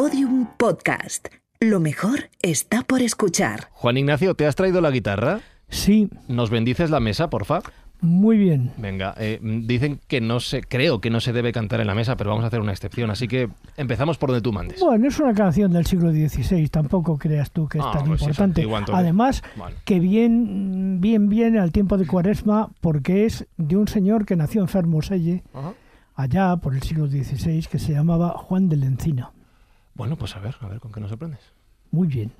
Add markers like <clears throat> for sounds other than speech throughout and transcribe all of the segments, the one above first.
Podium Podcast. Lo mejor está por escuchar. Juan Ignacio, ¿te has traído la guitarra? Sí. ¿Nos bendices la mesa, porfa? Muy bien. Venga, eh, dicen que no se, creo que no se debe cantar en la mesa, pero vamos a hacer una excepción, así que empezamos por donde tú mandes. Bueno, es una canción del siglo XVI, tampoco creas tú que es ah, tan pues importante. Además, que bien, bien viene al tiempo de Cuaresma, porque es de un señor que nació en Fermoselle, allá por el siglo XVI, que se llamaba Juan de Lencina. Bueno, pues a ver, a ver con qué nos aprendes. Muy bien.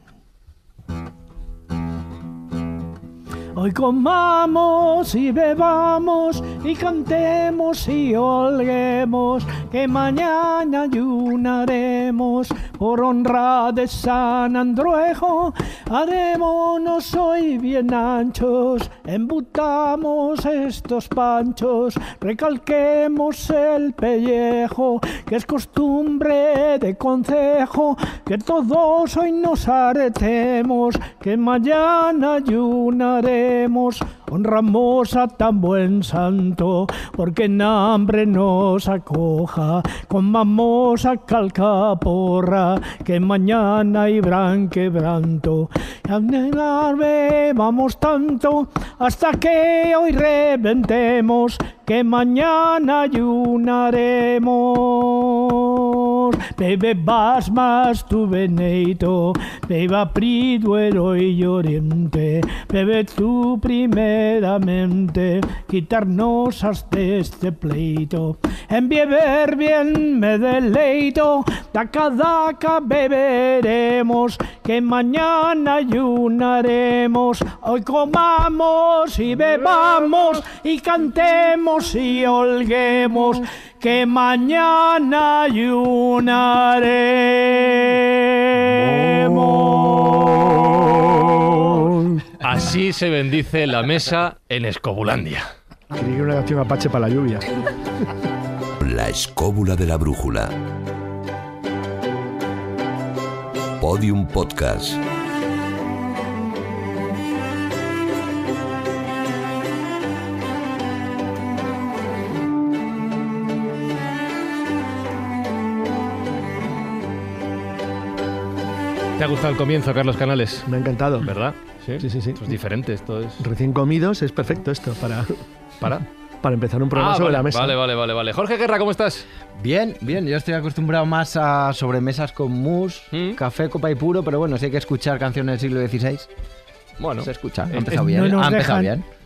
Hoy comamos y bebamos y cantemos y olguemos, que mañana ayunaremos por honra de San Andruejo. Haremos hoy bien anchos, embutamos estos panchos, recalquemos el pellejo, que es costumbre de concejo, que todos hoy nos aretemos, que mañana ayunaremos honramos a tan buen santo, porque en hambre nos acoja, comamos a calcaporra, que mañana ybran quebranto. Y vamos tanto, hasta que hoy reventemos, que mañana ayunaremos. Bebe vas tu beneito, beba priduero y lloriente, bebe tú primeramente, quitarnos hasta este pleito. En beber bien me deleito, daca daca beberemos, que mañana ayunaremos, hoy comamos y bebamos y cantemos y holguemos que mañana ayunaremos. Así se bendice la mesa en Escobulandia. una apache para la lluvia. La escóbula de la brújula. Podium Podcast. ¿Te ha gustado el comienzo, Carlos Canales? Me ha encantado. ¿Verdad? Sí, sí, sí. es diferente, esto es... Recién comidos es perfecto esto para... ¿Para? para empezar un programa ah, sobre la mesa. Vale, vale, vale, vale. Jorge Guerra, ¿cómo estás? Bien, bien. Yo estoy acostumbrado más a sobremesas con mousse, ¿Mm? café, copa y puro, pero bueno, sí hay que escuchar canciones del siglo XVI. Bueno, se escucha. Ha eh, eh, empezado bien. No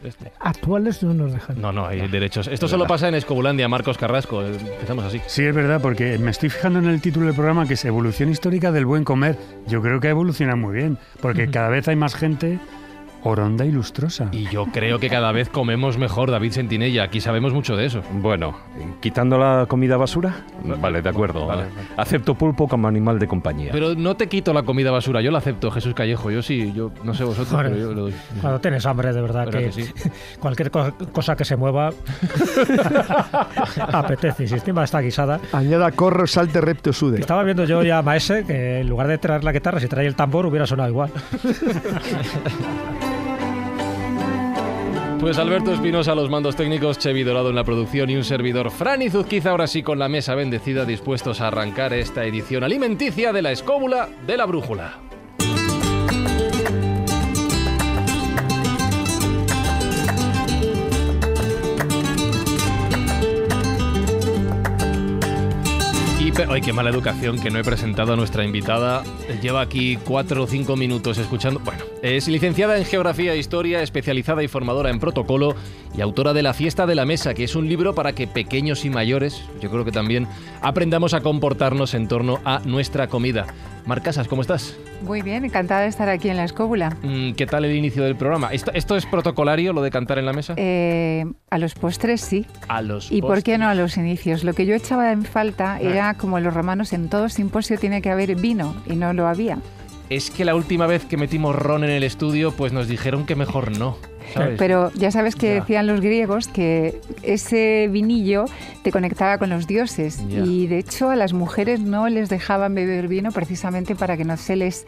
este. Actuales no nos dejan. No, no, hay derechos. Esto solo pasa en Escobulandia, Marcos Carrasco. Eh, empezamos así. Sí, es verdad, porque me estoy fijando en el título del programa que es Evolución Histórica del Buen Comer. Yo creo que ha evolucionado muy bien, porque <laughs> cada vez hay más gente Oronda ilustrosa. Y yo creo que cada vez comemos mejor, David Sentinella. Aquí sabemos mucho de eso. Bueno, quitando la comida basura. Vale, de acuerdo. Acepto pulpo como animal de compañía. Pero no te quito la comida basura, yo la acepto, Jesús Callejo. Yo sí, yo no sé vosotros, Cuando tienes hambre, de verdad, que, <laughs> cualquier cosa que se mueva <laughs> apetece. Si está guisada. Añada corro, salte, repto, sude. Estaba viendo yo ya a Maese que en lugar de traer la guitarra, si trae el tambor hubiera sonado igual. <laughs> Pues Alberto Espinosa, los mandos técnicos, Chevi Dorado en la producción y un servidor, Fran y Zuzquiza, ahora sí con la mesa bendecida, dispuestos a arrancar esta edición alimenticia de la escóbula de la brújula. ay, qué mala educación que no he presentado a nuestra invitada. Lleva aquí cuatro o cinco minutos escuchando. Bueno, es licenciada en Geografía e Historia, especializada y formadora en protocolo y autora de La Fiesta de la Mesa, que es un libro para que pequeños y mayores, yo creo que también, aprendamos a comportarnos en torno a nuestra comida. Marcasas, ¿cómo estás? Muy bien, encantada de estar aquí en la escóbula. Mm, ¿Qué tal el inicio del programa? ¿Esto, es protocolario, lo de cantar en la mesa? Eh, a los postres sí. A los ¿Y por qué no a los inicios? Lo que yo echaba en falta ah. era, como los romanos, en todo simposio tiene que haber vino, y no lo había. Es que la última vez que metimos ron en el estudio, pues nos dijeron que mejor no. Pero ya sabes que decían los griegos que ese vinillo te conectaba con los dioses y de hecho a las mujeres no les dejaban beber vino precisamente para que no se les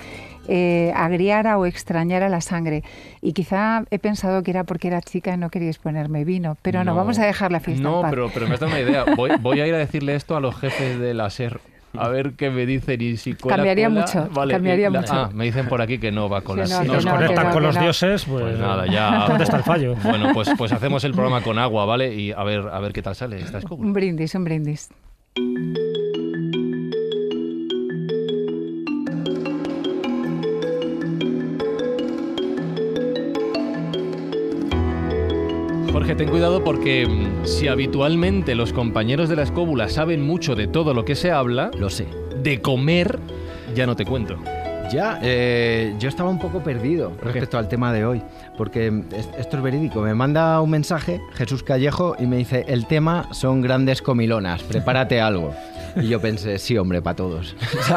eh, agriara o extrañara la sangre. Y quizá he pensado que era porque era chica y no queríais ponerme vino, pero no, vamos a dejar la fiesta. No, Pero, pero me has una idea. Voy, voy, a ir a decirle esto a los jefes de la SER a ver qué me dicen y si cola, Cambiaría mucho, cambiaría mucho. Ah, me dicen por aquí que no va con la las... No, nos conectan con los dioses, pues, pues, nada, ya... <laughs> ¿Dónde está el fallo? Bueno, pues, pues hacemos el programa con agua, ¿vale? Y a ver, a ver qué tal sale Un brindis, un brindis. Jorge, ten cuidado porque mm, si habitualmente los compañeros de la escóbula saben mucho de todo lo que se habla, lo sé. De comer, ya no te cuento. Ya, eh, yo estaba un poco perdido respecto al tema de hoy, porque mm, esto es verídico. Me manda un mensaje Jesús Callejo y me dice, el tema son grandes comilonas, prepárate algo. Y yo pensé, sí, hombre, para todos. <laughs> <laughs>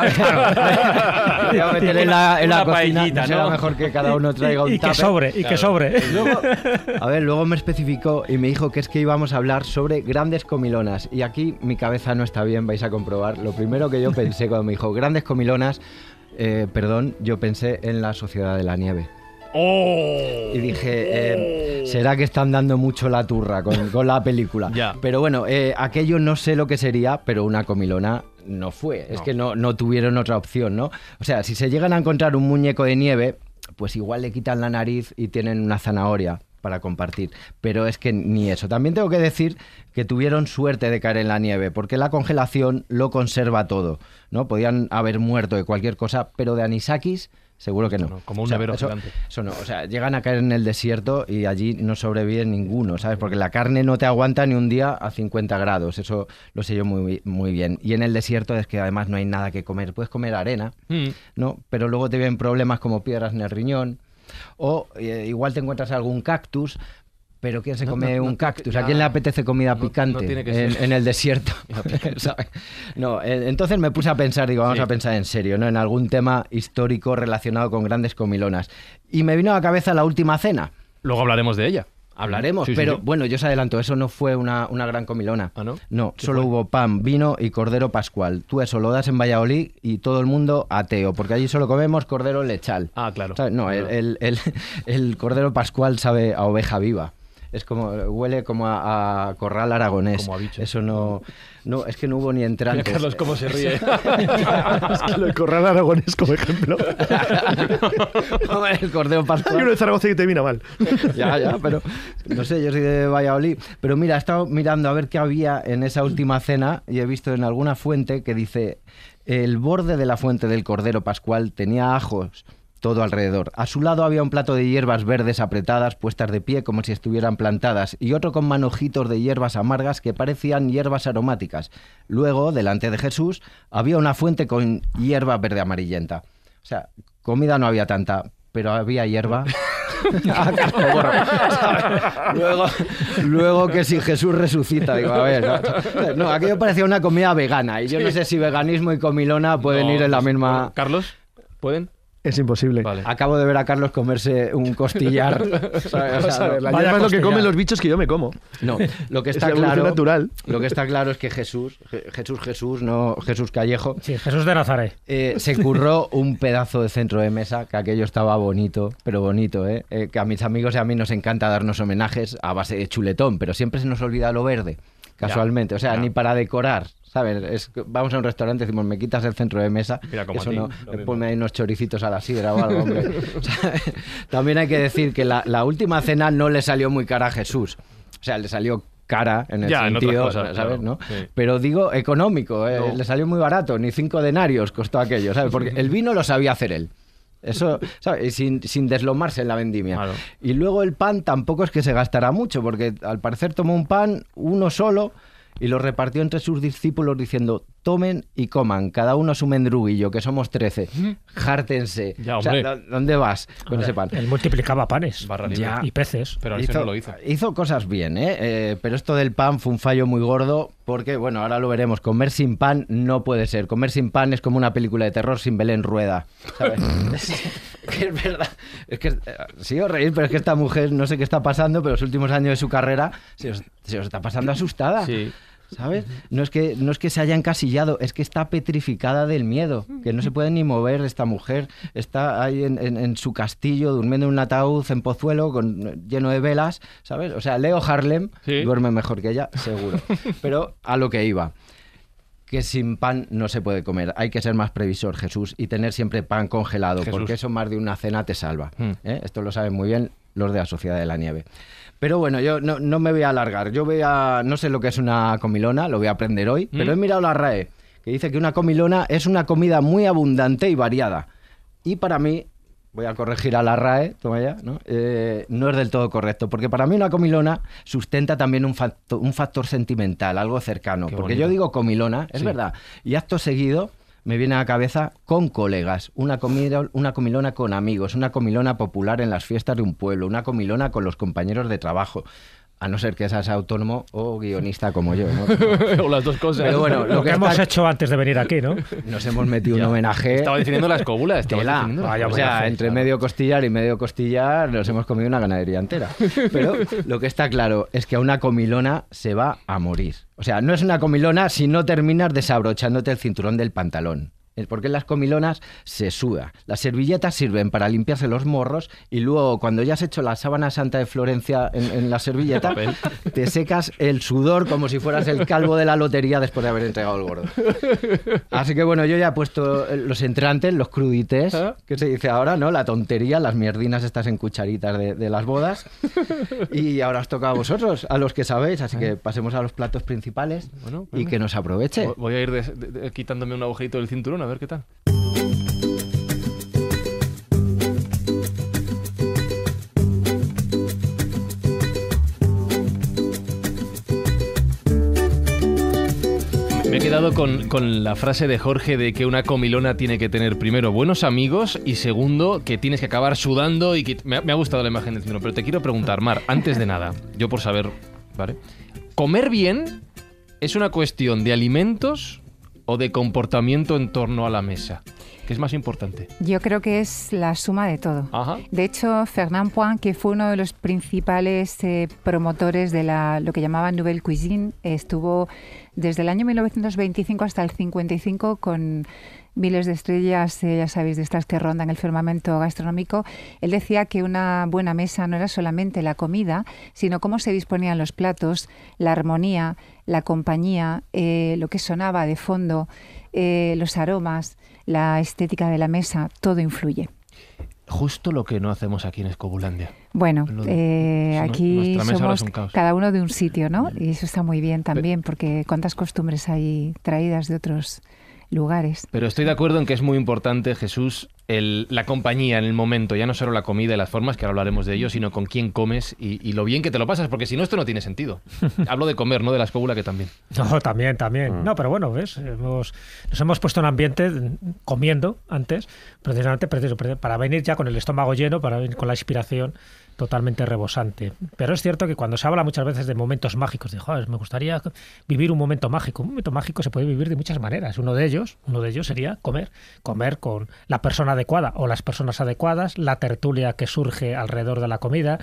en la, la cocina, ¿no? será mejor que cada uno <laughs> traiga un y, y que sobre, y que sobre. Luego, a ver, luego me especificó y me dijo que es que íbamos a hablar sobre grandes comilonas. Y aquí mi cabeza no está bien, vais a comprobar. Lo primero que yo pensé cuando me dijo grandes comilonas, eh, perdón, yo pensé en la Sociedad de la Nieve. Oh. Y dije, eh, ¿será que están dando mucho la turra con, la película? <laughs> Pero bueno, eh, aquello no sé lo que sería, pero una comilona no fue. Es que no, no tuvieron otra opción, ¿no? O sea, si se llegan a encontrar un muñeco de nieve, pues igual le quitan la nariz y tienen una zanahoria para compartir. Pero es que ni eso. También tengo que decir que tuvieron suerte de caer en la nieve, porque la congelación lo conserva todo, ¿no? Podían haber muerto de cualquier cosa, pero de anisakis Seguro que no. como un eso, no. O sea, llegan a caer en el desierto y allí no sobrevive ninguno, ¿sabes? Porque la carne no te aguanta ni un día a 50 grados. Eso lo sé yo muy, muy bien. Y en el desierto es que además no hay nada que comer. Puedes comer arena, mm. ¿no? Pero luego te vienen problemas como piedras en el riñón. O eh, igual te encuentras algún cactus, pero ¿quién se come un cactus? ¿A quién le apetece comida picante En, el desierto? <laughs> No, <laughs> entonces me puse a pensar, digo, vamos a pensar en serio, ¿no? En algún tema histórico relacionado con grandes comilonas. Y me vino a la cabeza la última cena. Luego hablaremos de ella. Hablaremos, pero bueno, yo os adelanto, eso no fue una, gran comilona. Ah, no? No, solo hubo pan, vino y cordero pascual. Tú eso lo das en Valladolid y todo el mundo ateo, porque allí solo comemos cordero lechal. Ah, claro. No, <laughs> el, cordero pascual sabe a oveja viva es como, huele como a, corral aragonés. Como Eso no, no, es que no hubo ni entrantes Carlos, cómo se ríe. <laughs> es que lo corral aragonés como ejemplo. <laughs> el cordero pascual. Hay uno de Zaragoza que te mira mal. ya, ya, pero no sé, yo soy de Valladolid. Pero mira, he estado mirando a ver qué había en esa última cena y he visto en alguna fuente que dice el borde de la fuente del cordero pascual tenía ajos todo alrededor. A su lado había un plato de hierbas verdes apretadas, puestas de pie como si estuvieran plantadas, y otro con manojitos de hierbas amargas que parecían hierbas aromáticas. Luego, delante de Jesús, había una fuente con hierba verde amarillenta. O sea, comida no había tanta, pero había hierba. <laughs> Ah, luego, que si Jesús resucita, digo, a ver, no, aquello parecía una comida vegana y yo no sé si veganismo y comilona pueden ir en la pues, misma. Carlos, pueden. Es imposible. Acabo de ver a Carlos comerse un costillar. <laughs> o sea, lo, que comen los bichos que yo me como. No, lo que <laughs> está claro. Lo que está claro es que Jesús, Jesús Jesús, no Jesús Callejo. Sí, Jesús de Nazaret. Eh, se curró un pedazo de centro de mesa que aquello estaba bonito, pero bonito, eh, ¿eh? Que a mis amigos y a mí nos encanta darnos homenajes a base de chuletón, pero siempre se nos olvida lo verde casualmente. o sea, ni para decorar, ¿Sabes? vamos a un restaurante y decimos, me quitas el centro de mesa, Mira, eso eh, ponme ahí unos choricitos a la sidra o algo, <laughs> también hay que decir que la, última cena no le salió muy cara a Jesús. O sea, le salió cara en el sentido, Pero digo económico, eh, le salió muy barato, ni cinco denarios costó aquello, ¿sabes? Porque el vino lo sabía hacer él. Eso, ¿sabes? Sin, sin deslomarse en la vendimia. Y luego el pan tampoco es que se gastará mucho, porque al parecer tomó un pan, uno solo, y lo repartió entre sus discípulos diciendo, tomen y coman, cada uno a su mendruguillo, que somos trece, jártense. Ya, ¿Dónde vas? con ese pan? Él multiplicaba panes y peces. Pero hizo, no lo hizo. Hizo cosas bien, ¿eh? Eh, Pero esto del pan fue un fallo muy gordo porque, bueno, ahora lo veremos, comer sin pan no puede ser. Comer sin pan es como una película de terror sin Belén Rueda. <laughs> <laughs> que es verdad. Es que, eh, sí, os reír, pero es que esta mujer no sé qué está pasando, pero los últimos años de su carrera se os, está pasando asustada. ¿Sabes? No es, que, no es que se haya encasillado, es que está petrificada del miedo, que no se puede ni mover esta mujer. Está ahí en, su castillo, durmiendo en un ataúd en Pozuelo, con, lleno de velas, ¿sabes? O sea, Leo Harlem duerme mejor que ella, seguro. <laughs> Pero a lo que iba que sin pan no se puede comer. Hay que ser más previsor, Jesús, y tener siempre pan congelado, porque eso más de una cena te salva. Hmm. ¿eh? Esto lo saben muy bien los de la Sociedad de la Nieve. Pero bueno, yo no, me voy a alargar. Yo voy a. No sé lo que es una comilona, lo voy a aprender hoy, pero hmm. he mirado la RAE, que dice que una comilona es una comida muy abundante y variada. Y para mí voy a corregir a la RAE, toma ya, ¿no? Eh, no es del todo correcto, porque para mí una comilona sustenta también un, factor, un factor sentimental, algo cercano. porque yo digo comilona, es verdad, y acto seguido me viene a la cabeza con colegas, una, comida, una comilona con amigos, una comilona popular en las fiestas de un pueblo, una comilona con los compañeros de trabajo. A no ser que seas autónomo o guionista como yo, <laughs> o las dos cosas. Pero bueno, lo que hemos hecho antes de venir aquí, ¿no? Nos hemos metido un homenaje. Estaba definiendo las cobulas, la... o sea, entre medio costillar y medio costillar nos hemos comido una ganadería entera. Pero lo que está claro es que a una comilona se va a morir. O sea, no es una comilona si no terminas desabrochándote el cinturón del pantalón porque en las comilonas se suda. Las servilletas sirven para limpiarse los morros y luego cuando ya has hecho la sábana santa de Florencia en, la servilleta, te secas el sudor como si fueras el calvo de la lotería después de haber entregado el gordo. Así que bueno, yo ya he puesto eh, los entrantes, los crudités, ah. que se dice ahora, ¿no? La tontería, las mierdinas estas en cucharitas de, las bodas. Y ahora os toca a vosotros, a los que sabéis, así que ah. pasemos a los platos principales y que nos aproveche. Voy a ir quitándome un agujerito del cinturón a ver qué tal. Me he quedado con, la frase de Jorge de que una comilona tiene que tener primero buenos amigos y segundo que tienes que acabar sudando y que... Me ha, gustado la imagen del cinturón, pero te quiero preguntar, Mar, antes de nada, yo por saber, ¿vale? ¿Comer bien es una cuestión de alimentos o de comportamiento en torno a la mesa? ¿Qué es más importante? Yo creo que es la suma de todo. De hecho, Fernand Poin, que fue uno de los principales eh, promotores de la, lo que llamaban Nouvelle Cuisine, estuvo desde el año 1925 hasta el 55 con miles de estrellas, eh, ya sabéis, de estas que rondan el firmamento gastronómico, él decía que una buena mesa no era solamente la comida, sino cómo se disponían los platos, la armonía, la compañía, eh, lo que sonaba de fondo, eh, los aromas, la estética de la mesa, todo influye. Justo lo que no hacemos aquí en Escobulandia. Bueno, aquí somos cada uno de un sitio, ¿no? Y eso está muy bien también, porque cuántas costumbres hay traídas de otros lugares. Pero estoy de acuerdo en que es muy importante, Jesús, la compañía en el momento, ya no solo la comida y las formas, que ahora hablaremos de ello, sino con quién comes y, lo bien que te lo pasas, porque si no, esto no tiene sentido. <laughs> Hablo de comer, no de la escóbula, que también. No, también, también. Ah. No, pero bueno, ¿ves? nos hemos puesto en ambiente comiendo antes, precisamente para venir ya con el estómago lleno, para venir con la inspiración totalmente rebosante. Pero es cierto que cuando se habla muchas veces de momentos mágicos, de me gustaría vivir un momento mágico. Un momento mágico se puede vivir de muchas maneras. Uno de ellos, uno de ellos sería comer, comer con la persona adecuada o las personas adecuadas, la tertulia que surge alrededor de la comida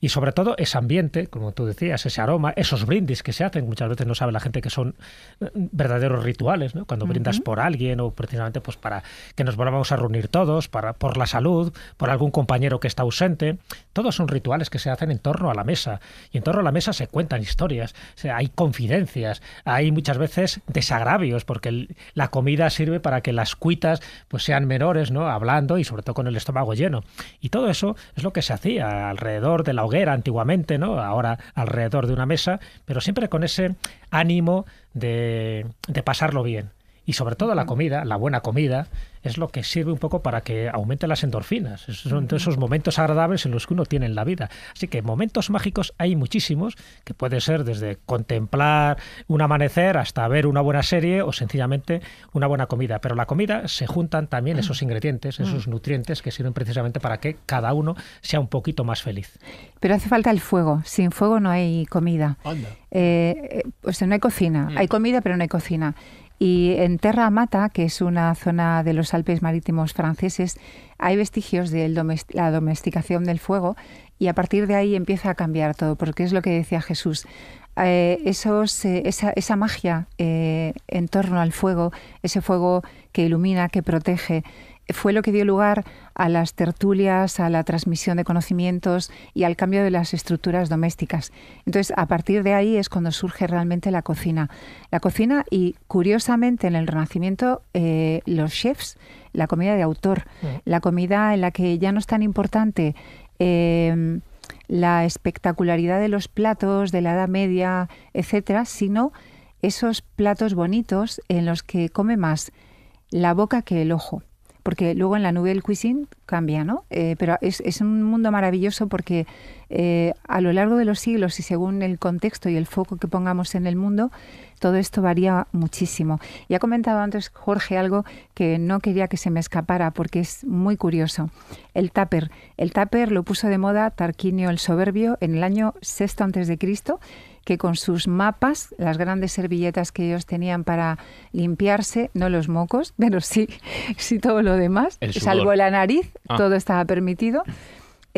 y sobre todo ese ambiente, como tú decías, ese aroma, esos brindis que se hacen, muchas veces no sabe la gente que son eh, verdaderos rituales, ¿no? Cuando brindas por alguien o precisamente pues para que nos volvamos a reunir todos, para por la salud, por algún compañero que está ausente, todo son rituales que se hacen en torno a la mesa. Y en torno a la mesa se cuentan historias, hay confidencias, hay muchas veces desagravios, porque la comida sirve para que las cuitas pues, sean menores, ¿no? hablando y sobre todo con el estómago lleno. Y todo eso es lo que se hacía alrededor de la hoguera antiguamente, ¿no? ahora alrededor de una mesa, pero siempre con ese ánimo de, de pasarlo bien. Y sobre todo la comida, la buena comida, es lo que sirve un poco para que aumente las endorfinas. son esos momentos agradables en los que uno tiene en la vida. Así que momentos mágicos hay muchísimos, que puede ser desde contemplar un amanecer hasta ver una buena serie o sencillamente una buena comida. Pero la comida se juntan también esos ingredientes, esos nutrientes que sirven precisamente para que cada uno sea un poquito más feliz. Pero hace falta el fuego. Sin fuego no hay comida. Eh, Pues no hay cocina. Mm. Hay comida, pero no hay cocina. Y en Terra Mata, que es una zona de los Alpes marítimos franceses, hay vestigios de la domesticación del fuego y a partir de ahí empieza a cambiar todo, porque es lo que decía Jesús. Eh, esa, magia eh, en torno al fuego, ese fuego que ilumina, que protege, fue lo que dio lugar a las tertulias, a la transmisión de conocimientos y al cambio de las estructuras domésticas. Entonces, a partir de ahí es cuando surge realmente la cocina. La cocina y, curiosamente, en el Renacimiento, eh, los chefs, la comida de autor, la comida en la que ya no es tan importante. Em, la espectacularidad de los platos de la Edad Media, etcétera, sino esos platos bonitos en los que come más la boca que el ojo porque luego en la nube del cuisine cambia, ¿no? Eh, pero es, un mundo maravilloso porque eh, a lo largo de los siglos y según el contexto y el foco que pongamos en el mundo, todo esto varía muchísimo. Y ha comentado antes Jorge algo que no quería que se me escapara porque es muy curioso. El tupper. El tupper lo puso de moda Tarquinio el Soberbio en el año sexto antes de Cristo que con sus mapas, las grandes servilletas que ellos tenían para limpiarse, no los mocos, <laughs> pero sí, sí todo lo demás, salvo la nariz, ah. todo estaba permitido.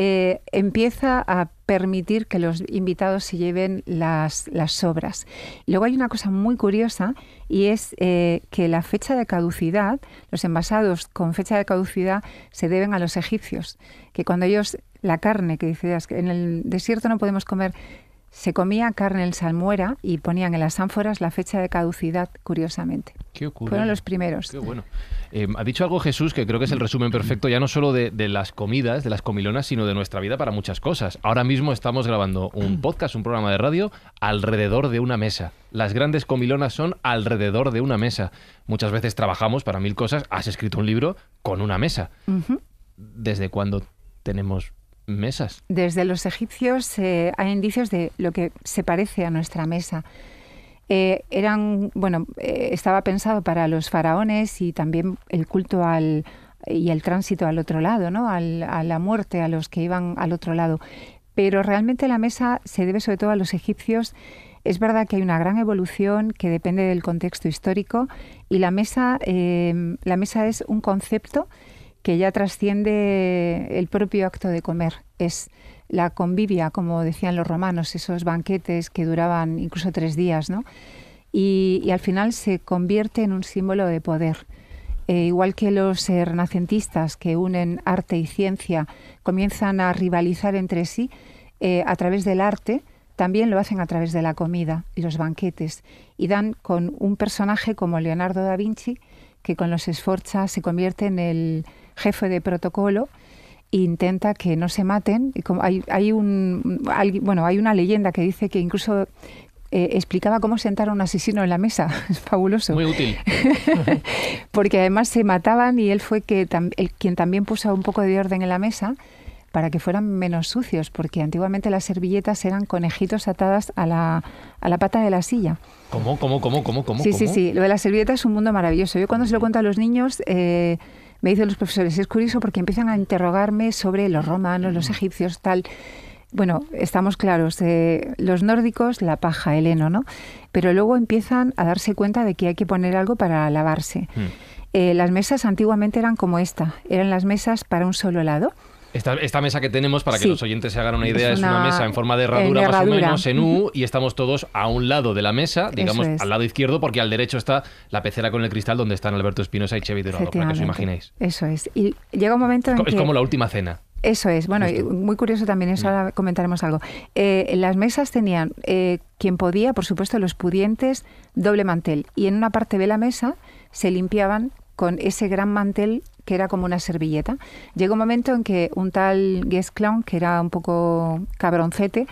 Eh, empieza a permitir que los invitados se lleven las, las, obras. Luego hay una cosa muy curiosa y es eh, que la fecha de caducidad, los envasados con fecha de caducidad se deben a los egipcios, que cuando ellos, la carne que que en el desierto no podemos comer se comía carne en salmuera y ponían en las ánforas la fecha de caducidad, curiosamente. Qué ocurre? Fueron los primeros. Qué bueno. Em, ha dicho algo Jesús que creo que es el resumen perfecto ya no solo de, las comidas, de las comilonas, sino de nuestra vida para muchas cosas. Ahora mismo estamos grabando un <clears throat> podcast, un programa de radio, alrededor de una mesa. Las grandes comilonas son alrededor de una mesa. Muchas veces trabajamos para mil cosas. Has escrito un libro con una mesa. ¿Desde cuándo tenemos mesas. Desde los egipcios eh, hay indicios de lo que se parece a nuestra mesa. Eh, eran, bueno, eh, estaba pensado para los faraones y también el culto y el tránsito al otro lado, ¿no? Al, a la muerte, a los que iban al otro lado. Pero realmente la mesa se debe sobre todo a los egipcios. Es verdad que hay una gran evolución que depende del contexto histórico y la mesa, la mesa es un concepto que ya trasciende el propio acto de comer. Es la convivia, como decían los romanos, esos banquetes que duraban incluso tres días, ¿no? Y, al final se convierte en un símbolo de poder. Eh, igual que los eh, renacentistas que unen arte y ciencia comienzan a rivalizar entre sí eh, a través del arte, también lo hacen a través de la comida y los banquetes. Y dan con un personaje como Leonardo da Vinci, que con los esfuerzos se convierte en el, jefe de protocolo intenta que no se maten. como hay, un, bueno, hay una leyenda que dice que incluso eh, explicaba cómo sentar a un asesino en la mesa. <laughs> Es fabuloso. Muy útil. <laughs> Porque además se mataban y él fue que quien también puso un poco de orden en la mesa para que fueran menos sucios, porque antiguamente las servilletas eran conejitos atadas a la, pata de la silla. ¿Cómo, cómo, cómo, Sí, sí, sí. Lo de las servilletas es un mundo maravilloso. Yo cuando se lo cuento a los niños eh, me dicen los profesores, es curioso porque empiezan a interrogarme sobre los romanos, los mm. egipcios, tal. Bueno, estamos claros, eh, los nórdicos, la paja, el heno, ¿no? Pero luego empiezan a darse cuenta de que hay que poner algo para lavarse. Mm. Eh, las mesas antiguamente eran como esta, eran las mesas para un solo lado esta, mesa que tenemos, para que los oyentes se hagan una idea, es una, mesa en forma de herradura, más o menos en U y estamos todos a un lado de la mesa, digamos al lado izquierdo, porque al derecho está la pecera con el cristal donde están Alberto Espinosa y Chevy Dorado, para que os imaginéis. Eso es. Y llega un momento en es que... Es como la última cena. Eso es. Bueno, muy curioso también, eso mm. ahora comentaremos algo. Eh, las mesas tenían, eh, quien podía, por supuesto, los pudientes, doble mantel. Y en una parte de la mesa se limpiaban con ese gran mantel que era como una servilleta. Llegó un momento en que un tal Guest Clown, que era un poco cabroncete,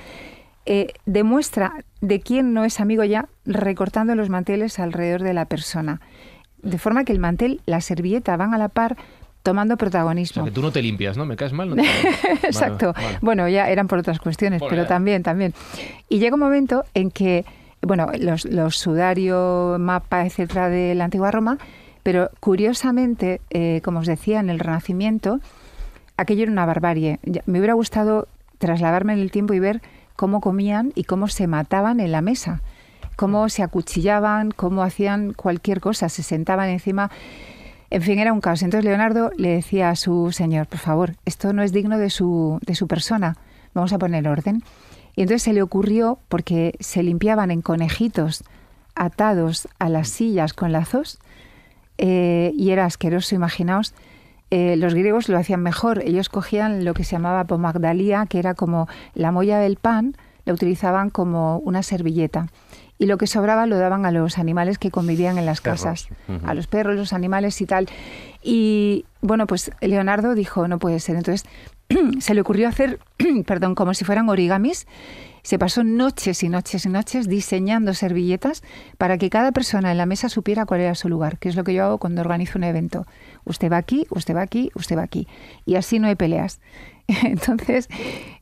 eh, demuestra de quién no es amigo ya recortando los manteles alrededor de la persona. De forma que el mantel, la servilleta van a la par tomando protagonismo. que tú no te limpias, ¿no? Me caes mal. No <laughs> Exacto. Bueno, ya eran por otras cuestiones, pero también, también. Y llega un momento en que, bueno, los, sudarios, mapa, etcétera, de la antigua Roma pero curiosamente, eh, como os decía, en el Renacimiento, aquello era una barbarie. Me hubiera gustado trasladarme en el tiempo y ver cómo comían y cómo se mataban en la mesa, cómo se acuchillaban, cómo hacían cualquier cosa, se sentaban encima. En fin, era un caos. Entonces Leonardo le decía a su señor, por favor, esto no es digno de su, de su persona, vamos a poner orden. Y entonces se le ocurrió, porque se limpiaban en conejitos atados a las sillas con lazos, eh, y era asqueroso, imaginaos. Eh, los griegos lo hacían mejor. Ellos cogían lo que se llamaba pomagdalía, que era como la molla del pan, la utilizaban como una servilleta. Y lo que sobraba lo daban a los animales que convivían en las casas, a los perros, los animales y tal. Y bueno, pues Leonardo dijo, no puede ser. Entonces <clears throat> se le ocurrió hacer, <clears throat> perdón, como si fueran origamis se pasó noches y noches y noches diseñando servilletas para que cada persona en la mesa supiera cuál era su lugar, que es lo que yo hago cuando organizo un evento. Usted va aquí, usted va aquí, usted va aquí. Y así no hay peleas. <laughs> Entonces,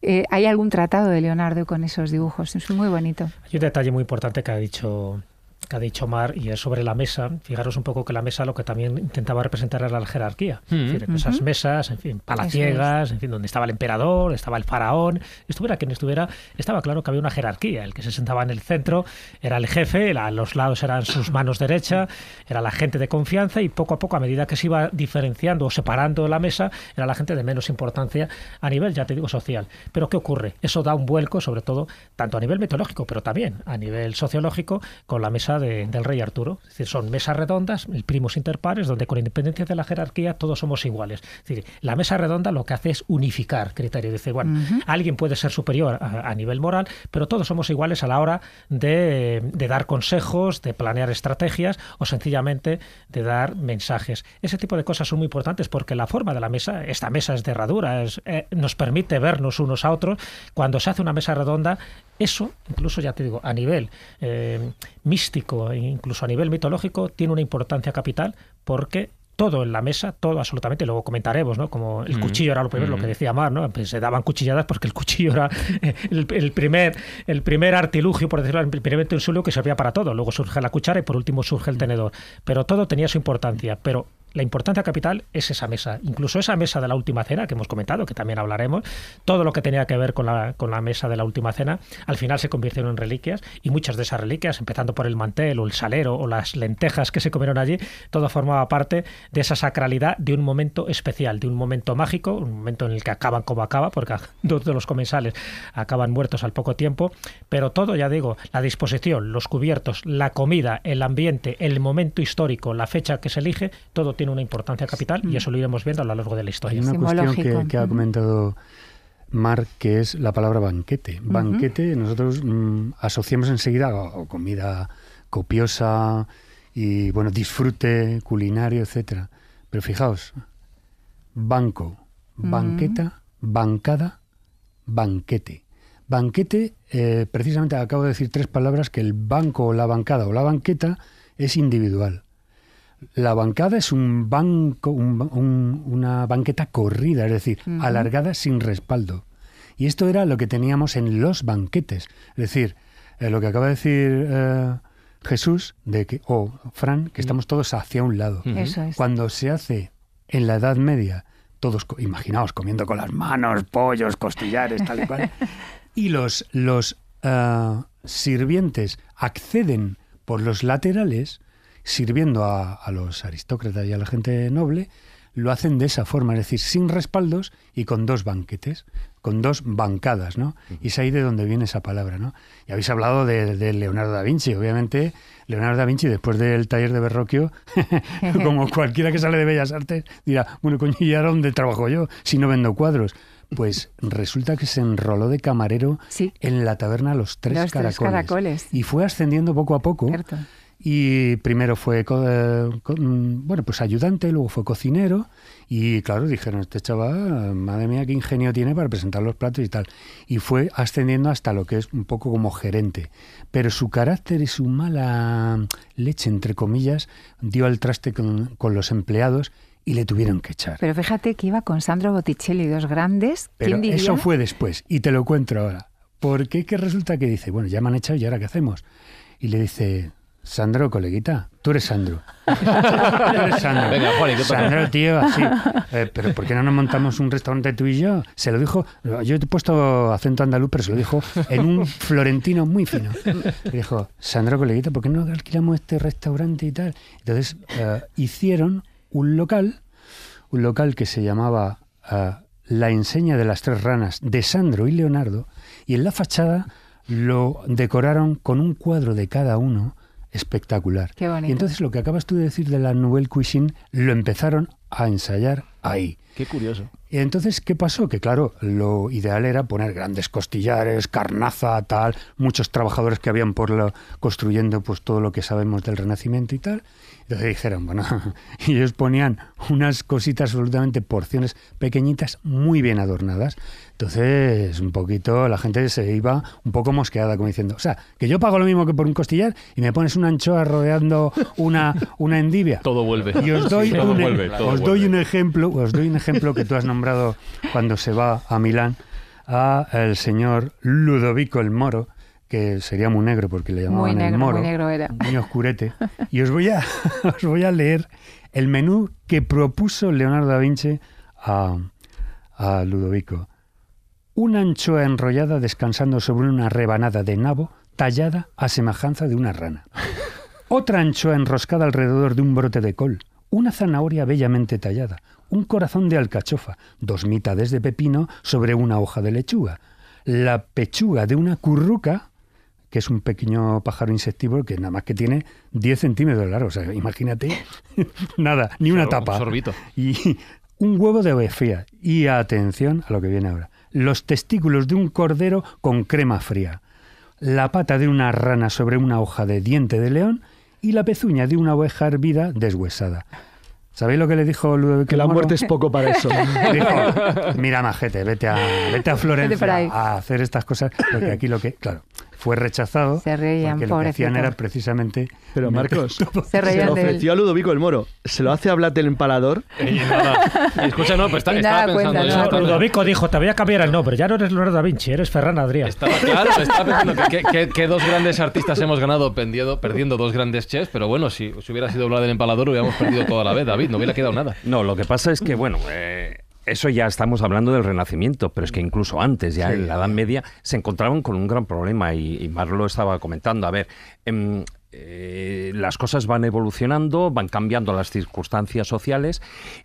eh, hay algún tratado de Leonardo con esos dibujos. Es muy bonito. Hay un detalle muy importante que ha dicho que ha dicho Mar y es sobre la mesa. Fijaros un poco que la mesa lo que también intentaba representar era la jerarquía. Mm, esas mesas, en fin, palaciegas, en fin, donde estaba el emperador, estaba el faraón, estuviera quien estuviera, estaba claro que había una jerarquía. El que se sentaba en el centro era el jefe, a los lados eran sus manos derecha era la gente de confianza y poco a poco, a medida que se iba diferenciando o separando la mesa, era la gente de menos importancia a nivel, ya te digo, social. Pero ¿qué ocurre? Eso da un vuelco, sobre todo, tanto a nivel mitológico pero también a nivel sociológico, con la mesa del rey Arturo. son mesas redondas, primos interpares, donde con independencia de la jerarquía todos somos iguales. la mesa redonda lo que hace es unificar criterios. Dice, bueno, alguien puede ser superior a, nivel moral, pero todos somos iguales a la hora de, dar consejos, de planear estrategias o sencillamente de dar mensajes. Ese tipo de cosas son muy importantes porque la forma de la mesa, esta mesa es de herradura, eh, nos permite vernos unos a otros. Cuando se hace una mesa redonda, eso, incluso ya te digo, a nivel eh, místico, e incluso a nivel mitológico, tiene una importancia capital porque todo en la mesa, todo absolutamente, luego comentaremos, ¿no? Como el mm. cuchillo era lo primero, lo que mm. decía Mar, ¿no? Pues se daban cuchilladas porque el cuchillo era el, primer, el primer artilugio, por decirlo, el primer utensilio que servía para todo. Luego surge la cuchara y por último surge el mm. tenedor. Pero todo tenía su importancia. Pero la importancia capital es esa mesa. Incluso esa mesa de la última cena, que hemos comentado, que también hablaremos, todo lo que tenía que ver con la, con la mesa de la última cena, al final se convirtieron en reliquias y muchas de esas reliquias, empezando por el mantel o el salero o las lentejas que se comieron allí, todo formaba parte de esa sacralidad de un momento especial, de un momento mágico, un momento en el que acaban como acaba, porque <laughs> dos de los comensales acaban muertos al poco tiempo, pero todo, ya digo, la disposición, los cubiertos, la comida, el ambiente, el momento histórico, la fecha que se elige, todo tiene tiene una importancia capital y eso lo iremos viendo a lo largo de la historia. Hay una cuestión que, ha comentado Marc, que es la palabra banquete. Banquete, nosotros mm, asociamos enseguida a comida copiosa y, bueno, disfrute culinario, etcétera. Pero fijaos, banco, banqueta, bancada, banquete. Banquete, eh, precisamente acabo de decir tres palabras que el banco o la bancada o la banqueta es individual. La bancada es un banco, una banqueta corrida, es decir, alargada sin respaldo. Y esto era lo que teníamos en los banquetes. Es decir, eh, lo que acaba de decir eh, Jesús de que, o Fran, que estamos todos hacia un lado. Cuando se hace en la Edad Media, todos, imaginaos, comiendo con las manos, pollos, costillares, tal y cual, <laughs> y los, los eh, sirvientes acceden por los laterales, sirviendo a, los aristócratas y a la gente noble, lo hacen de esa forma, es decir, sin respaldos y con dos banquetes, con dos bancadas, ¿no? Y es ahí de donde viene esa palabra, ¿no? Y habéis hablado de, Leonardo da Vinci, obviamente. Leonardo da Vinci, después del taller de Berroquio, <laughs> como <laughs> cualquiera que sale de Bellas Artes, dirá, bueno, coño, ¿y ahora dónde trabajo yo si no vendo cuadros? Pues resulta que se enroló de camarero en la taberna Los Tres, Caracoles, tres Caracoles, Y fue ascendiendo poco a poco. Cierto y primero fue eh, mm, bueno pues ayudante luego fue cocinero y claro dijeron este chaval madre mía qué ingenio tiene para presentar los platos y tal y fue ascendiendo hasta lo que es un poco como gerente pero su carácter y su mala leche entre comillas dio al traste con, los empleados y le tuvieron que echar. Pero fíjate que iba con Sandro Botticelli, dos grandes. Pero Eso fue después, y te lo cuento ahora. Porque que resulta que dice, bueno, ya me han echado y ahora qué hacemos. Y le dice, Sandro, coleguita, tú eres Sandro. tú eres Sandro. Venga, Sandro, tío, así. Eh, pero ¿por qué no nos montamos un restaurante tú y yo? Se lo dijo, yo he puesto acento andaluz, pero se lo dijo en un florentino muy fino. dijo, Sandro, coleguita, ¿por qué no alquilamos este restaurante y tal? Entonces eh, hicieron un local, un local que se llamaba eh, La enseña de las tres ranas de Sandro y Leonardo, y en la fachada lo decoraron con un cuadro de cada uno espectacular. Qué Y entonces lo que acabas tú de decir de la Nouvelle Cuisine lo empezaron a ensayar ahí. Qué curioso. Y entonces, ¿qué pasó? Que claro, lo ideal era poner grandes costillares, carnaza, tal, muchos trabajadores que habían por lo construyendo pues todo lo que sabemos del Renacimiento y tal. Entonces dijeron, bueno, <laughs> y ellos ponían unas cositas absolutamente porciones pequeñitas muy bien adornadas. Entonces, un poquito, la gente se iba un poco mosqueada, como diciendo, o sea, que yo pago lo mismo que por un costillar y me pones una anchoa rodeando una, una endivia. Todo vuelve. Y os doy, e- un, ejemplo, os doy un ejemplo que tú has nombrado cuando se va a Milán al el señor Ludovico el Moro, que sería muy negro porque le llamaban muy el Moro, muy, negro era. muy oscurete. Y os voy a <laughs> voy a leer el menú que propuso Leonardo da Vinci a Ludovico una anchoa enrollada descansando sobre una rebanada de nabo tallada a semejanza de una rana. Otra anchoa enroscada alrededor de un brote de col, una zanahoria bellamente tallada, un corazón de alcachofa, dos mitades de pepino sobre una hoja de lechuga, la pechuga de una curruca, que es un pequeño pájaro insectívoro que nada más que tiene 10 centímetros de largo, o sea, imagínate, <laughs> nada, ni una tapa. Un Y un huevo de ovejía. Y atención a lo que viene ahora los testículos de un cordero con crema fría, la pata de una rana sobre una hoja de diente de león y la pezuña de una oveja hervida deshuesada. ¿Sabéis lo que le dijo Ludovico? Que la muerte es poco para eso. <laughs> Dijo, mira, majete, vete a, vete a Florencia a hacer estas cosas, porque aquí lo que... Claro fue rechazado. Se reían, porque lo que era precisamente. Pero Marcos, se, reían se ofreció a Ludovico el Moro. Se lo hace hablar del empalador. Eh, y escucha, no, pues está, estaba pensando. Ludovico dijo: Te voy a cambiar el nombre. Ya no eres Leonardo da Vinci, eres Ferran Adrià. Estaba claro, estaba pensando que, dos grandes artistas hemos ganado perdiendo dos grandes chefs. Pero bueno, si, hubiera sido hablar del empalador, hubiéramos perdido toda la vez, David. No hubiera quedado nada. No, lo que pasa es que, bueno, eh, eso ya estamos hablando del Renacimiento, pero es que incluso antes, ya en la Edad Media, se encontraban con un gran problema y, y Marlo estaba comentando. A ver, em, eh, las cosas van evolucionando, van cambiando las circunstancias sociales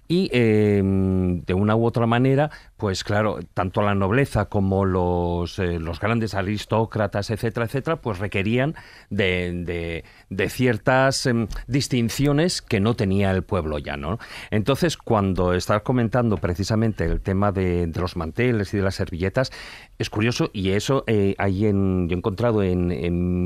y em, de una u otra manera, pues claro, tanto la nobleza como los, eh, los grandes aristócratas, etcétera, etcétera, pues requerían de, de, ciertas em, distinciones que no tenía el pueblo ya, ¿no? Entonces, cuando estás comentando precisamente el tema de, los manteles y de las servilletas, es curioso, y eso eh, en, yo he encontrado en,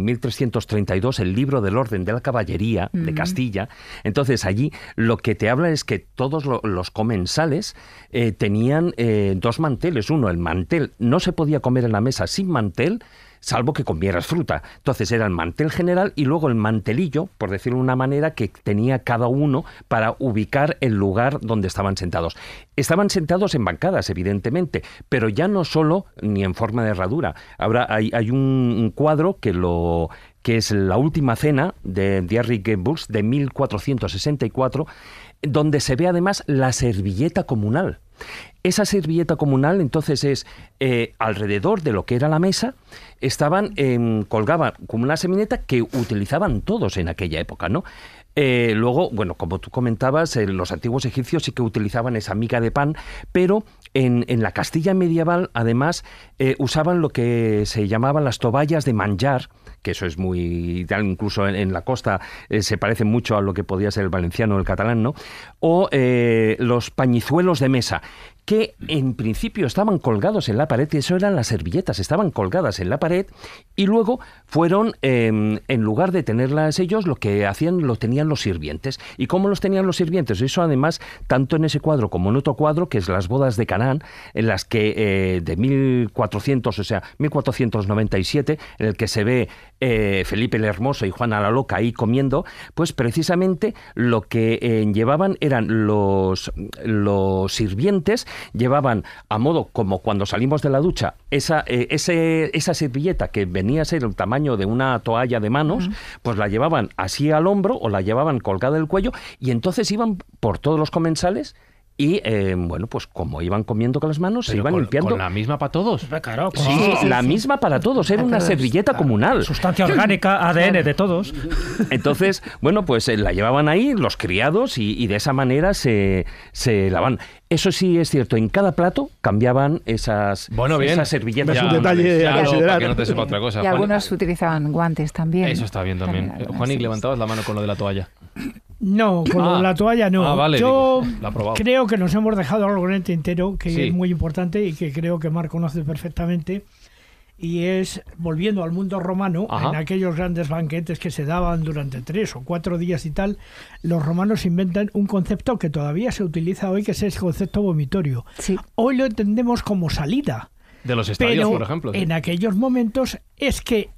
1332 el libro del orden de la caballería de Castilla. Entonces, allí lo que te habla es que todos los comensales eh, tenían... Eh, dos manteles. Uno, el mantel. No se podía comer en la mesa sin mantel, salvo que comieras fruta. Entonces era el mantel general y luego el mantelillo, por decirlo de una manera, que tenía cada uno para ubicar el lugar donde estaban sentados. Estaban sentados en bancadas, evidentemente, pero ya no solo ni en forma de herradura. Ahora hay, un cuadro que lo que es la última cena de diary de 1464, donde se ve además la servilleta comunal esa servilleta comunal entonces es eh, alrededor de lo que era la mesa, estaban, em, colgaban como una semineta que utilizaban todos en aquella época, ¿no? Eh, luego, bueno, como tú comentabas, eh, los antiguos egipcios sí que utilizaban esa miga de pan, pero en, la Castilla medieval, además, usaban lo que se llamaban las toballas de manjar, que eso es muy ideal, incluso en, la costa eh, se parece mucho a lo que podía ser el valenciano o el catalán, ¿no? O eh, los pañizuelos de mesa, que en principio estaban colgados en la pared, y eso eran las servilletas, estaban colgadas en la pared, y luego fueron, em, en lugar de tenerlas ellos, lo que hacían lo tenían los sirvientes. ¿Y cómo los tenían los sirvientes? Eso además, tanto en ese cuadro como en otro cuadro, que es las bodas de Canaán, en las que eh, de 1400, o sea, 1497, en el que se ve eh, Felipe el Hermoso y Juana la Loca ahí comiendo, pues precisamente lo que eh, llevaban eran los, los sirvientes, llevaban a modo como cuando salimos de la ducha esa, eh, esa servilleta que venía a ser el tamaño de una toalla de manos, pues la llevaban así al hombro o la llevaban colgada del cuello y entonces iban por todos los comensales y eh, bueno, pues como iban comiendo con las manos, se iban limpiando. Con la misma para todos. Claro, sí, la misma para todos. Era ah, una servilleta comunal. Sustancia orgánica, ADN <laughs> de todos. Entonces, bueno, pues eh, la llevaban ahí los criados y, de esa manera se, se lavaban. Eso sí es cierto, en cada plato cambiaban esas, bueno, bien. servilletas. Es un detalle a considerar. que no te sepa otra cosa. Y algunos utilizaban guantes también. Eso está bien también. también levantabas la mano con lo de la toalla. No, con ah. la toalla no. Ah, Yo creo que nos hemos dejado algo en el este tintero que es muy importante y que creo que Mar conoce perfectamente. Y es, volviendo al mundo romano, en aquellos grandes banquetes que se daban durante tres o cuatro días y tal, los romanos inventan un concepto que todavía se utiliza hoy, que es el concepto vomitorio. Hoy lo entendemos como salida. De los estadios, por ejemplo. En aquellos momentos es que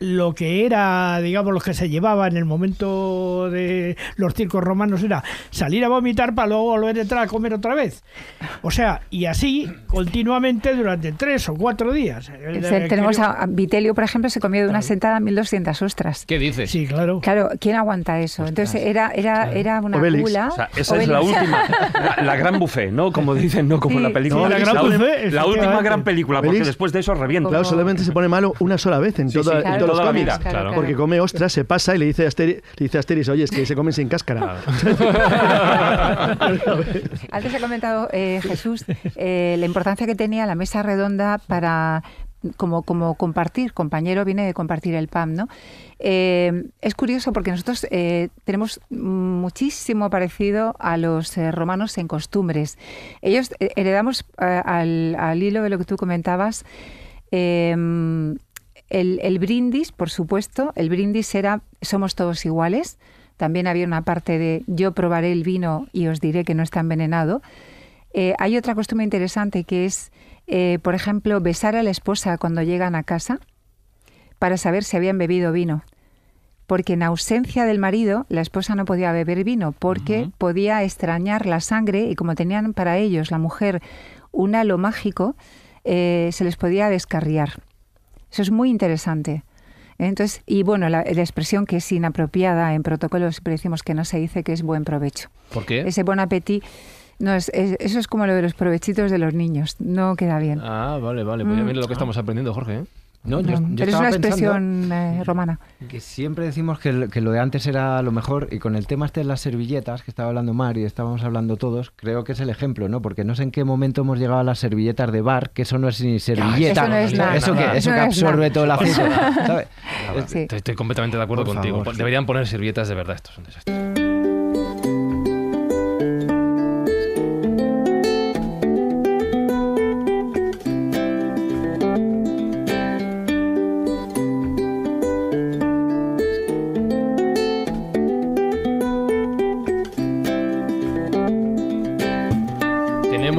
lo que era, digamos, lo que se llevaba en el momento de los circos romanos era salir a vomitar para luego volver a entrar a comer otra vez. O sea, y así continuamente durante tres o cuatro días. tenemos a Vitelio, por ejemplo, se comió de una sentada 1200 ostras. ¿Qué dices? Sí, claro. Claro, ¿quién aguanta eso? Entonces era era era una película esa es la última, <laughs> la, gran buffet, ¿no? Como dicen, no como en la película. la, gran la última gran película, porque después de eso revienta. Claro, solamente se pone malo una sola vez en toda, porque come ostras, se pasa y le dice a Asteris, dice Asteris oye, es que se comen sin cáscara. <laughs> Antes ha comentado eh, Jesús eh, la importancia que tenía la mesa redonda para, como, compartir, compañero viene de compartir el pan. ¿no? Eh, es curioso porque nosotros tenemos muchísimo parecido a los romanos en costumbres. Ellos heredamos al, al, hilo de lo que tú comentabas el, brindis, por supuesto, el brindis era somos todos iguales. También había una parte de yo probaré el vino y os diré que no está envenenado. Eh, hay otra costumbre interesante que es, eh, por ejemplo, besar a la esposa cuando llegan a casa para saber si habían bebido vino. Porque en ausencia del marido, la esposa no podía beber vino porque podía extrañar la sangre y como tenían para ellos la mujer un halo mágico, eh, se les podía descarriar. Eso es muy interesante. Entonces, y bueno, la, expresión que es inapropiada en protocolos, pero decimos que no se dice que es buen provecho. ¿Por qué? Ese buen apetito. No, es, eso es como lo de los provechitos de los niños. No queda bien. Ah, vale, vale. Pues a mm. lo que estamos aprendiendo, Jorge. ¿eh? No, yo, pero es una expresión eh, romana. Que siempre decimos que, lo de antes era lo mejor y con el tema este de las servilletas que estaba hablando Mar y estábamos hablando todos, creo que es el ejemplo, ¿no? Porque no sé en qué momento hemos llegado a las servilletas de bar, que eso no es ni servilleta. eso, que, absorbe todo el asunto. Estoy, completamente de acuerdo contigo. Deberían poner servilletas de verdad, estos son desastres.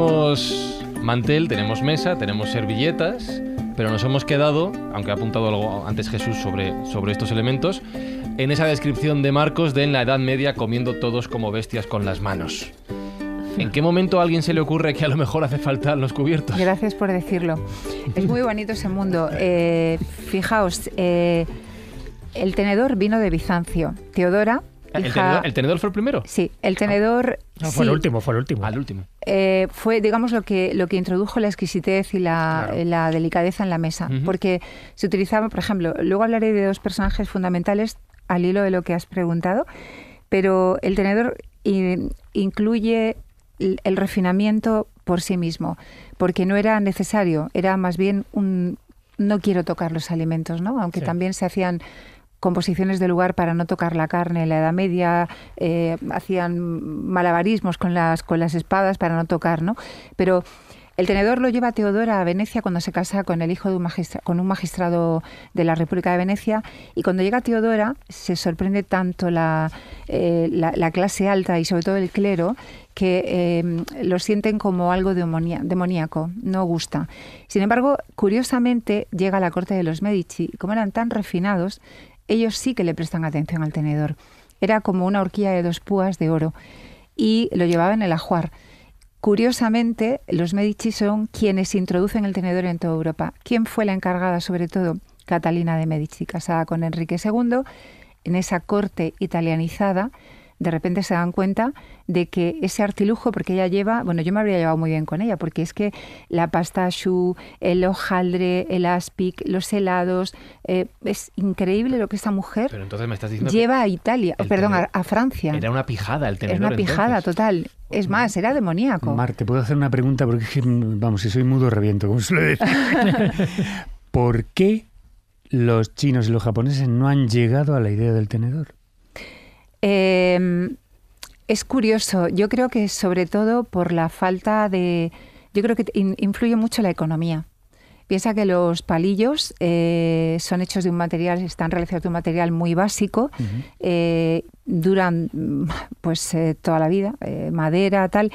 tenemos mantel, tenemos mesa, tenemos servilletas, pero nos hemos quedado, aunque ha apuntado algo antes Jesús sobre, sobre estos elementos, en esa descripción de Marcos de en la Edad Media comiendo todos como bestias con las manos. ¿En qué momento a alguien se le ocurre que a lo mejor hace falta los cubiertos? Gracias por decirlo. Es muy bonito ese mundo. Eh, fijaos, eh, el tenedor vino de Bizancio. Teodora, ¿El, tenedor, fue el primero? Sí, el tenedor... No, fue el último, fue el último. Al último. Eh, fue, digamos, lo que, lo que introdujo la exquisitez y la, delicadeza en la mesa, porque se utilizaba, por ejemplo, luego hablaré de dos personajes fundamentales al hilo de lo que has preguntado, pero el tenedor incluye el, refinamiento por sí mismo, porque no era necesario, era más bien un no quiero tocar los alimentos, ¿no? Aunque también se hacían composiciones de lugar para no tocar la carne en la Edad Media, eh, hacían malabarismos con las, con las espadas para no tocar, ¿no? Pero el tenedor lo lleva Teodora a Venecia cuando se casa con el hijo de un, magistra con un magistrado de la República de Venecia y cuando llega Teodora se sorprende tanto la, eh, clase alta y sobre todo el clero que eh, lo sienten como algo demoníaco, no gusta. Sin embargo, curiosamente llega a la corte de los Medici, como eran tan refinados, ellos sí que le prestan atención al tenedor. Era como una horquilla de dos púas de oro y lo llevaban en el ajuar. Curiosamente, los Medici son quienes introducen el tenedor en toda Europa. ¿Quién fue la encargada, sobre todo? Catalina de Medici, casada con Enrique II, en esa corte italianizada de repente se dan cuenta de que ese artilujo, porque ella lleva, bueno, yo me habría llevado muy bien con ella, porque es que la pasta choux, el hojaldre, el aspic, los helados, eh, es increíble lo que esta mujer lleva a Italia, perdón, a, Francia. Era una pijada el tenedor. Era una pijada total. Es más, era demoníaco. Mar, te puedo hacer una pregunta porque, vamos, si soy mudo reviento, como suele decir. <laughs> ¿Por qué los chinos y los japoneses no han llegado a la idea del tenedor? Em, es curioso, yo creo que sobre todo por la falta de... Yo creo que influye mucho la economía. Piensa que los palillos eh, son hechos de un material, están realizados de un material muy básico, eh, duran pues eh, toda la vida, madera, tal,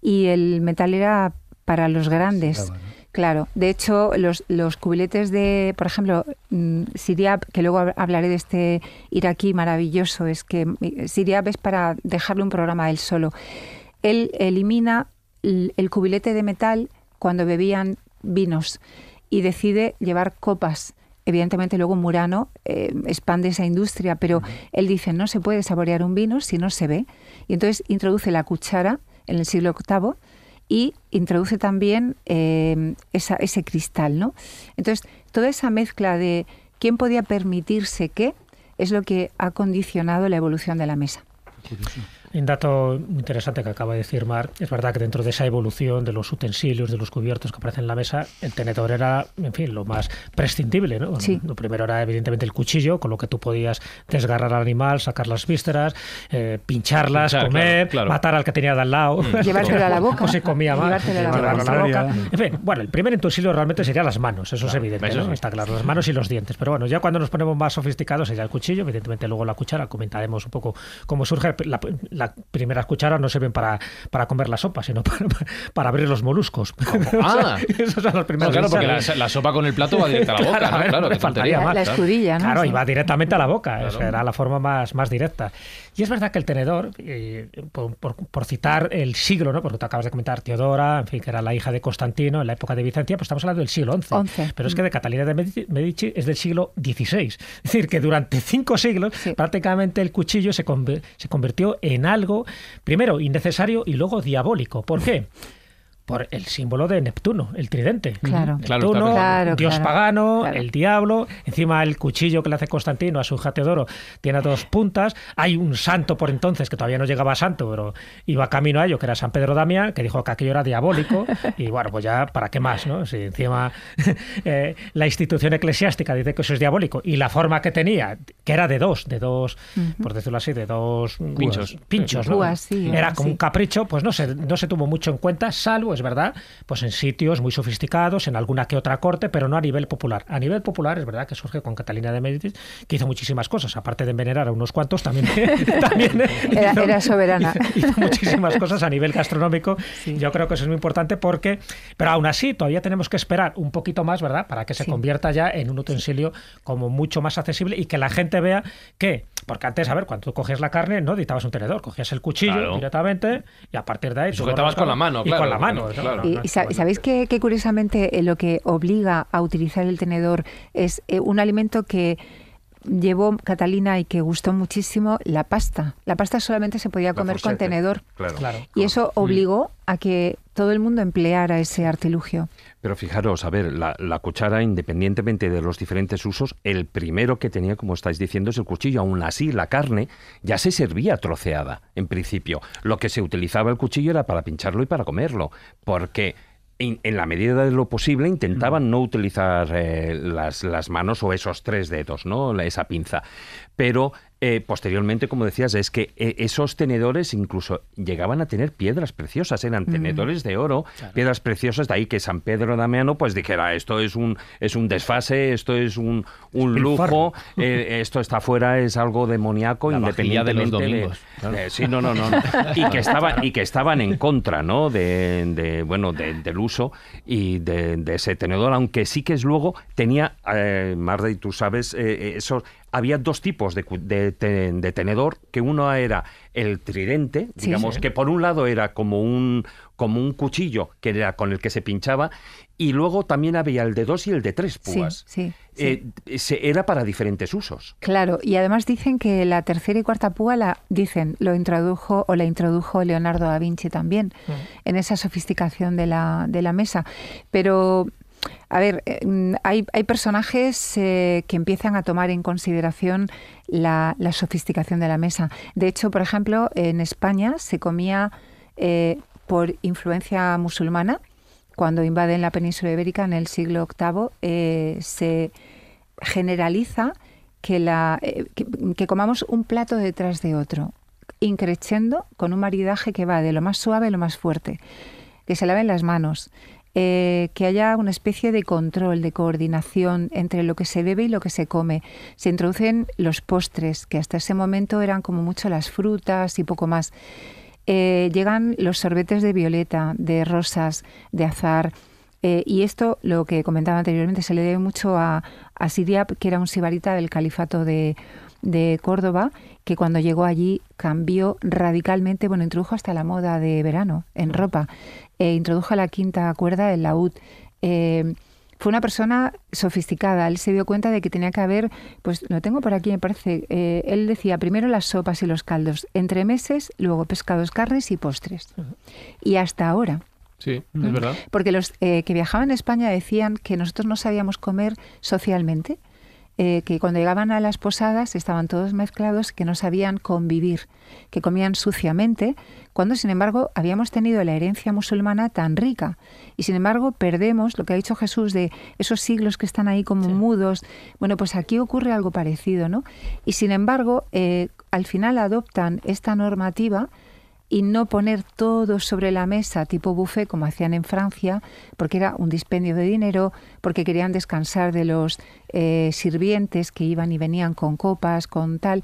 y el metal era para los grandes. Claro, de hecho, los, cubiletes de, por ejemplo, mm, Siria, que luego hablaré de este iraquí maravilloso, es que eh, Siria es para dejarle un programa a él solo. Él elimina el, cubilete de metal cuando bebían vinos y decide llevar copas. Evidentemente luego Murano eh, expande esa industria, pero él dice, no se puede saborear un vino si no se ve. Y entonces introduce la cuchara en el siglo VIII y introduce también em, ese cristal, ¿no? Entonces, toda esa mezcla de quién podía permitirse qué es lo que ha condicionado la evolución de la mesa un dato muy interesante que acaba de decir Mar Es verdad que dentro de esa evolución de los utensilios, de los cubiertos que aparecen en la mesa, el tenedor era, en fin, lo más prescindible. ¿no? Lo primero era, evidentemente, el cuchillo, con lo que tú podías desgarrar al animal, sacar las vísceras, eh, pincharlas, comer, matar al que tenía al lado. Mm. <laughs> a la boca. O se comía mal. a la, boca. En fin, bueno, el primer utensilio realmente sería las manos, eso es evidente, ¿no? está claro, las manos y los dientes. Pero bueno, ya cuando nos ponemos más sofisticados sería el cuchillo, evidentemente luego la cuchara, comentaremos un poco cómo surge la primeras cucharas no sirven para, para comer la sopa, sino <laughs> para, para abrir los moluscos. <laughs> Ah, son los primeros. claro, porque la, sopa con el plato va directa a la boca, claro, que faltaría La, escudilla, ¿no? Claro, y va directamente a la boca, claro. era la forma más, más directa. Y es verdad que el tenedor, eh, por, citar el siglo, ¿no? porque tú acabas de comentar Teodora, en fin, que era la hija de Constantino en la época de Bizantia, pues estamos hablando del siglo XI. Pero es que mm. de Catalina de Medici es del siglo XVI. Es decir, que durante cinco siglos prácticamente el cuchillo se, se convirtió en algo, primero, innecesario y luego diabólico. ¿Por qué? por el símbolo de Neptuno, el tridente. Claro. Neptuno, claro, dios pagano, el diablo, encima el cuchillo que le hace Constantino a su Teodoro tiene dos puntas. Hay un santo por entonces que todavía no llegaba a santo, pero iba camino a ello, que era San Pedro Damián, que dijo que aquello era diabólico. <laughs> Y bueno, pues ya, ¿para qué más? ¿no? Si encima <laughs> eh, la institución eclesiástica dice que eso es diabólico y la forma que tenía, que era de dos, de dos, por decirlo así, de dos pinchos, pinchos era como un capricho, pues no se, no se tuvo mucho en cuenta, salvo es verdad, pues en sitios muy sofisticados, en alguna que otra corte, pero no a nivel popular. A nivel popular es verdad que surge con Catalina de Médicis, que hizo muchísimas cosas, aparte de envenenar a unos cuantos, también, <laughs> también era, soberana. <laughs> Hizo, muchísimas cosas a nivel gastronómico. Yo creo que eso es muy importante porque, pero aún así, todavía tenemos que esperar un poquito más, ¿verdad?, para que se convierta ya en un utensilio como mucho más accesible y que la gente vea que, porque antes, a ver, cuando tú cogías la carne, no editabas un tenedor, cogías el cuchillo directamente y a partir de ahí... Sujetabas con la mano, con la mano, y, sabéis que, curiosamente eh, lo que obliga a utilizar el tenedor es eh, un alimento que llevó Catalina y que gustó muchísimo la pasta. La pasta solamente se podía comer con tenedor. Claro, y eso obligó mm. a que todo el mundo empleara ese artilugio. Pero fijaros, a ver, la, cuchara, independientemente de los diferentes usos, el primero que tenía, como estáis diciendo, es el cuchillo. Aún así, la carne ya se servía troceada, en principio. Lo que se utilizaba el cuchillo era para pincharlo y para comerlo, porque en, la medida de lo posible intentaban no utilizar eh, las, las, manos o esos tres dedos, ¿no? esa pinza. Pero eh, posteriormente, como decías, es que eh, esos tenedores incluso llegaban a tener piedras preciosas, eran mm. tenedores de oro, piedras preciosas, de ahí que San Pedro Damiano pues dijera, esto es un, es un desfase, esto es un, un lujo, eh, esto está fuera, es algo demoníaco, La independientemente de los domingos. sí, no, no, no. y, que estaban, y que estaban en contra ¿no? de, bueno, del uso y de, ese tenedor, aunque sí que es luego, tenía, Marta, y tú sabes, esos había dos tipos de, de, tenedor, que uno era el tridente, digamos, que por un lado era como un, como un cuchillo que era con el que se pinchaba, y luego también había el de dos y el de tres púas. Eh, era para diferentes usos. Claro, y además dicen que la tercera y cuarta púa la dicen, lo introdujo o la introdujo Leonardo da Vinci también, mm. en esa sofisticación de la, de la mesa. Pero a ver, eh, mm, hay, hay personajes eh, que empiezan a tomar en consideración la, sofisticación de la mesa. De hecho, por ejemplo, en España se comía eh, por influencia musulmana, cuando invaden la península ibérica en el siglo VIII, se generaliza que, la, comamos un plato detrás de otro, increciendo con un maridaje que va de lo más suave a lo más fuerte, que se laven las manos. Eh, que haya una especie de control, de coordinación entre lo que se bebe y lo que se come. Se introducen los postres, que hasta ese momento eran como mucho las frutas y poco más. Eh, llegan los sorbetes de violeta, de rosas, de azar. Eh, y esto, lo que comentaba anteriormente, se le debe mucho a, a que era un sibarita del califato de, de Córdoba, que cuando llegó allí cambió radicalmente, bueno, introdujo hasta la moda de verano en mm. ropa. Eh, introdujo la quinta cuerda del laúd. Eh, fue una persona sofisticada. Él se dio cuenta de que tenía que haber, pues lo tengo por aquí, me parece. Eh, él decía primero las sopas y los caldos, entre meses, luego pescados, carnes y postres. Y hasta ahora. Sí, es verdad. Porque los eh, que viajaban a España decían que nosotros no sabíamos comer socialmente eh, que cuando llegaban a las posadas estaban todos mezclados, que no sabían convivir, que comían suciamente, cuando sin embargo habíamos tenido la herencia musulmana tan rica. Y sin embargo perdemos lo que ha dicho Jesús de esos siglos que están ahí como mudos. Bueno, pues aquí ocurre algo parecido, ¿no? Y sin embargo, eh, al final adoptan esta normativa y no poner todo sobre la mesa tipo buffet como hacían en Francia, porque era un dispendio de dinero, porque querían descansar de los eh, sirvientes que iban y venían con copas, con tal,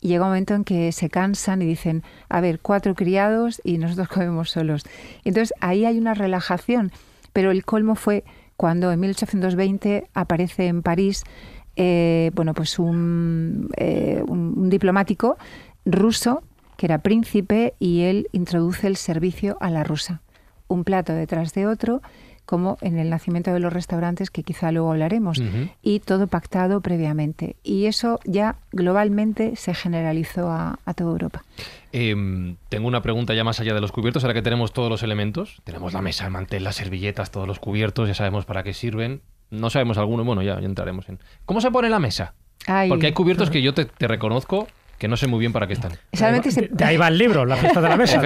y llega un momento en que se cansan y dicen, a ver, cuatro criados y nosotros <laughs> comemos solos. Entonces ahí hay una relajación, pero el colmo fue cuando en 1820 aparece en París eh, bueno, pues eh, un, un diplomático ruso que era príncipe y él introduce el servicio a la rusa, un plato detrás de otro como en el nacimiento de los restaurantes, que quizá luego hablaremos, y todo pactado previamente. Y eso ya globalmente se generalizó a, toda Europa. Em, tengo una pregunta ya más allá de los cubiertos, ahora que tenemos todos los elementos, tenemos la mesa, el mantel, las servilletas, todos los cubiertos, ya sabemos para qué sirven, no sabemos alguno, bueno, ya, entraremos en... ¿Cómo se pone la mesa? Porque hay cubiertos que yo te reconozco que no sé muy bien para qué están. de, ahí va, el libro, la fiesta de la mesa.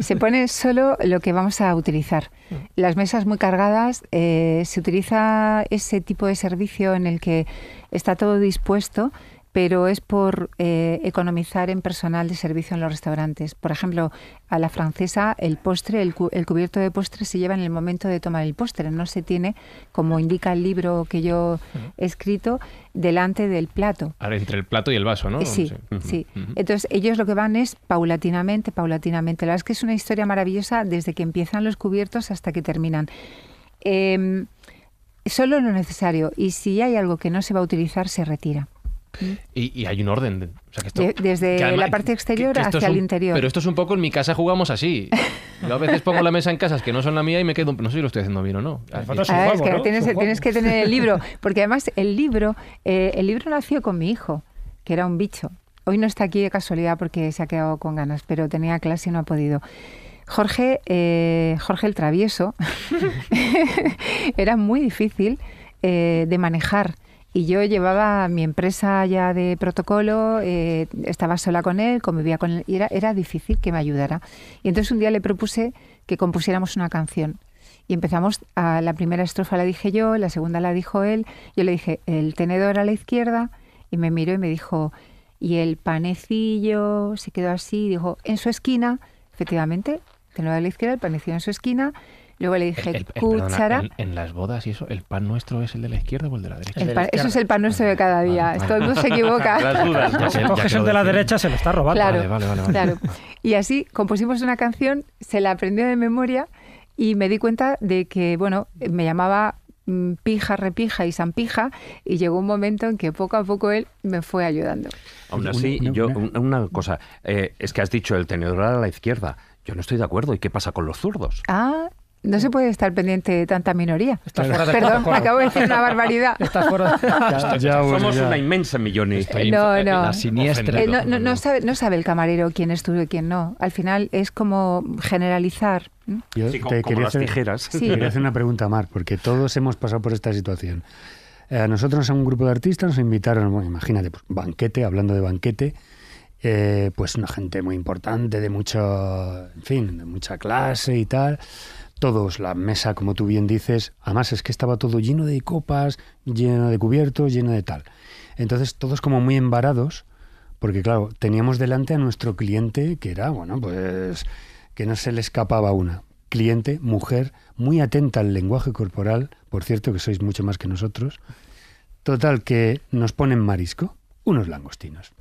Se pone solo lo que vamos a utilizar. Las mesas muy cargadas, eh, se utiliza ese tipo de servicio en el que está todo dispuesto pero es por eh, economizar en personal de servicio en los restaurantes. Por ejemplo, a la francesa el postre, el, cubierto de postre se lleva en el momento de tomar el postre, no se tiene, como indica el libro que yo he escrito, delante del plato. Ah, entre el plato y el vaso, ¿no? Eh, sí, sí. Entonces ellos lo que van es paulatinamente, paulatinamente. La verdad es que es una historia maravillosa desde que empiezan los cubiertos hasta que terminan. Em, solo lo necesario y si hay algo que no se va a utilizar se retira. Y, hay un orden. desde la parte exterior hasta hacia el interior. Pero esto es un poco, en mi casa jugamos así. <laughs> Yo a veces pongo la mesa en casas que no son la mía y me quedo, no sé si lo estoy haciendo bien o no. Ah, tienes, que tener el libro, porque además el libro, eh, el libro nació con mi hijo, que era un bicho. Hoy no está aquí de casualidad porque se ha quedado con ganas, pero tenía clase y no ha podido. Jorge, eh, Jorge el Travieso <laughs> era muy difícil eh, de manejar y yo llevaba mi empresa ya de protocolo, eh, estaba sola con él, convivía con él, y era, era difícil que me ayudara. Y entonces un día le propuse que compusiéramos una canción. Y empezamos, a, la primera estrofa la dije yo, la segunda la dijo él. Yo le dije, el tenedor a la izquierda, y me miró y me dijo, y el panecillo se quedó así, y dijo, en su esquina, efectivamente, tenedor a la izquierda, el panecillo en su esquina, Luego le dije el, cuchara. en, las bodas y eso, ¿el pan nuestro es el de la izquierda o el de la derecha? eso es el pan nuestro de cada día. Todo el mundo se equivoca. <laughs> Las dudas. si coges el de la derecha se lo está robando. Claro, Y así compusimos una canción, se la aprendió de memoria y me di cuenta de que, bueno, me llamaba mm, pija, repija y sampija, y llegó un momento en que poco a poco él me fue ayudando. Aún así, yo, una cosa, eh, es que has dicho el tenedor a la izquierda. Yo no estoy de acuerdo. ¿Y qué pasa con los zurdos? Ah, no se puede estar pendiente de tanta minoría. Perdón, acabo de decir una barbaridad. Somos una inmensa millones. Eh, eh, eh, no, no. no, sabe, no sabe el camarero quién es tú y quién no. Al final es como generalizar. Yo te quería las tijeras. hacer una pregunta, Mar, porque todos hemos pasado por esta situación. A nosotros, a un grupo de artistas, nos invitaron, imagínate, pues, banquete, hablando de banquete, pues una gente muy importante, de mucho, en fin, de mucha clase y tal todos, la mesa, como tú bien dices, además es que estaba todo lleno de copas, lleno de cubiertos, lleno de tal. Entonces, todos como muy embarados, porque claro, teníamos delante a nuestro cliente, que era, bueno, pues que no se le escapaba una. Cliente, mujer, muy atenta al lenguaje corporal, por cierto que sois mucho más que nosotros. Total, que nos ponen marisco, unos langostinos.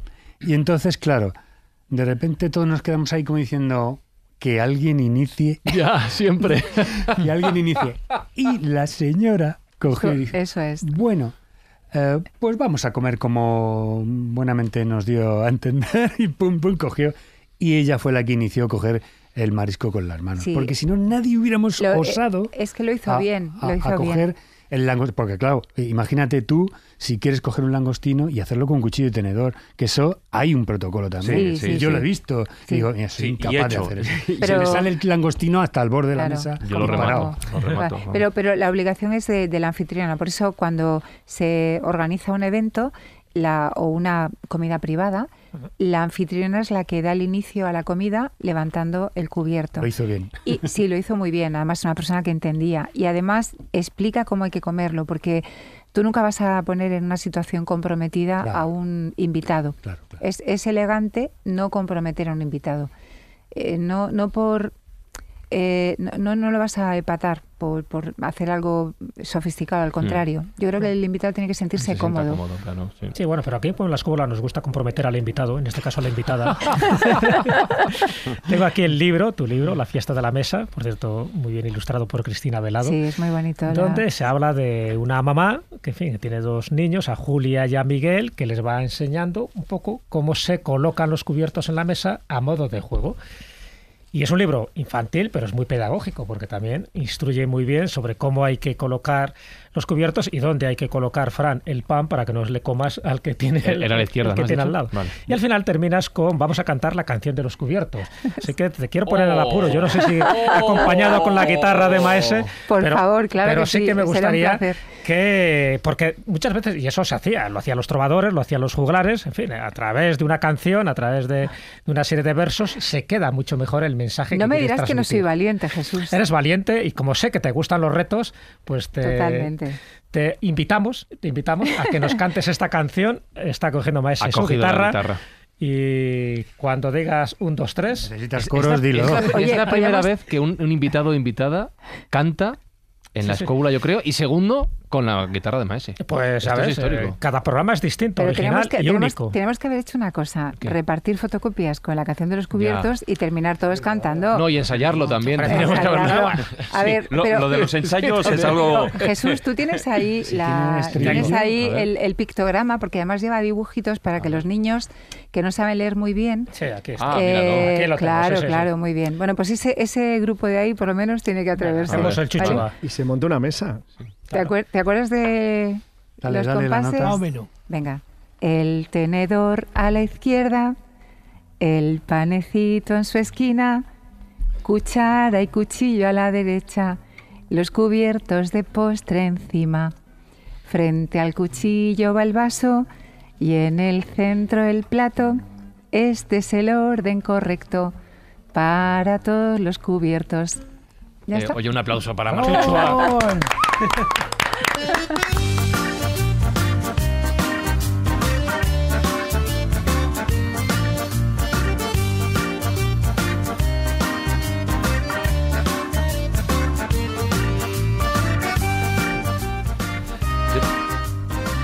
Y entonces, claro, de repente todos nos quedamos ahí como diciendo, que alguien inicie. <laughs> Ya, siempre. que <laughs> alguien inicie. Y la señora cogió Eso es. Bueno, eh, pues vamos a comer como buenamente nos dio a entender. <laughs> Y pum, pum, cogió. Y ella fue la que inició a coger el marisco con las manos. Porque si no, nadie hubiéramos eh, osado. Es que lo hizo bien. Lo hizo bien porque claro, imagínate tú si quieres coger un langostino y hacerlo con cuchillo y tenedor, que eso hay un protocolo también. yo lo he visto. digo, mira, soy incapaz de hacer eso. <laughs> Se le sale el langostino hasta el borde de la mesa. Yo lo remato, Pero, pero la obligación es de la anfitriona. Por eso cuando se organiza un evento, la, o una comida privada, la anfitriona es la que da el inicio a la comida levantando el cubierto. Lo hizo bien. Y, <laughs> sí, lo hizo muy bien. Además, es una persona que entendía. Y además explica cómo hay que comerlo, porque tú nunca vas a poner en una situación comprometida a un invitado. Es, es elegante no comprometer a un invitado. Eh, no, no por eh, no, no, lo vas a empatar por, por, hacer algo sofisticado, al mm. contrario. Yo creo que el invitado tiene que sentirse cómodo. sí. bueno, pero aquí en la Escuela nos gusta comprometer al invitado, en este caso a la invitada. <laughs> Tengo aquí el libro, tu libro, La fiesta de la mesa, por cierto, muy bien ilustrado por Cristina Velado. Sí, es muy bonito. Donde se habla de una mamá que, tiene dos niños, a Julia y a Miguel, que les va enseñando un poco cómo se colocan los cubiertos en la mesa a modo de juego. Y es un libro infantil, pero es muy pedagógico, porque también instruye muy bien sobre cómo hay que colocar los cubiertos y dónde hay que colocar, Fran, el pan para que no le comas al que tiene, al lado. Y al final terminas con vamos a cantar la canción de los cubiertos. Así que te quiero poner al oh. apuro. Yo no sé si oh. acompañado con la guitarra de Maese. Por favor, claro. Pero sí, que me gustaría que. Porque muchas veces, y eso se hacía, lo hacían los trovadores, lo hacían los juglares, en fin, a través de una canción, a través de, una serie de versos, se queda mucho mejor el mensaje no me dirás que no soy valiente, Jesús. Eres valiente y como sé que te gustan los retos, pues te, te invitamos, te invitamos a que nos cantes esta canción. Está cogiendo Maese su guitarra. Y cuando digas un, dos, tres. Necesitas coros, dilo. Es la, primera vez que un, invitado o invitada canta en la escóbula, yo creo. Y segundo, con la guitarra de Maese. Pues, a ver, eh, cada programa es distinto, tenemos que, que haber hecho una cosa, repartir fotocopias con la canción de los cubiertos y terminar todos cantando. No, y ensayarlo también. A ver, lo, de los ensayos es <laughs> algo... Jesús, tú tienes ahí, ahí el, pictograma, porque además lleva dibujitos para que los niños que no saben leer muy bien... Sí, aquí está. Ah, eh, claro, claro, muy bien. Bueno, pues ese, grupo de ahí por lo menos tiene que atreverse. Vamos el Y se montó una mesa. ¿Te, acuerdas de los compases? Venga. El tenedor a la izquierda, el panecito en su esquina, cuchara y cuchillo a la derecha, los cubiertos de postre encima. Frente al cuchillo va el vaso y en el centro el plato. Este es el orden correcto para todos los cubiertos. Eh, oye, un aplauso para María.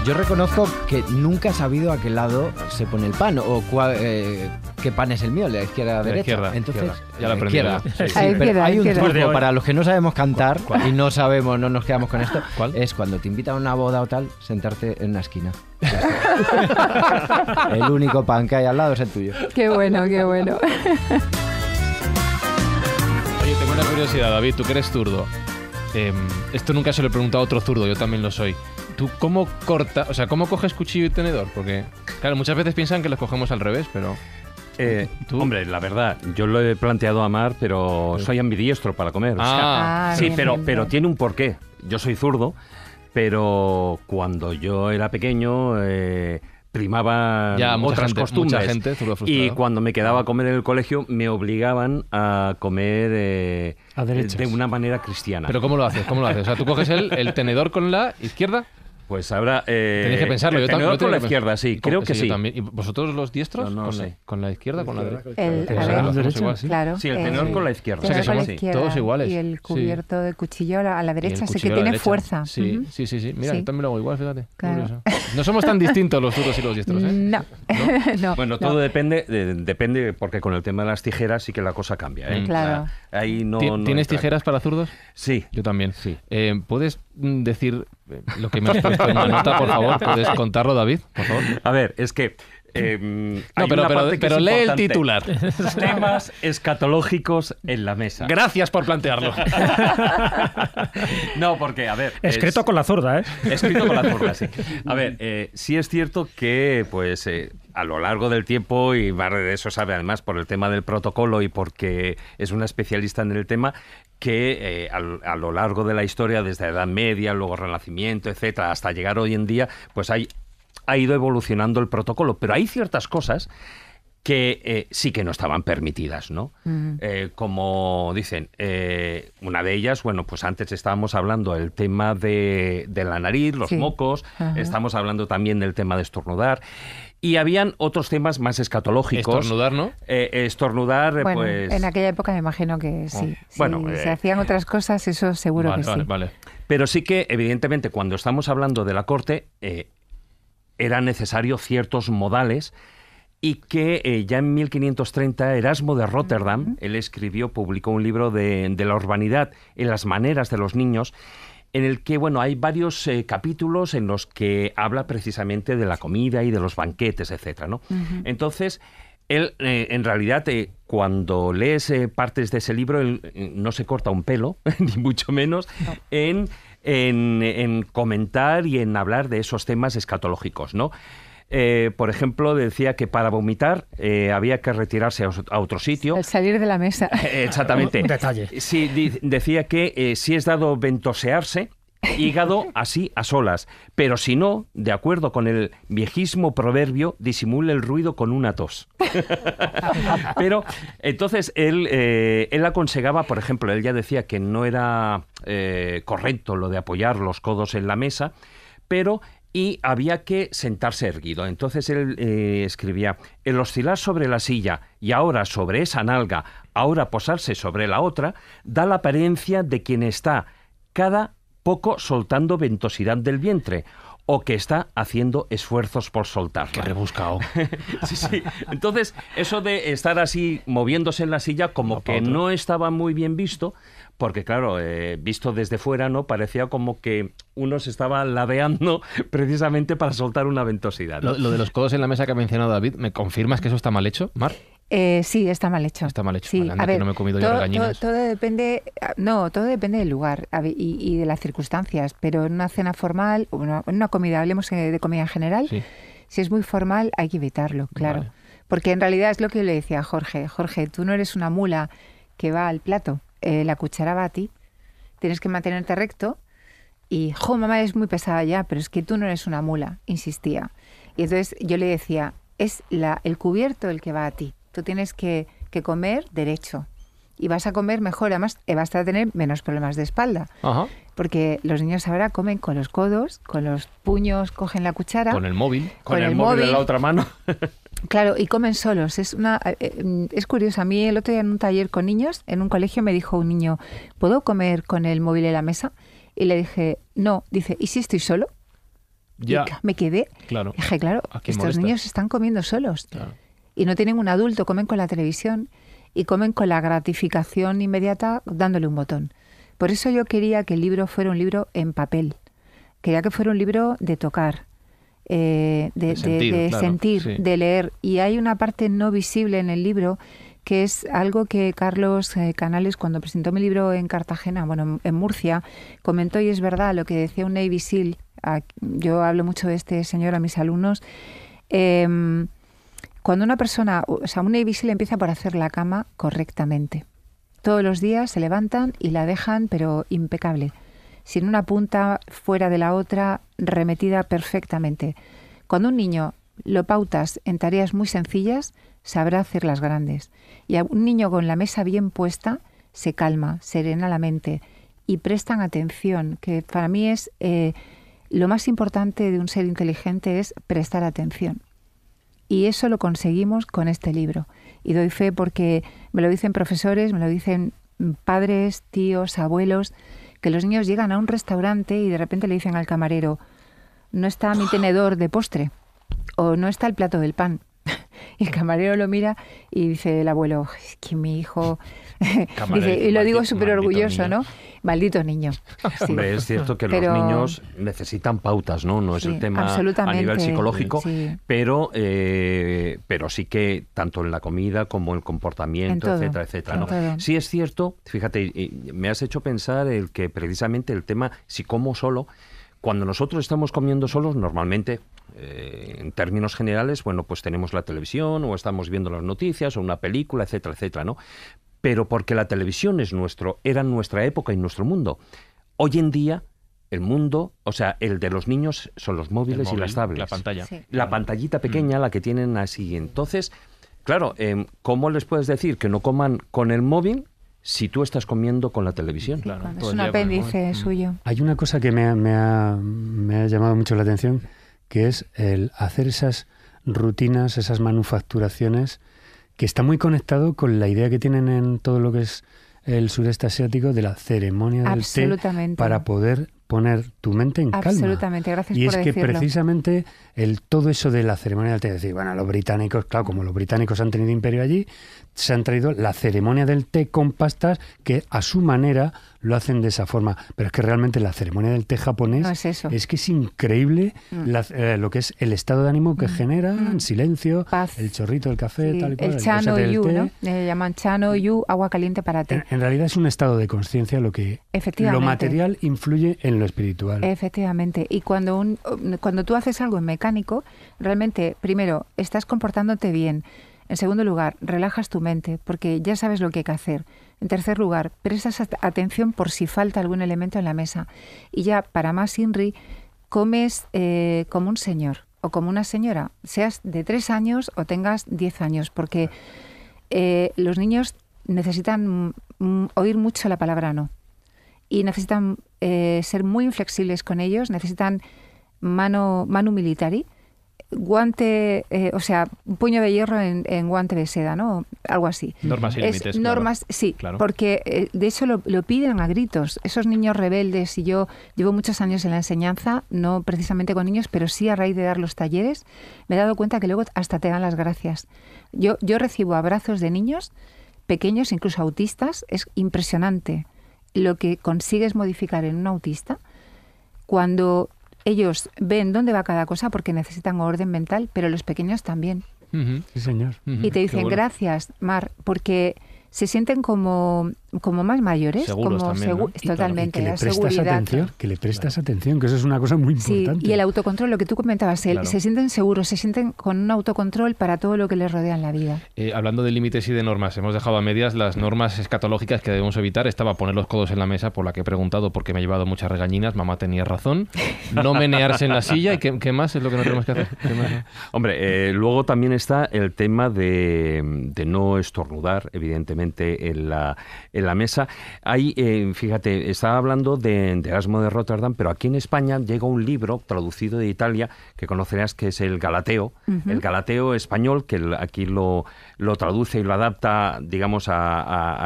Yo reconozco que nunca he sabido a qué lado se pone el pan o cuál. Eh, qué pan es el mío, la izquierda, la derecha. Izquierda, Entonces, Ya la aprendí. Izquierda. hay un truco para los que no sabemos cantar y no sabemos, no nos quedamos con esto. ¿Cuál? Es cuando te invitan a una boda o tal, sentarte en una esquina. <laughs> el único pan que hay al lado es el tuyo. Qué bueno, qué bueno. Oye, tengo una curiosidad, David, tú que eres zurdo. Em, esto nunca se lo he preguntado a otro zurdo, yo también lo soy. ¿Tú cómo corta, o sea, cómo coges cuchillo y tenedor? Porque, claro, muchas veces piensan que los cogemos al revés, pero... Eh, eh, hombre, la verdad, yo lo he planteado a Mar, pero soy ambidiestro para comer. Ah, sí, pero, pero tiene un porqué. Yo soy zurdo, pero cuando yo era pequeño... Eh, primaban ya, otras gente, costumbres. Gente, y cuando me quedaba a comer en el colegio, me obligaban a comer eh, de una manera cristiana. ¿Pero cómo lo haces? ¿Cómo lo haces? O sea, tú coges el, el tenedor con la izquierda pues habrá. Eh, Tenéis que pensarlo. Yo eh, también. con la izquierda, sí. Creo que sí. También. ¿Y vosotros los diestros? No, no con, sé. La, con, La, izquierda, con la derecha. El, claro. Sí, el eh, tenor con la izquierda. O sea que todos iguales. Y el cubierto de cuchillo a la derecha, así que tiene fuerza. Sí, sí, sí. Mira, yo también lo hago igual, fíjate. Claro. No somos tan distintos los zurdos y los diestros, ¿eh? No. <laughs> <laughs> Bueno, todo depende, depende, porque con el tema de las tijeras sí que la cosa cambia. ¿eh? Mm. Claro. Ah, ahí no, ¿Tienes tijeras para zurdos? Sí. Yo también. Sí. Eh, ¿Puedes decir eh, lo que me has puesto en la <laughs> nota, por favor? ¿Puedes <laughs> contarlo, David? A ver, es que eh, no, pero, lee el titular. <laughs> Temas escatológicos en la mesa. Gracias por plantearlo. no, porque, a ver. Escrito con la zurda, ¿eh? Escrito con la zurda, sí. A ver, eh, sí es cierto que, pues. a lo largo del tiempo, y Barre de eso sabe además por el tema del protocolo y porque es una especialista en el tema, que eh, a, lo largo de la historia, desde la Edad Media, luego Renacimiento, etcétera, hasta llegar hoy en día, pues hay, ha ido evolucionando el protocolo. Pero hay ciertas cosas que eh, sí que no estaban permitidas, ¿no? Eh, como dicen, una de ellas, bueno, pues antes estábamos hablando del tema de, la nariz, los mocos, estamos hablando también del tema de estornudar. Y habían otros temas más escatológicos. Estornudar, ¿no? Eh, estornudar, eh, pues... En aquella época me imagino que sí. Oh, bueno, eh, se hacían otras cosas, eso seguro que sí. Pero sí que, evidentemente, cuando estamos hablando de la corte, eran necesarios ciertos modales y que ya en 1530 Erasmo de Rotterdam, él escribió, publicó un libro de, de, la urbanidad en las maneras de los niños, en el que, bueno, hay varios eh, capítulos en los que habla precisamente de la comida y de los banquetes, etcétera, ¿no? Entonces, él, eh, en realidad, eh, cuando lees partes de ese libro, no se corta un pelo, <laughs> ni mucho menos, en, en, comentar y en hablar de esos temas escatológicos, ¿no? Eh, por ejemplo, decía que para vomitar eh, había que retirarse a, otro sitio. Al salir de la mesa. <laughs> Eh, exactamente. Un detalle. Sí, decía que si es dado ventosearse, hígado así a solas. Pero si no, de acuerdo con el viejísimo proverbio, disimule el ruido con una tos. <laughs> Pero entonces él, él aconsejaba, por ejemplo, él ya decía que no era correcto lo de apoyar los codos en la mesa, pero y había que sentarse erguido. Entonces él eh, escribía, el oscilar sobre la silla y ahora sobre esa nalga, ahora posarse sobre la otra, da la apariencia de quien está cada poco soltando ventosidad del vientre o que está haciendo esfuerzos por soltar Qué rebuscado. <laughs> sí, sí. Entonces, eso de estar así moviéndose en la silla como que no estaba muy bien visto porque claro, eh, visto desde fuera, ¿no? Parecía como que uno se estaba ladeando <laughs> precisamente para soltar una ventosidad. Lo, de los codos en la mesa que ha mencionado David, ¿me confirmas que eso está mal hecho, Mar? Eh, sí, está mal hecho. Está mal hecho. no me he comido todo, todo, depende, no, todo depende del lugar y, de las circunstancias. Pero en una cena formal, en una, comida, hablemos eh, de comida en general. Si es muy formal, hay que evitarlo, claro. Porque en realidad es lo que yo le decía a Jorge. Jorge, tú no eres una mula que va al plato. Eh, la cuchara va a ti. Tienes que mantenerte recto. Y, jo, mamá es muy pesada ya, pero es que tú no eres una mula, insistía. Y entonces yo le decía, es la, el cubierto el que va a ti. Tú tienes que, que comer derecho. Y vas a comer mejor, además eh, vas a tener menos problemas de espalda. Ajá porque los niños ahora comen con los codos, con los puños, cogen la cuchara. Con el móvil, con, el, móvil, en la otra mano. <laughs> Claro, y comen solos. Es una eh, eh, mm, es curioso. A mí el otro día en un taller con niños, en un colegio, me dijo un niño, ¿puedo comer con el móvil en la mesa? Y le dije, no. Dice, ¿y si estoy solo? Ya. me quedé. Claro. dije, claro, estos niños están comiendo solos. Y no tienen un adulto, comen con la televisión y comen con la gratificación inmediata dándole un botón. Por eso yo quería que el libro fuera un libro en papel. Quería que fuera un libro de tocar, eh, de, sentir, de, leer. Y hay una parte no visible en el libro que es algo que Carlos eh, Canales, cuando presentó mi libro en Cartagena, bueno, en Murcia, comentó, y es verdad, lo que decía un Navy Seal, yo hablo mucho de este señor a mis alumnos, em, cuando una persona, o sea, un Navy Seal empieza por hacer la cama correctamente. Todos los días se levantan y la dejan, pero impecable, sin una punta fuera de la otra, remetida perfectamente. Cuando un niño lo pautas en tareas muy sencillas, sabrá hacer las grandes. Y a un niño con la mesa bien puesta, se calma, serena la mente y prestan atención, que para mí es eh, lo más importante de un ser inteligente es prestar atención. Y eso lo conseguimos con este libro y doy fe porque me lo dicen profesores, me lo dicen padres, tíos, abuelos, que los niños llegan a un restaurante y de repente le dicen al camarero, no está mi tenedor de postre o no está el plato del pan. <laughs> Y el camarero lo mira y dice el abuelo, es que mi hijo y lo digo súper orgulloso, ¿no? Maldito niño. Hombre, es cierto que los niños necesitan pautas, ¿no? No es el tema a nivel psicológico, pero, eh, pero sí que tanto en la comida como el comportamiento, etcétera, etcétera. ¿no? Sí es cierto, fíjate, me has hecho pensar el que precisamente el tema, si como solo, cuando nosotros estamos comiendo solos, normalmente, eh, en términos generales, bueno, pues tenemos la televisión o estamos viendo las noticias o una película, etcétera, etcétera, ¿no? pero porque la televisión es nuestro, era nuestra época y nuestro mundo. Hoy en día el mundo, o sea, el de los niños son los móviles y las tablets. La pantalla. La pantallita mm. pequeña, la que tienen así. Entonces, claro, em, ¿cómo les puedes decir que no coman con el móvil si tú estás comiendo con la televisión? es un apéndice mm. suyo. Hay una cosa que me, ha, me ha llamado mucho la atención, que es el hacer esas rutinas, esas manufacturaciones que está muy conectado con la idea que tienen en todo lo que es el sureste asiático de la ceremonia del té para poder poner tu mente en calma. Absolutamente, gracias y por Y es que precisamente el, todo eso de la ceremonia del té, decir, bueno, los británicos, claro, como los británicos han tenido imperio allí, se han traído la ceremonia del té con pastas que a su manera lo hacen de esa forma. Pero es que realmente la ceremonia del té japonés es, que es increíble mm. eh, lo que es el estado de ánimo que mm. genera, mm. silencio, el chorrito el café, tal y El chano yu, Le llaman chano yu, agua caliente para té. En, realidad es un estado de conciencia lo que lo material influye en lo espiritual. Efectivamente. Y cuando, un, cuando tú haces algo en mecánico, realmente, primero, estás comportándote bien en segundo lugar, relajas tu mente porque ya sabes lo que hay que hacer. En tercer lugar, prestas atención por si falta algún elemento en la mesa. Y ya, para más INRI, comes eh, como un señor o como una señora, seas de tres años o tengas diez años, porque eh, los niños necesitan oír mucho la palabra no y necesitan eh, ser muy inflexibles con ellos, necesitan mano, militar guante, eh, o sea, un puño de hierro en, guante de seda, ¿no? Algo así. Normas y límites. Normas, sí, porque eh, de hecho lo, lo, piden a gritos. Esos niños rebeldes, y yo llevo muchos años en la enseñanza, no precisamente con niños, pero sí a raíz de dar los talleres, me he dado cuenta que luego hasta te dan las gracias. Yo, yo recibo abrazos de niños pequeños, incluso autistas, es impresionante lo que consigues modificar en un autista cuando ellos ven dónde va cada cosa porque necesitan orden mental, pero los pequeños también. Sí, señor. Y te dicen gracias, Mar, porque se sienten como como más mayores, como totalmente. que le prestas atención, que le prestas atención, que eso es una cosa muy importante. y el autocontrol, lo que tú comentabas, se sienten seguros, se sienten con un autocontrol para todo lo que les rodea en la vida. Eh, hablando de límites y de normas, hemos dejado a medias las normas escatológicas que debemos evitar. Estaba poner los codos en la mesa, por la que he preguntado porque me ha llevado muchas regañinas, mamá tenía razón. No menearse en la silla y qué, más es lo que no tenemos que hacer. <laughs> Hombre, eh, luego también está el tema de no estornudar, evidentemente, en la la mesa. Hay, eh, fíjate, estaba hablando de, Erasmo de Rotterdam, pero aquí en España llega un libro traducido de Italia que conocerás que es el Galateo, el Galateo español, que aquí lo, lo traduce y lo adapta, digamos, a,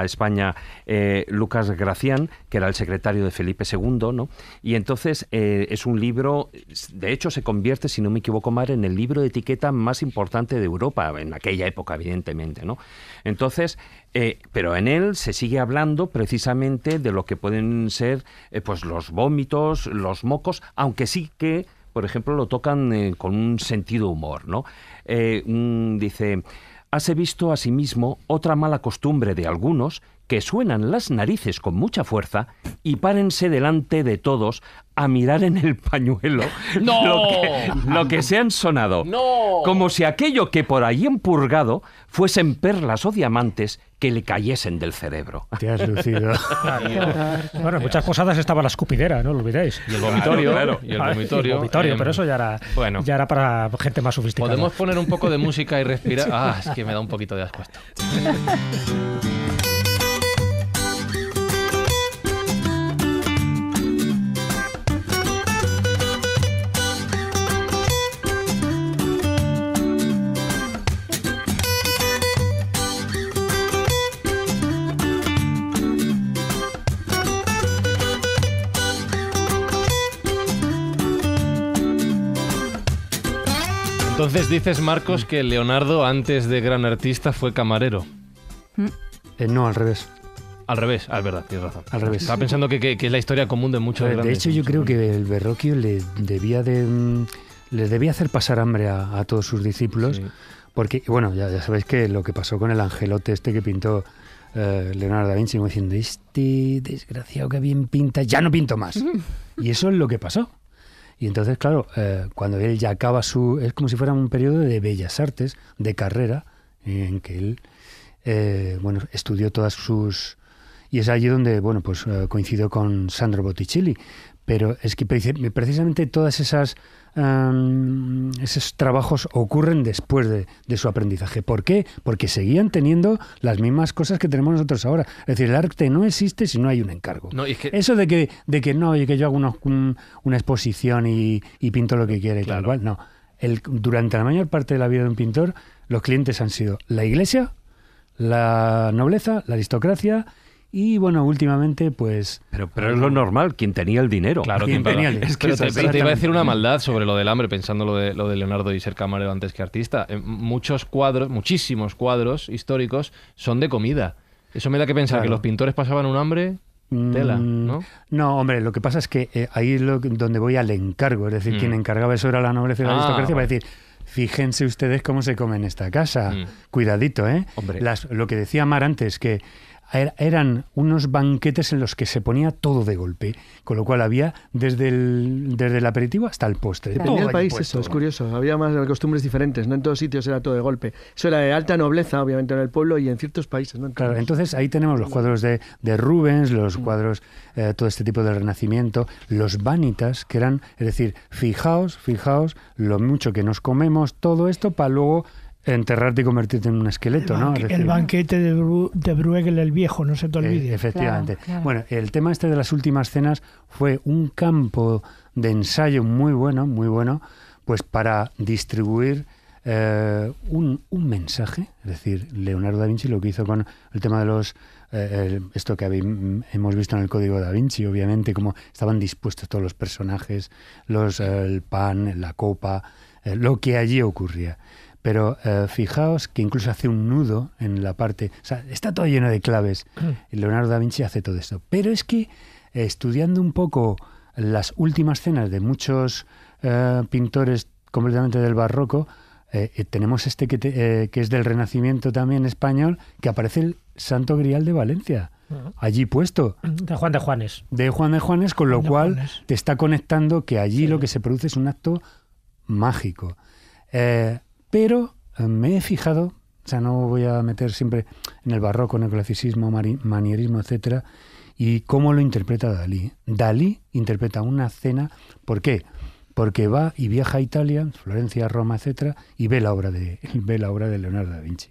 España eh, Lucas Gracián, que era el secretario de Felipe II, ¿no? Y entonces eh, es un libro, de hecho se convierte, si no me equivoco mal, en el libro de etiqueta más importante de Europa, en aquella época, evidentemente, ¿no? Entonces, eh, pero en él se sigue hablando precisamente de lo que pueden ser eh, pues los vómitos, los mocos, aunque sí que, por ejemplo, lo tocan eh, con un sentido humor, ¿no? dice, hase visto asimismo otra mala costumbre de algunos que suenan las narices con mucha fuerza y párense delante de todos a mirar en el pañuelo <laughs> lo, que, se han sonado. Como si aquello que por ahí empurgado fuesen perlas o diamantes que le cayesen del cerebro. Te has lucido. <laughs> bueno, muchas posadas estaba la escupidera, no lo olvidéis. Y el vomitorio. Claro, Y el vomitorio. vomitorio em, pero eso ya era, ya era para gente más sofisticada. Podemos poner un poco de música y respirar. <laughs> Ah, es que me da un poquito de asco esto. <laughs> Entonces dices, Marcos, mm. que Leonardo, antes de gran artista, fue camarero. Mm. Eh, no, al revés. Al revés, al ah, es verdad, tienes razón. Al revés. Estaba pensando que, que- es la historia común de muchos grandes. de hecho, yo creo que el Berroquio le debía de, mm, les debía hacer pasar hambre a, todos sus discípulos, porque, bueno, ya, ya sabéis que lo que pasó con el angelote este que pintó eh, Leonardo da Vinci, diciendo, este desgraciado que bien pinta, ya no pinto más. <laughs> y eso es lo que pasó. Y entonces, claro, eh, cuando él ya acaba su... Es como si fuera un periodo de bellas artes, de carrera, en que él, eh, bueno, estudió todas sus... Y es allí donde, bueno, pues eh, coincidió con Sandro Botticelli. Pero es que precisamente todas esas esos trabajos ocurren después de, su aprendizaje. ¿Por qué? Porque seguían teniendo las mismas cosas que tenemos nosotros ahora. Es decir, el arte no existe si no hay un encargo. Eso de que, de que no, y que yo hago una, exposición y, pinto lo que quiere, claro. tal no. durante la mayor parte de la vida de un pintor, los clientes han sido la iglesia, la nobleza, la aristocracia y bueno, últimamente pues... Pero, pero es lo normal, quien tenía el dinero. Claro, quien tenía Es que te, iba a decir una maldad sobre lo del hambre, pensando lo de, lo de Leonardo y ser camarero antes que artista. Eh, muchos cuadros, muchísimos cuadros históricos son de comida. Eso me da que pensar que los pintores pasaban un hambre Tela, mm, ¿no? ¿no? hombre, lo que pasa es que eh, ahí lo, donde voy al encargo, es decir, mm. quien encargaba eso era la nobleza y la ah, aristocracia, para decir, fíjense ustedes cómo se come en esta casa, mm. cuidadito, ¿eh? Las, lo que decía Mar antes, que eran unos banquetes en los que se ponía todo de golpe, con lo cual había desde el, desde el aperitivo hasta el postre. Dependía el país, eso es curioso. Había más costumbres diferentes, no en todos sitios era todo de golpe. Eso era de alta nobleza, obviamente, en el pueblo y en ciertos países. claro, entonces ahí tenemos los cuadros de, de Rubens, los mm. cuadros, eh, todo este tipo de Renacimiento, los vanitas, que eran, es decir, fijaos, fijaos lo mucho que nos comemos, todo esto para luego enterrarte y convertirte en un esqueleto, el ¿no? el banquete de, Bruegel el Viejo, no se te eh, olvide. efectivamente. Bueno, el tema este de las últimas cenas fue un campo de ensayo muy bueno, muy bueno, pues para distribuir eh, un, mensaje, es decir, Leonardo da Vinci lo que hizo con el tema de los, eh, esto que hemos visto en el Código da Vinci, obviamente, cómo estaban dispuestos todos los personajes, los, el pan, la copa, lo que allí ocurría. Pero eh, fijaos que incluso hace un nudo en la parte, o sea, está todo lleno de claves. <clears throat> Leonardo da Vinci hace todo esto. Pero es que estudiando un poco las últimas cenas de muchos eh, pintores completamente del barroco, eh, tenemos este que, que, es del Renacimiento también español, que aparece el Santo Grial de Valencia allí puesto. <clears throat> De Juan de Juanes. De Juan de Juanes, con lo cual te está conectando que allí lo que se produce es un acto mágico. Eh, pero eh, me he fijado, o sea, no voy a meter siempre en el barroco, en el clasicismo, manierismo, etcétera, y cómo lo interpreta Dalí. Dalí interpreta una cena, ¿por qué? Porque va y viaja a Italia, Florencia, Roma, etcétera, y ve la obra de, <laughs> ve la obra de Leonardo da Vinci.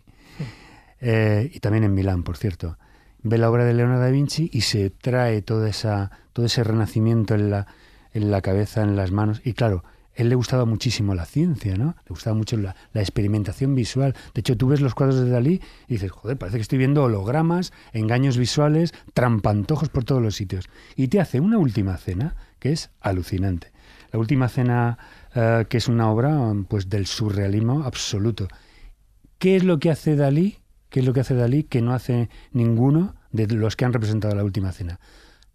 Eh, y también en Milán, por cierto. Ve la obra de Leonardo da Vinci y se trae toda esa, todo ese renacimiento en la, en la cabeza, en las manos. Y claro, él le ha gustado muchísimo la ciencia, ¿no? Le gustaba mucho la, experimentación visual. De hecho, tú ves los cuadros de Dalí y dices, joder, parece que estoy viendo hologramas, engaños visuales, trampantojos por todos los sitios. Y te hace una última cena que es alucinante. La última cena, eh, que es una obra pues, del surrealismo absoluto. ¿Qué es lo que hace Dalí? ¿Qué es lo que hace Dalí que no hace ninguno de los que han representado la última cena?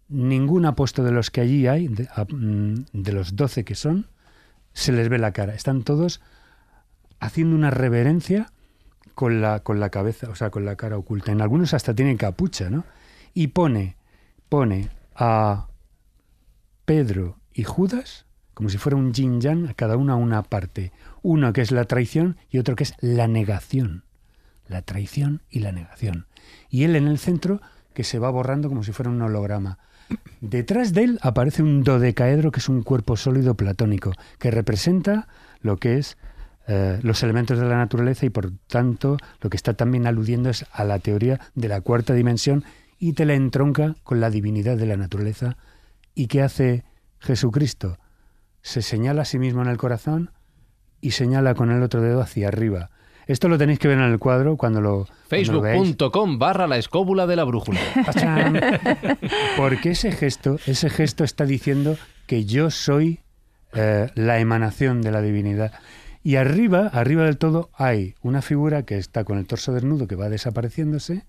Ningún apóstol de los que allí hay, de, mm, de los 12 que son, se les ve la cara. Están todos haciendo una reverencia con la, con la cabeza, o sea, con la cara oculta. En algunos hasta tienen capucha, ¿no? Y pone, pone a Pedro y Judas como si fuera un yin yang, cada uno a una parte. Uno que es la traición y otro que es la negación. La traición y la negación. Y él en el centro que se va borrando como si fuera un holograma. Detrás de él aparece un dodecaedro que es un cuerpo sólido platónico, que representa lo que es eh, los elementos de la naturaleza y por tanto lo que está también aludiendo es a la teoría de la cuarta dimensión y te la entronca con la divinidad de la naturaleza. ¿Y qué hace Jesucristo? Se señala a sí mismo en el corazón y señala con el otro dedo hacia arriba esto lo tenéis que ver en el cuadro cuando lo. Facebook.com barra la escóbula de la brújula. <laughs> Porque ese gesto, ese gesto está diciendo que yo soy eh, la emanación de la divinidad. Y arriba, arriba del todo, hay una figura que está con el torso desnudo que va desapareciéndose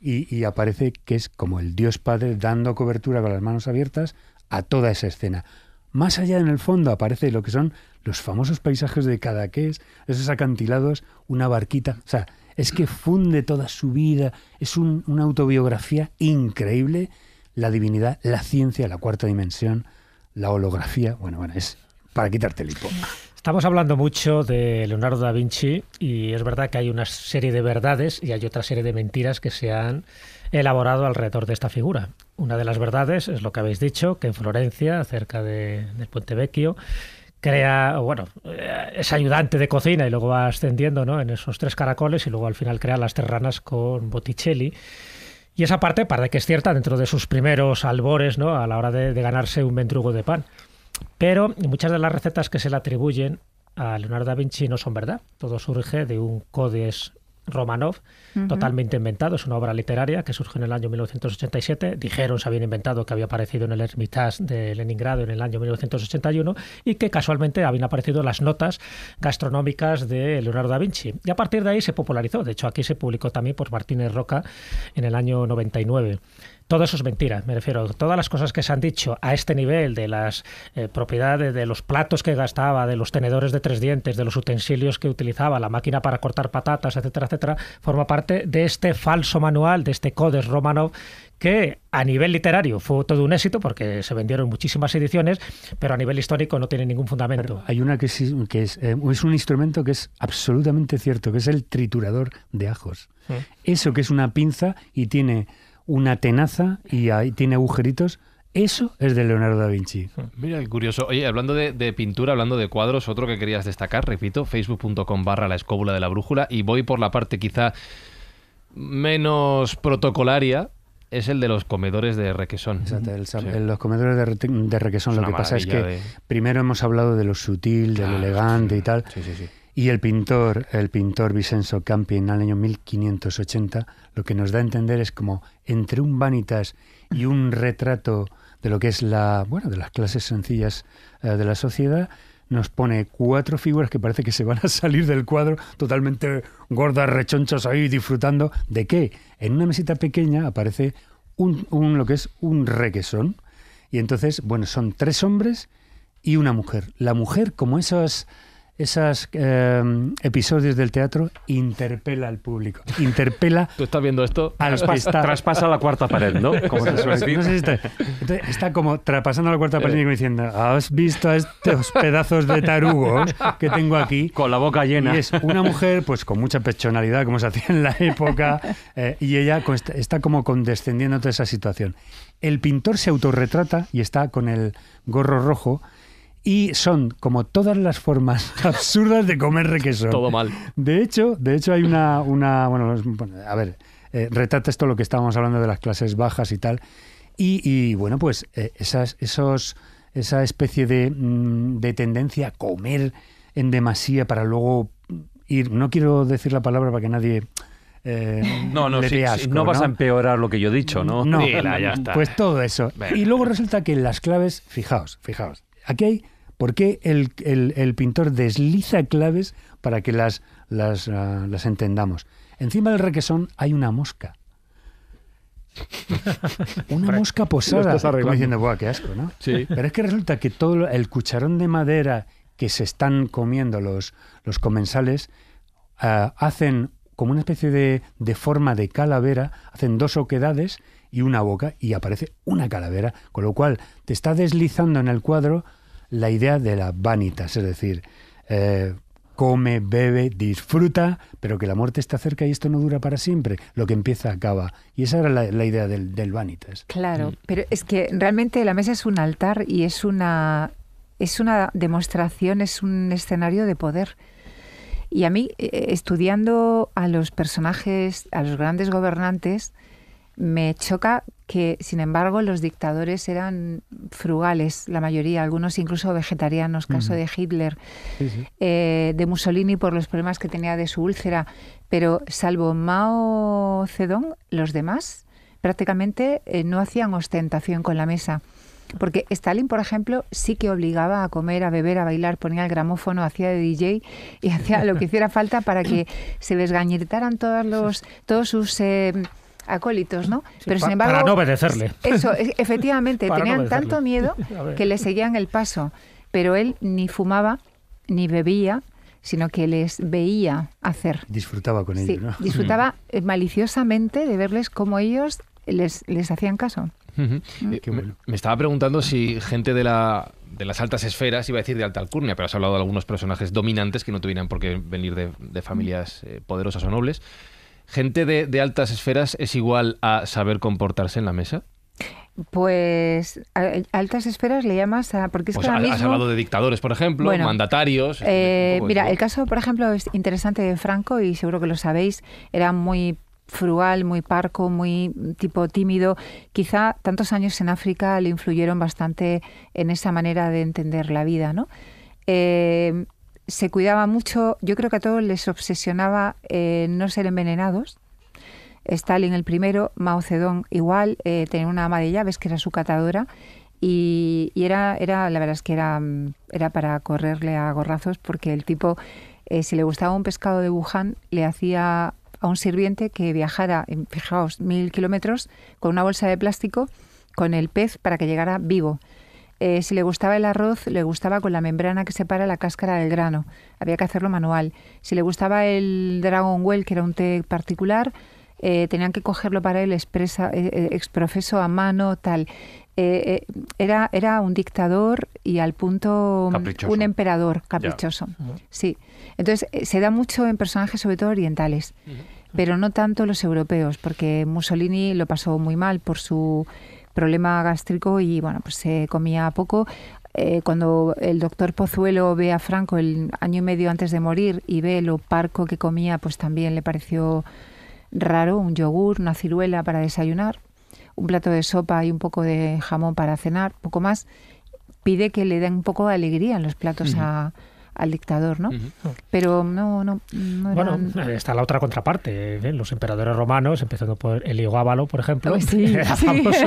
y aparece que es como el Dios Padre dando cobertura con las manos abiertas a toda esa escena. Más allá en el fondo aparece lo que son los famosos paisajes de Cadaqués, esos acantilados, una barquita, o sea, es que funde toda su vida, es una autobiografía increíble, la divinidad, la ciencia, la cuarta dimensión, la holografía, bueno, bueno, es para quitarte el hipo. Estamos hablando mucho de Leonardo da Vinci y es verdad que hay una serie de verdades y hay otra serie de mentiras que se han elaborado alrededor de esta figura. Una de las verdades es lo que habéis dicho, que en Florencia, cerca de, del Puente Vecchio, crea, bueno, eh, es ayudante de cocina y luego va ascendiendo ¿no? en esos tres caracoles y luego al final crea las terranas con Botticelli. Y esa parte parece que es cierta dentro de sus primeros albores ¿no? a la hora de, ganarse un vendrugo de pan. Pero muchas de las recetas que se le atribuyen a Leonardo da Vinci no son verdad. Todo surge de un codes Romanov, totalmente inventado. Es una obra literaria que surgió en el año 1987. Dijeron se habían inventado que había aparecido en el Hermitage de Leningrado en el año 1981 y que casualmente habían aparecido las notas gastronómicas de Leonardo da Vinci. Y a partir de ahí se popularizó. De hecho, aquí se publicó también por Martínez Roca en el año 99. Todo eso es mentira, me refiero. Todas las cosas que se han dicho a este nivel de las eh, propiedades, de los platos que gastaba, de los tenedores de tres dientes, de los utensilios que utilizaba, la máquina para cortar patatas, etcétera, etcétera, forma parte de este falso manual, de este Codes Romanov, que a nivel literario fue todo un éxito porque se vendieron muchísimas ediciones, pero a nivel histórico no tiene ningún fundamento. hay una que, eh, es, un instrumento que es absolutamente cierto, que es el triturador de ajos. Mm. Eso que es una pinza y tiene una tenaza y ahí tiene agujeritos. Eso es de Leonardo da Vinci. Mira el curioso. Oye, hablando de, pintura, hablando de cuadros, otro que querías destacar, repito, facebook.com barra la escóbula de la brújula y voy por la parte quizá menos protocolaria, es el de los comedores de requesón. Exacto, los comedores de, requesón. lo que pasa es que primero hemos hablado de lo sutil, de lo elegante y tal. y el pintor, el pintor Vicenzo Campi en el año 1580 lo que nos da a entender es como entre un vanitas y un retrato de lo que es la, bueno, de las clases sencillas eh, de la sociedad, nos pone cuatro figuras que parece que se van a salir del cuadro totalmente gordas, rechonchas ahí disfrutando. ¿De qué? En una mesita pequeña aparece un, un, lo que es un requesón. Y entonces, bueno, son tres hombres y una mujer. La mujer, como esas esos em, episodios del teatro interpela al público, interpela. <laughs> Tú estás viendo esto. traspasa, la cuarta pared, ¿no? Como <laughs> se suele decir. está, como traspasando la cuarta pared y eh. diciendo: ¿Has visto a estos pedazos de tarugos que tengo aquí? <laughs> Con la boca llena. Y es una mujer, pues con mucha pechonalidad, como se hacía en la época, eh, y ella está como condescendiendo toda esa situación. El pintor se autorretrata y está con el gorro rojo y son como todas las formas <laughs> absurdas de comer requesón. Todo mal. De hecho, de hecho hay una, una bueno, a ver, eh, retrata esto lo que estábamos hablando de las clases bajas y tal. Y, bueno, pues eh, esas, esos, esa especie de, mm, de tendencia a comer en demasía para luego ir, no quiero decir la palabra para que nadie... Eh, no, no, no vas a empeorar lo que yo he dicho, ¿no? No, pues todo eso. Y luego resulta que las claves, fijaos, fijaos, aquí hay ¿Por qué el, pintor desliza claves para que las, las, ah, entendamos? Encima del requesón hay una mosca. <laughs> una mosca posada. diciendo, Buah, qué asco, Pero es que resulta que todo el cucharón de madera que se están comiendo los, los comensales ah, hacen como una especie de, de, forma de calavera, hacen dos oquedades y una boca y aparece una calavera, con lo cual te está deslizando en el cuadro la idea de la vanitas, es decir, eh, come, bebe, disfruta, pero que la muerte está cerca y esto no dura para siempre. Lo que empieza acaba. Y esa era la, idea del, vanitas. Claro, mm. pero es que realmente la mesa es un altar y es una, es una demostración, es un escenario de poder. Y a mí, eh, estudiando a los personajes, a los grandes gobernantes, me choca que sin embargo los dictadores eran frugales, la mayoría, algunos incluso vegetarianos, caso de Hitler, eh, de Mussolini por los problemas que tenía de su úlcera, pero salvo Mao Zedong, los demás prácticamente eh, no hacían ostentación con la mesa. Porque Stalin, por ejemplo, sí que obligaba a comer, a beber, a bailar, ponía el gramófono, hacía de DJ y <laughs> hacía lo que hiciera falta para que se desgañetaran todos, los, todos sus... Eh, acólitos, ¿no? Pero sin embargo, para no obedecerle. Eso, <laughs> efectivamente, tenían tanto miedo <laughs> que le seguían el paso. Pero él ni fumaba, ni bebía, sino que les veía hacer. Disfrutaba con ellos, ¿no? Disfrutaba <laughs> eh, maliciosamente de verles cómo ellos les, les hacían caso. Mm. Eh, me, estaba preguntando si gente de la de las altas esferas, iba a decir de alta alcurnia, pero has hablado de algunos personajes dominantes que no tuvieran por qué venir de, familias eh, poderosas o nobles. ¿gente de, altas esferas es igual a saber comportarse en la mesa? Pues a, altas esferas le llamas a... Porque es pues has hablado de dictadores, por ejemplo, mandatarios. Este, este eh, mira, el caso, por ejemplo, es interesante de Franco, y seguro que lo sabéis, era muy frugal, muy parco, muy tipo tímido. Quizá tantos años en África le influyeron bastante en esa manera de entender la vida, ¿no? Eh, se cuidaba mucho, yo creo que a todos les obsesionaba eh, no ser envenenados. Stalin el primero, Mao Zedong igual, eh, tenía una ama de llaves que era su catadora y, era, era, la verdad es que era, mm, era para correrle a gorrazos porque el tipo, eh, si le gustaba un pescado de Wuhan, le hacía a un sirviente que viajara, fijaos, mil kilómetros con una bolsa de plástico con el pez para que llegara vivo. Eh, si le gustaba el arroz, le gustaba con la membrana que separa la cáscara del grano. Había que hacerlo manual. Si le gustaba el Dragon Well, que era un té particular, eh, tenían que cogerlo para él expresa, eh, exprofeso a mano, tal. era, era un dictador y al punto un emperador caprichoso. Sí. Entonces se da mucho en personajes, sobre todo orientales, pero no tanto los europeos, porque Mussolini lo pasó muy mal por su problema gástrico y bueno, pues se comía poco. Eh, cuando el doctor Pozuelo ve a Franco el año y medio antes de morir y ve lo parco que comía, pues también le pareció raro un yogur, una ciruela para desayunar, un plato de sopa y un poco de jamón para cenar, poco más. Pide que le den un poco de alegría en los platos a al dictador, ¿no? Ah. Pero no, no, Bueno, eh, está la otra contraparte, ¿eh? los emperadores romanos, empezando por Elio por ejemplo, <laughs> era famoso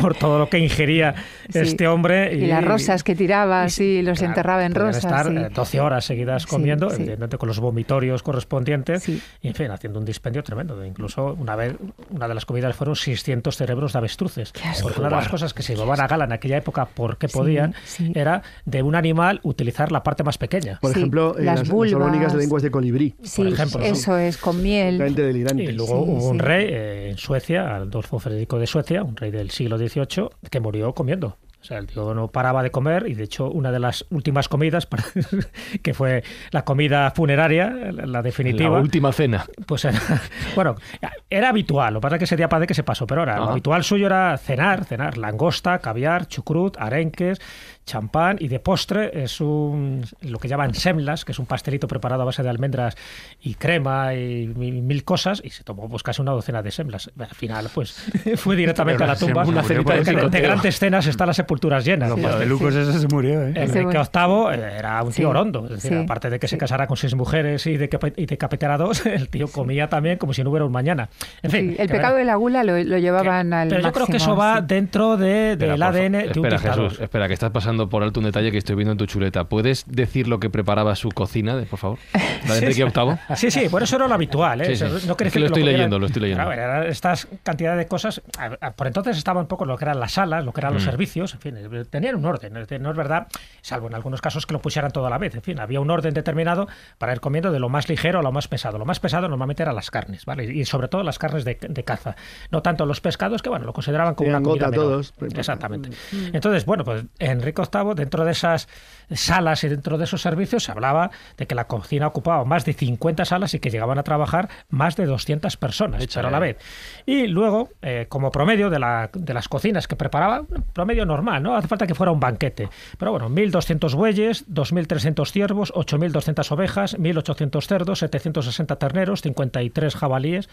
por todo lo que ingería <laughs> este hombre. Y, las rosas que tiraba, y, sí, los enterraba en rosas. estar 12 eh, horas seguidas comiendo, evidentemente con los vomitorios correspondientes, y en fin, haciendo un dispendio tremendo. Incluso una vez, una de las comidas fueron 600 cerebros de avestruces. Porque una de las cosas que se llevaban a gala en aquella época, porque podían, era de un animal utilizar la parte más pequeña por ejemplo, las, las de lenguas de colibrí. Sí, eso es, con miel. luego hubo un rey eh, en Suecia, Adolfo Federico de Suecia, un rey del siglo XVIII, que murió comiendo. O sea, el tío no paraba de comer y de hecho una de las últimas comidas, para, <laughs> que fue la comida funeraria, la definitiva. La última cena. Pues era, <laughs> bueno, era habitual, lo que pasa es que ese día padre que se pasó, pero ahora, lo habitual suyo era cenar, cenar langosta, caviar, chucrut, arenques, champán y de postre es un lo que llaman semlas, que es un pastelito preparado a base de almendras y crema y, mil cosas y se tomó pues casi una docena de semlas. Al final pues <laughs> fue directamente a la tumba. de, grandes escenas están las sepulturas llenas. Los ¿eh? ese se murió. Enrique VIII era un tío rondo. aparte de que se casara con seis mujeres y de y decapitara dos, <laughs> el tío comía también como si no hubiera un mañana. En fin, el pecado de la gula lo, llevaban al al Pero yo creo que eso va dentro del ADN de un espera, Jesús, espera, que estás pasando por alto un detalle que estoy viendo en tu chuleta. ¿Puedes decir lo que preparaba su cocina, por favor? ¿La de <laughs> Enrique VIII? Sí, sí, por eso era lo habitual. ¿eh? no que, lo estoy leyendo, lo estoy leyendo. estas cantidades de cosas. Por entonces estaba un poco lo que eran las salas, lo que eran los mm. servicios, en fin, eh, tenían un orden. No es verdad, salvo en algunos casos que lo pusieran todo a la vez. En fin, había un orden determinado para ir comiendo de lo más ligero a lo más pesado. Lo más pesado normalmente eran las carnes, ¿vale? Y sobre todo las carnes de, caza. No tanto los pescados, que bueno, lo consideraban como una comida. Menor. todos. Exactamente. Entonces, bueno, pues Enrique dentro de esas salas y dentro de esos servicios se hablaba de que la cocina ocupaba más de 50 salas y que llegaban a trabajar más de 200 personas, a la vez. Y luego, eh, como promedio de, de, las cocinas que preparaba, promedio normal, ¿no? Hace falta que fuera un banquete. Pero bueno, 1.200 bueyes, 2.300 ciervos, 8.200 ovejas, 1.800 cerdos, 760 terneros, 53 jabalíes,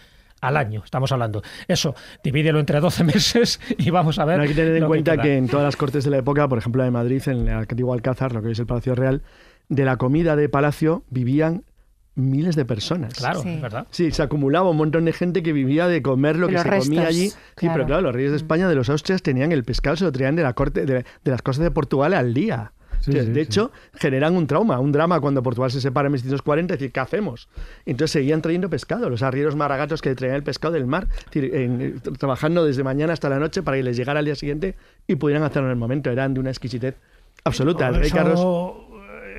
al año, estamos hablando. Eso, divídelo entre 12 <laughs> meses y vamos a ver. hay que tener en cuenta que, en todas las cortes de la época, por ejemplo la de Madrid, en el antiguo Alcázar, lo que es el Palacio Real, de la comida de palacio vivían miles de personas. Claro, ¿verdad? Sí, se acumulaba un montón de gente que vivía de comer lo que se comía allí. Sí, pero claro, los reyes de mm. España, de los austrias, tenían el pescado, se lo traían de la corte, de, de las cosas de Portugal al día de hecho, generan un trauma, un drama cuando Portugal se separa en 1940 es decir, ¿qué hacemos? Entonces seguían trayendo pescado, los arrieros maragatos que traían el pescado del mar, eh, trabajando desde mañana hasta la noche para que les llegara al día siguiente y pudieran hacerlo en el momento, eran de una exquisitez absoluta. Eh,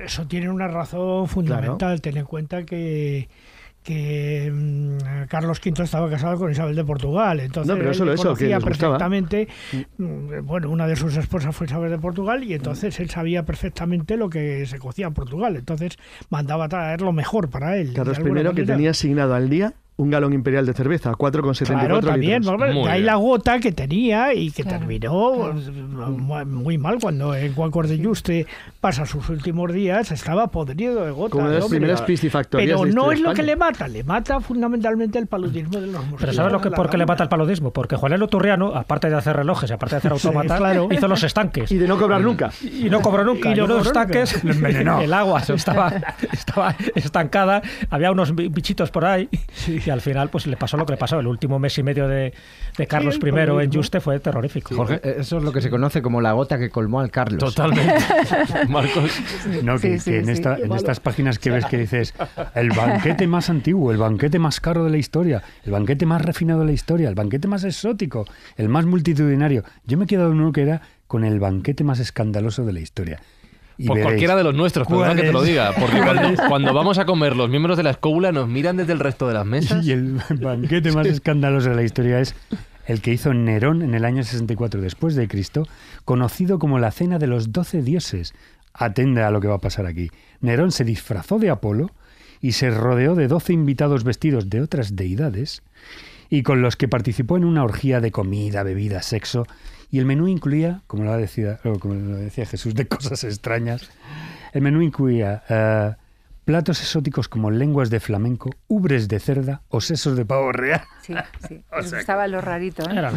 eso, tiene una razón fundamental, tener en cuenta que que mm, Carlos V estaba casado con Isabel de Portugal, entonces él perfectamente, mm. Mm, bueno, una de sus esposas fue Isabel de Portugal y entonces él sabía perfectamente lo que se cocía en Portugal, entonces mandaba traer lo mejor para él. Carlos I que tenía asignado al día un galón imperial de cerveza, 4,74 claro, también, litros. ahí la gota que tenía y que terminó muy mal cuando en Juan Cordelluste pasa sus últimos días, estaba podrido de gota. Como de las primeras piscifactorías Pero este no es lo que le mata, le mata fundamentalmente el paludismo de los Pero ¿sabes lo que, por qué le mata el paludismo? Porque Juan Turriano, aparte de hacer relojes, aparte de hacer <laughs> automata hizo los estanques. <laughs> Y de no cobrar nunca. Y no cobró nunca. Y, los estanques, el agua estaba, estaba estancada, había unos bichitos por ahí. Sí y al final pues le pasó lo que le pasó. El último mes y medio de, Carlos I en Juste fue terrorífico. Jorge, eh, eso es lo que se conoce como la gota que colmó al Carlos. Totalmente. <laughs> Marcos. No, que, en, en estas páginas que ves que dices el banquete más antiguo, el banquete más caro de la historia, el banquete más refinado de la historia, el banquete más exótico, el más multitudinario. Yo me he quedado en uno que era con el banquete más escandaloso de la historia por cualquiera de los nuestros, perdona que te lo diga. Porque <laughs> cuando, vamos a comer, los miembros de la escóbula nos miran desde el resto de las mesas. Y el banquete más escandaloso de la historia es el que hizo Nerón en el año 64 después de Cristo, conocido como la cena de los doce dioses. Atende a lo que va a pasar aquí. Nerón se disfrazó de Apolo y se rodeó de doce invitados vestidos de otras deidades y con los que participó en una orgía de comida, bebida, sexo y el menú incluía, como lo decía, Jesús, de cosas extrañas. El menú incluía eh, platos exóticos como lenguas de flamenco, ubres de cerda o sesos de pavo real. Sí, sí. <laughs> estaba lo rarito. ¿eh? Era,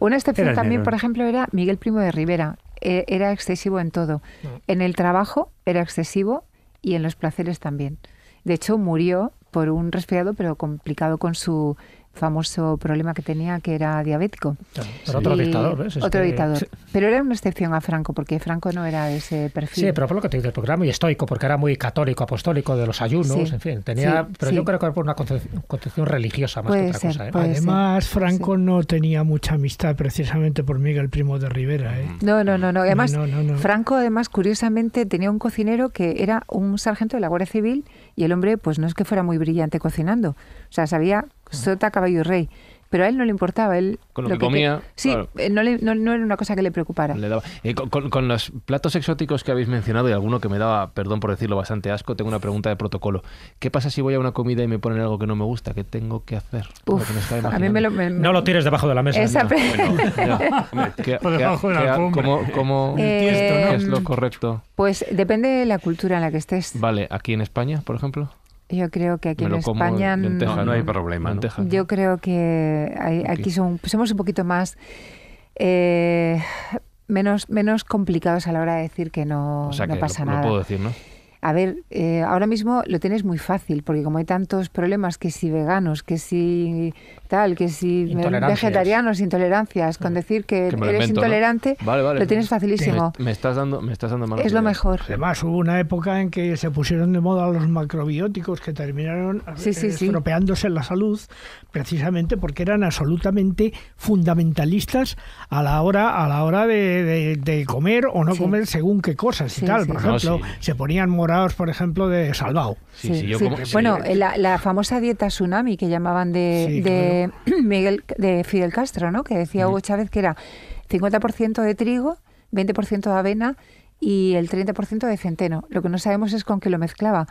Una excepción también, por ejemplo, era Miguel Primo de Rivera. E, era excesivo en todo. Mm. En el trabajo era excesivo y en los placeres también. De hecho, murió por un resfriado, pero complicado con su famoso problema que tenía, que era diabético. pero otro dictador, otro dictador. Pero era una excepción a Franco, porque Franco no era ese perfil. Sí, pero por lo que te digo, el programa muy estoico, porque era muy católico, apostólico, de los ayunos, en fin. tenía Pero yo creo que era por una concepción religiosa más que otra cosa. ¿eh? Además, Franco no tenía mucha amistad precisamente por Miguel Primo de Rivera. ¿eh? Mm. No, no, no. no. Además, Franco, además, curiosamente, tenía un cocinero que era un sargento de la Guardia Civil y el hombre, pues no es que fuera muy brillante cocinando. O sea, sabía sota, caballo rey. Pero a él no le importaba. Él, con lo, comía. sí, eh, no, era una cosa que le preocupara. Eh, con, los platos exóticos que habéis mencionado y alguno que me daba, perdón por decirlo, bastante asco, tengo una pregunta de protocolo. ¿Qué pasa si voy a una comida y me ponen algo que no me gusta? ¿Qué tengo que hacer? no lo tires debajo de la mesa. Esa es lo correcto? Pues depende de la cultura en la que estés. Vale, aquí en España, por ejemplo. Yo creo que aquí en España no, hay problema. Yo creo que aquí somos un poquito más... Eh, menos, menos complicados a la hora de decir que no, pasa nada. puedo decir, A ver, eh, ahora mismo lo tienes muy fácil, porque como hay tantos problemas, que si veganos, que si tal, que si vegetarianos, intolerancias, con decir que, eres intolerante, lo tienes facilísimo. Me, estás dando, me estás dando mal. Es lo mejor. Además, hubo una época en que se pusieron de moda los macrobióticos que terminaron eh, sí, sí, estropeándose la salud, precisamente porque eran absolutamente fundamentalistas a la hora, a la hora de, comer o no comer según qué cosas y tal. Por ejemplo, se ponían morados, por ejemplo, de salvado. bueno, la, famosa dieta tsunami que llamaban de <clears throat> Miguel de Fidel Castro, ¿no? Que decía Hugo Chávez que era 50% de trigo, 20% de avena y el 30% de centeno. Lo que no sabemos es con qué lo mezclaba,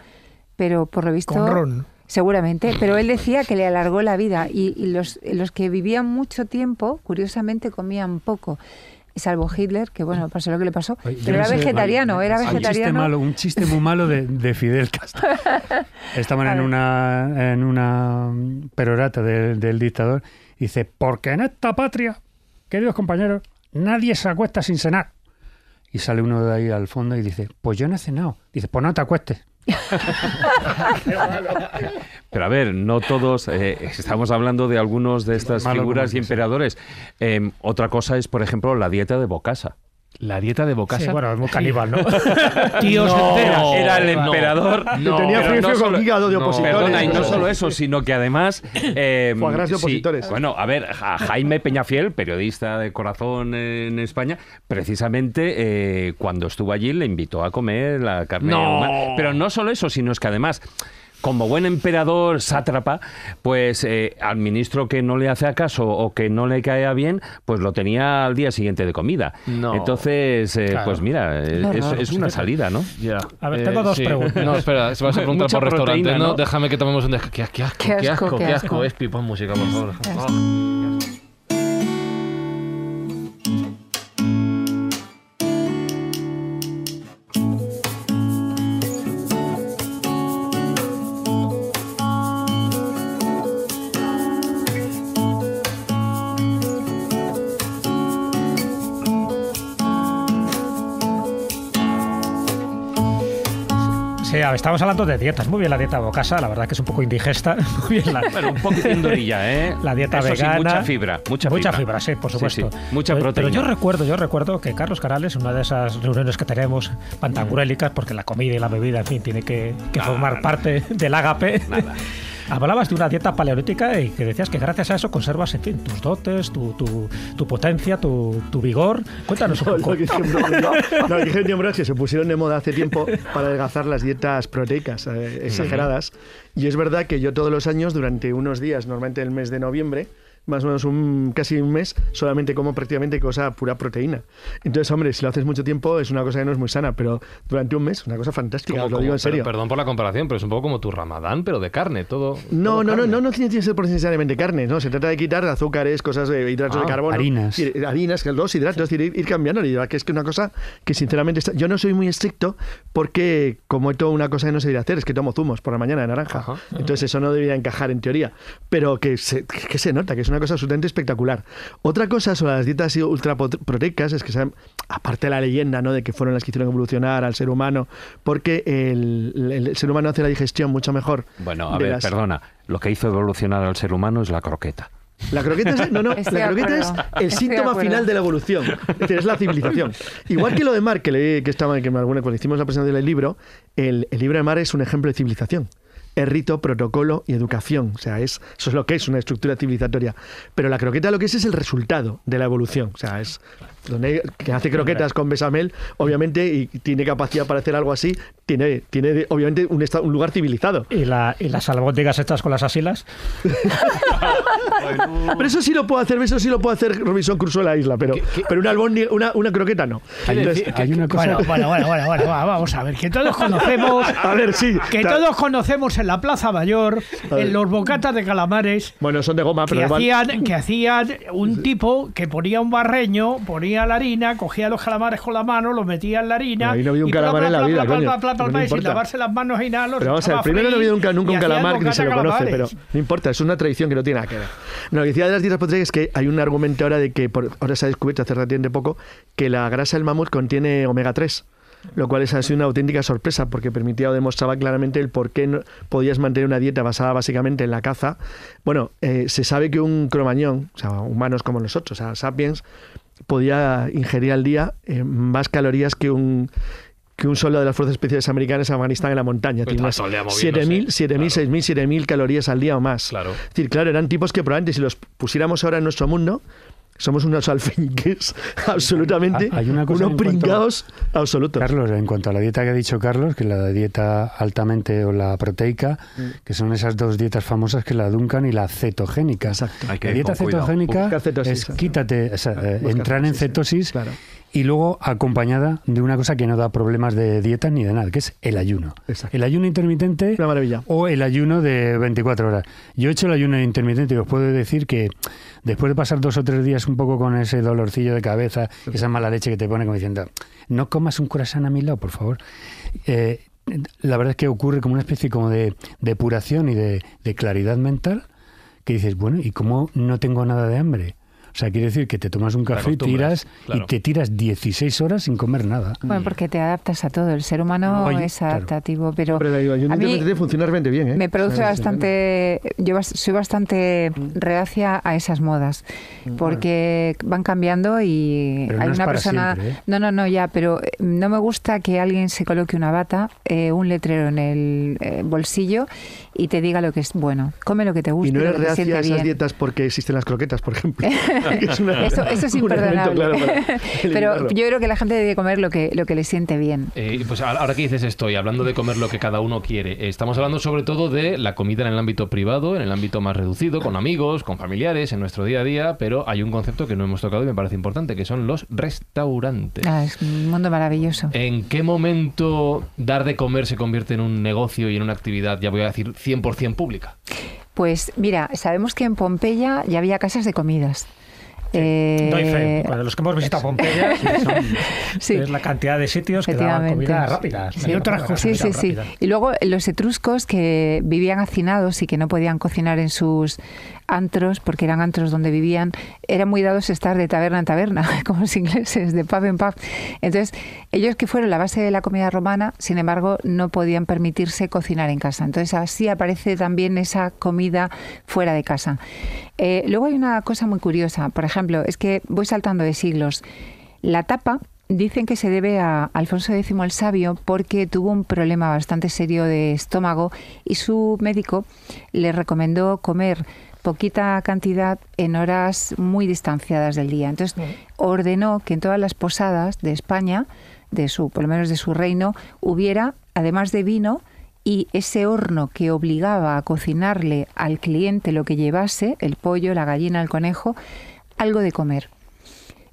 pero por lo visto... Con ron. Seguramente, pero él pues. decía que le alargó la vida y, y los, los que vivían mucho tiempo, curiosamente, comían poco salvo Hitler, que bueno, pasó lo que le pasó, pero era, vegetariano, era vegetariano, Un chiste muy malo de, Fidel Castro. <laughs> Estaban en una, en una perorata del dictador y dice, porque en esta patria, queridos compañeros, nadie se acuesta sin cenar. Y sale uno de ahí al fondo y dice, pues yo no he cenado. Dice, pues no te acuestes. <laughs> Pero a ver, no todos, eh, estamos hablando de algunos de estas figuras y emperadores. Em, otra cosa es, por ejemplo, la dieta de Bocasa. La dieta de Bocasa. bueno, es muy caníbal, ¿no? <laughs> Tíos Era el emperador. No, tenía juicio con hígado de opositores. perdona, y ¿eh? no solo eso, sino que además. <laughs> Eh, Fue a de opositores. bueno, a ver, a Jaime Peñafiel, periodista de corazón en España, precisamente eh, cuando estuvo allí le invitó a comer la carne Pero no solo eso, sino es que además como buen emperador sátrapa, pues eh, al ministro que no le hace acaso o que no le caía bien, pues lo tenía al día siguiente de comida. Entonces, eh, pues mira, eh, es, una salida, ¿no? A ver, eh, tengo dos preguntas. No, espera, se vas a <laughs> preguntar por restaurante, ¿no? Déjame que tomemos un... Qué, qué asco, qué asco, qué asco. Es música, por favor. estamos hablando de dietas. Muy bien la dieta bocasa, la verdad que es un poco indigesta. <laughs> Muy bien la... un ¿eh? La dieta vegana. mucha fibra, mucha, mucha fibra. sí, por supuesto. Mucha proteína. Pero yo recuerdo, yo recuerdo que Carlos Carales en una de esas reuniones que tenemos pantangurélicas porque la comida y la bebida, en fin, tiene que, ah, formar parte del ágape. Nada hablabas de una dieta paleolítica y que decías que gracias a eso conservas en fin, tus dotes, tu, potencia, tu, vigor. Cuéntanos un <laughs> poco. No, lo que se pusieron de moda hace tiempo para adelgazar las dietas proteicas eh, exageradas. Y es verdad que yo todos los años, durante unos días, normalmente el mes de noviembre, más o menos un, casi un mes, solamente como prácticamente cosa pura proteína. Entonces, hombre, si lo haces mucho tiempo es una cosa que no es muy sana, pero durante un mes, una cosa fantástica, lo digo en serio. perdón por la comparación, pero es un poco como tu ramadán, pero de carne, todo. No, no, no, no, no tiene que ser necesariamente carne, ¿no? Se trata de quitar azúcares, cosas de eh, hidratos de ah, carbono. Harinas. Eh, harinas, los hidratos, ir, ir, cambiando, que es que una cosa que sinceramente yo no soy muy estricto porque como he una cosa que no se debería hacer, es que tomo zumos por la mañana de naranja. Entonces eso no debería encajar en teoría, pero que se, nota que cosa absolutamente espectacular. Otra cosa sobre las dietas ultraproteicas es que, aparte de la leyenda de que fueron las que hicieron evolucionar al ser humano, porque el, ser humano hace la digestión mucho mejor. Bueno, a ver, perdona. Lo que hizo evolucionar al ser humano es la croqueta. La croqueta es, el síntoma final de la evolución. Es decir, es la civilización. Igual que lo de Mar, que, leí, que estaba que alguna, cuando hicimos la presentación del libro, el libro de Mar es un ejemplo de civilización es rito, protocolo y educación. O sea, es, eso es lo que es una estructura civilizatoria. Pero la croqueta lo que es es el resultado de la evolución. O sea, es donde que hace croquetas con besamel, obviamente, y tiene capacidad para hacer algo así, tiene, obviamente un, lugar civilizado. ¿Y, las albóndigas estas con las asilas? Pero eso sí lo puedo hacer, eso sí lo puedo hacer Robinson Crusoe en la isla, pero, pero una, una, croqueta no. bueno, bueno, bueno, vamos a ver, que todos conocemos... <laughs> a ver, Que todos conocemos en la Plaza Mayor, en los bocatas de calamares... Bueno, son de goma, pero... Que, hacían, un tipo que ponía un barreño, ponía la harina, cogía los calamares con la mano, los metía en la harina... y ¡plá, no había un calamar en la vida, lavarse las manos y nada. Los pero primero no nunca, nunca un calamar, ni se lo conoce, pero no importa, es una tradición que no tiene nada que ver. lo que decía de las dietas potenciales es que hay un argumento ahora de que por, ahora se ha descubierto hace relativamente poco que la grasa del mamut contiene omega 3 lo cual es sido una auténtica sorpresa porque permitía o demostraba claramente el por qué podías mantener una dieta basada básicamente en la caza. Bueno, eh, se sabe que un cromañón, o sea, humanos como nosotros, o sea, sapiens, podía ingerir al día eh, más calorías que un que un soldado de las Fuerzas Especiales Americanas en Afganistán en la montaña. Pues Tiene 7.000, 7.000, 6.000, 7.000 calorías al día o más. Claro. Es decir, claro, eran tipos que probablemente si los pusiéramos ahora en nuestro mundo, somos unos alfeñiques <laughs> absolutamente, ah, unos pringados absolutos. Carlos, en cuanto a la dieta que ha dicho Carlos, que la dieta altamente o la proteica, mm. que son esas dos dietas famosas que la Duncan y la cetogénica. Exacto. la dieta cetogénica es quítate, o ah, eh, entrar en cetosis. Claro y luego acompañada de una cosa que no da problemas de dieta ni de nada, que es el ayuno. El ayuno intermitente o el ayuno de 24 horas. Yo he hecho el ayuno intermitente y os puedo decir que después de pasar dos o tres días un poco con ese dolorcillo de cabeza, esa mala leche que te pone como diciendo, no comas un corazón a mi lado, por favor. Eh, la verdad es que ocurre como una especie como de depuración y de, de claridad mental que dices, bueno, ¿y cómo no tengo nada de hambre? O sea, quiere decir que te tomas un café, y tiras y te tiras 16 horas sin comer nada. Bueno, mm. porque te adaptas a todo. El ser humano es adaptativo, pero. Hombre, a mí funcionar bien. ¿eh? Me produce bastante. yo soy bastante reacia a esas modas mm. porque van cambiando y hay una persona. ¿eh? No, no, no, ya, pero eh, no me gusta que alguien se coloque una bata, un letrero en el bolsillo y te diga lo que es bueno. Come lo que te gusta. Y no eres reacia a esas dietas porque existen las croquetas, por ejemplo. <laughs> eso, es imperdonable. <laughs> Pero yo creo que la gente debe comer lo que, lo que le siente bien. Eh, pues ahora que dices esto y hablando de comer lo que cada uno quiere, eh, estamos hablando sobre todo de la comida en el ámbito privado, en el ámbito más reducido, con amigos, con familiares, en nuestro día a día, pero hay un concepto que no hemos tocado y me parece importante, que son los restaurantes. Ah, es un mundo maravilloso. ¿En qué momento dar de comer se convierte en un negocio y en una actividad, ya voy a decir, 100% pública? Pues mira, sabemos que en Pompeya ya había casas de comidas. No eh, fe. los que hemos visitado <laughs> Pompeya, son, es la cantidad de sitios que daban comida rápida. sí, sí, sí. Y luego los etruscos que vivían hacinados y que no podían cocinar en sus antros, porque eran antros donde vivían, eran muy dados estar de taberna en taberna, <laughs> como los ingleses, de pub en pub. Entonces, ellos que fueron la base de la comida romana, sin embargo, no podían permitirse cocinar en casa. Entonces, así aparece también esa comida fuera de casa. Eh, luego hay una cosa muy curiosa, por ejemplo, es que voy saltando de siglos. La tapa dicen que se debe a Alfonso X el Sabio porque tuvo un problema bastante serio de estómago y su médico le recomendó comer poquita cantidad en horas muy distanciadas del día. Entonces ordenó que en todas las posadas de España, de su, por lo menos de su reino, hubiera, además de vino, y ese horno que obligaba a cocinarle al cliente lo que llevase, el pollo, la gallina, el conejo, algo de comer.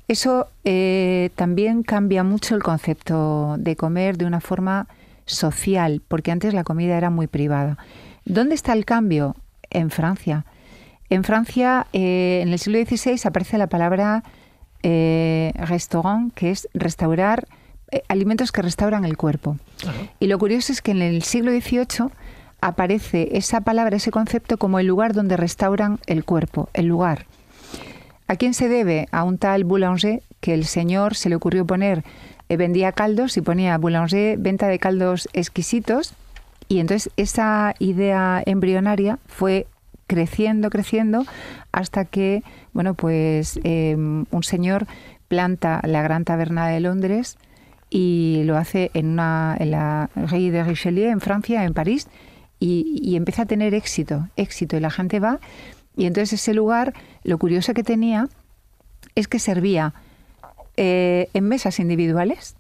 Eso eh, también cambia mucho el concepto de comer de una forma social, porque antes la comida era muy privada. ¿Dónde está el cambio? En Francia. En Francia, eh, en el siglo XVI, aparece la palabra eh, restaurant, que es restaurar eh, alimentos que restauran el cuerpo. Y lo curioso es que en el siglo XVIII aparece esa palabra, ese concepto, como el lugar donde restauran el cuerpo, el lugar. ¿A quién se debe? A un tal Boulanger, que el señor se le ocurrió poner, vendía caldos y ponía Boulanger, venta de caldos exquisitos, y entonces esa idea embrionaria fue creciendo, creciendo, hasta que, bueno, pues em, un señor planta la Gran Taberna de Londres y lo hace en, una, en la Rue de Richelieu, en Francia, en París, y, empieza a tener éxito, éxito, y la gente va. Y entonces ese lugar, lo curioso que tenía es que servía eh, en mesas individuales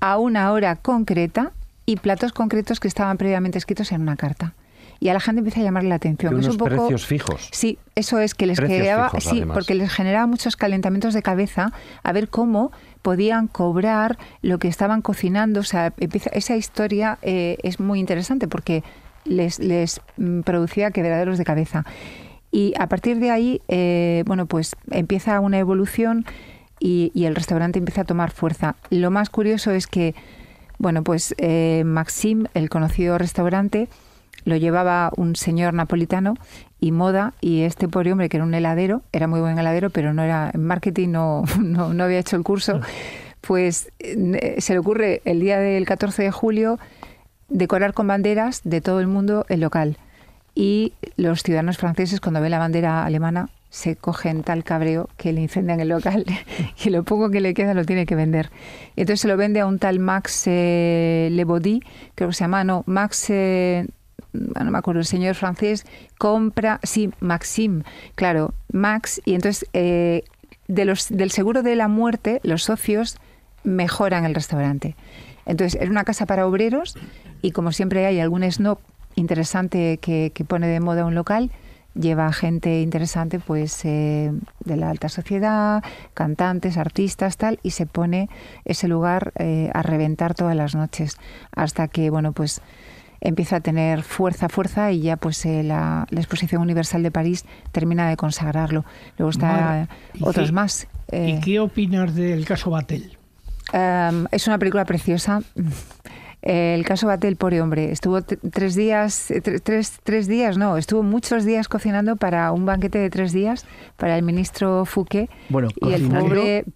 a una hora concreta y platos concretos que estaban previamente escritos en una carta y a la gente empieza a llamar la atención. Unos precios fijos. Sí, eso es que les creaba sí, porque les generaba muchos calentamientos de cabeza a ver cómo podían cobrar lo que estaban cocinando. O sea, empieza, esa historia eh, es muy interesante porque les, les mm, producía quebraderos de cabeza. Y a partir de ahí, eh, bueno, pues empieza una evolución y, el restaurante empieza a tomar fuerza. Lo más curioso es que, bueno, pues eh, Maxim, el conocido restaurante, lo llevaba un señor napolitano y moda y este pobre hombre que era un heladero, era muy buen heladero, pero no era en marketing, no, <laughs> no, no había hecho el curso, pues eh, se le ocurre el día del 14 de julio decorar con banderas de todo el mundo el local. Y los ciudadanos franceses cuando ven la bandera alemana se cogen tal cabreo que le incendian el local y <laughs> lo poco que le queda lo tiene que vender. Entonces se lo vende a un tal Max Le eh, Lebody, creo que se llama, no, Max eh, no me acuerdo, el señor francés, compra, sí, Maxim, claro, Max, y entonces eh, de los, del seguro de la muerte, los socios mejoran el restaurante. Entonces, era una casa para obreros y como siempre hay algún snob interesante que, pone de moda un local, lleva gente interesante pues eh, de la alta sociedad, cantantes, artistas, tal, y se pone ese lugar eh, a reventar todas las noches hasta que, bueno, pues empieza a tener fuerza, fuerza y ya pues eh, la, Exposición Universal de París termina de consagrarlo. Luego está otros más. ¿Y eh. qué opinas del caso Batel? Em, es una película preciosa. Eh, el caso Batel, por hombre, estuvo tres días, eh, tres, días, no, estuvo muchos días cocinando para un banquete de tres días para el ministro Fuque. Bueno,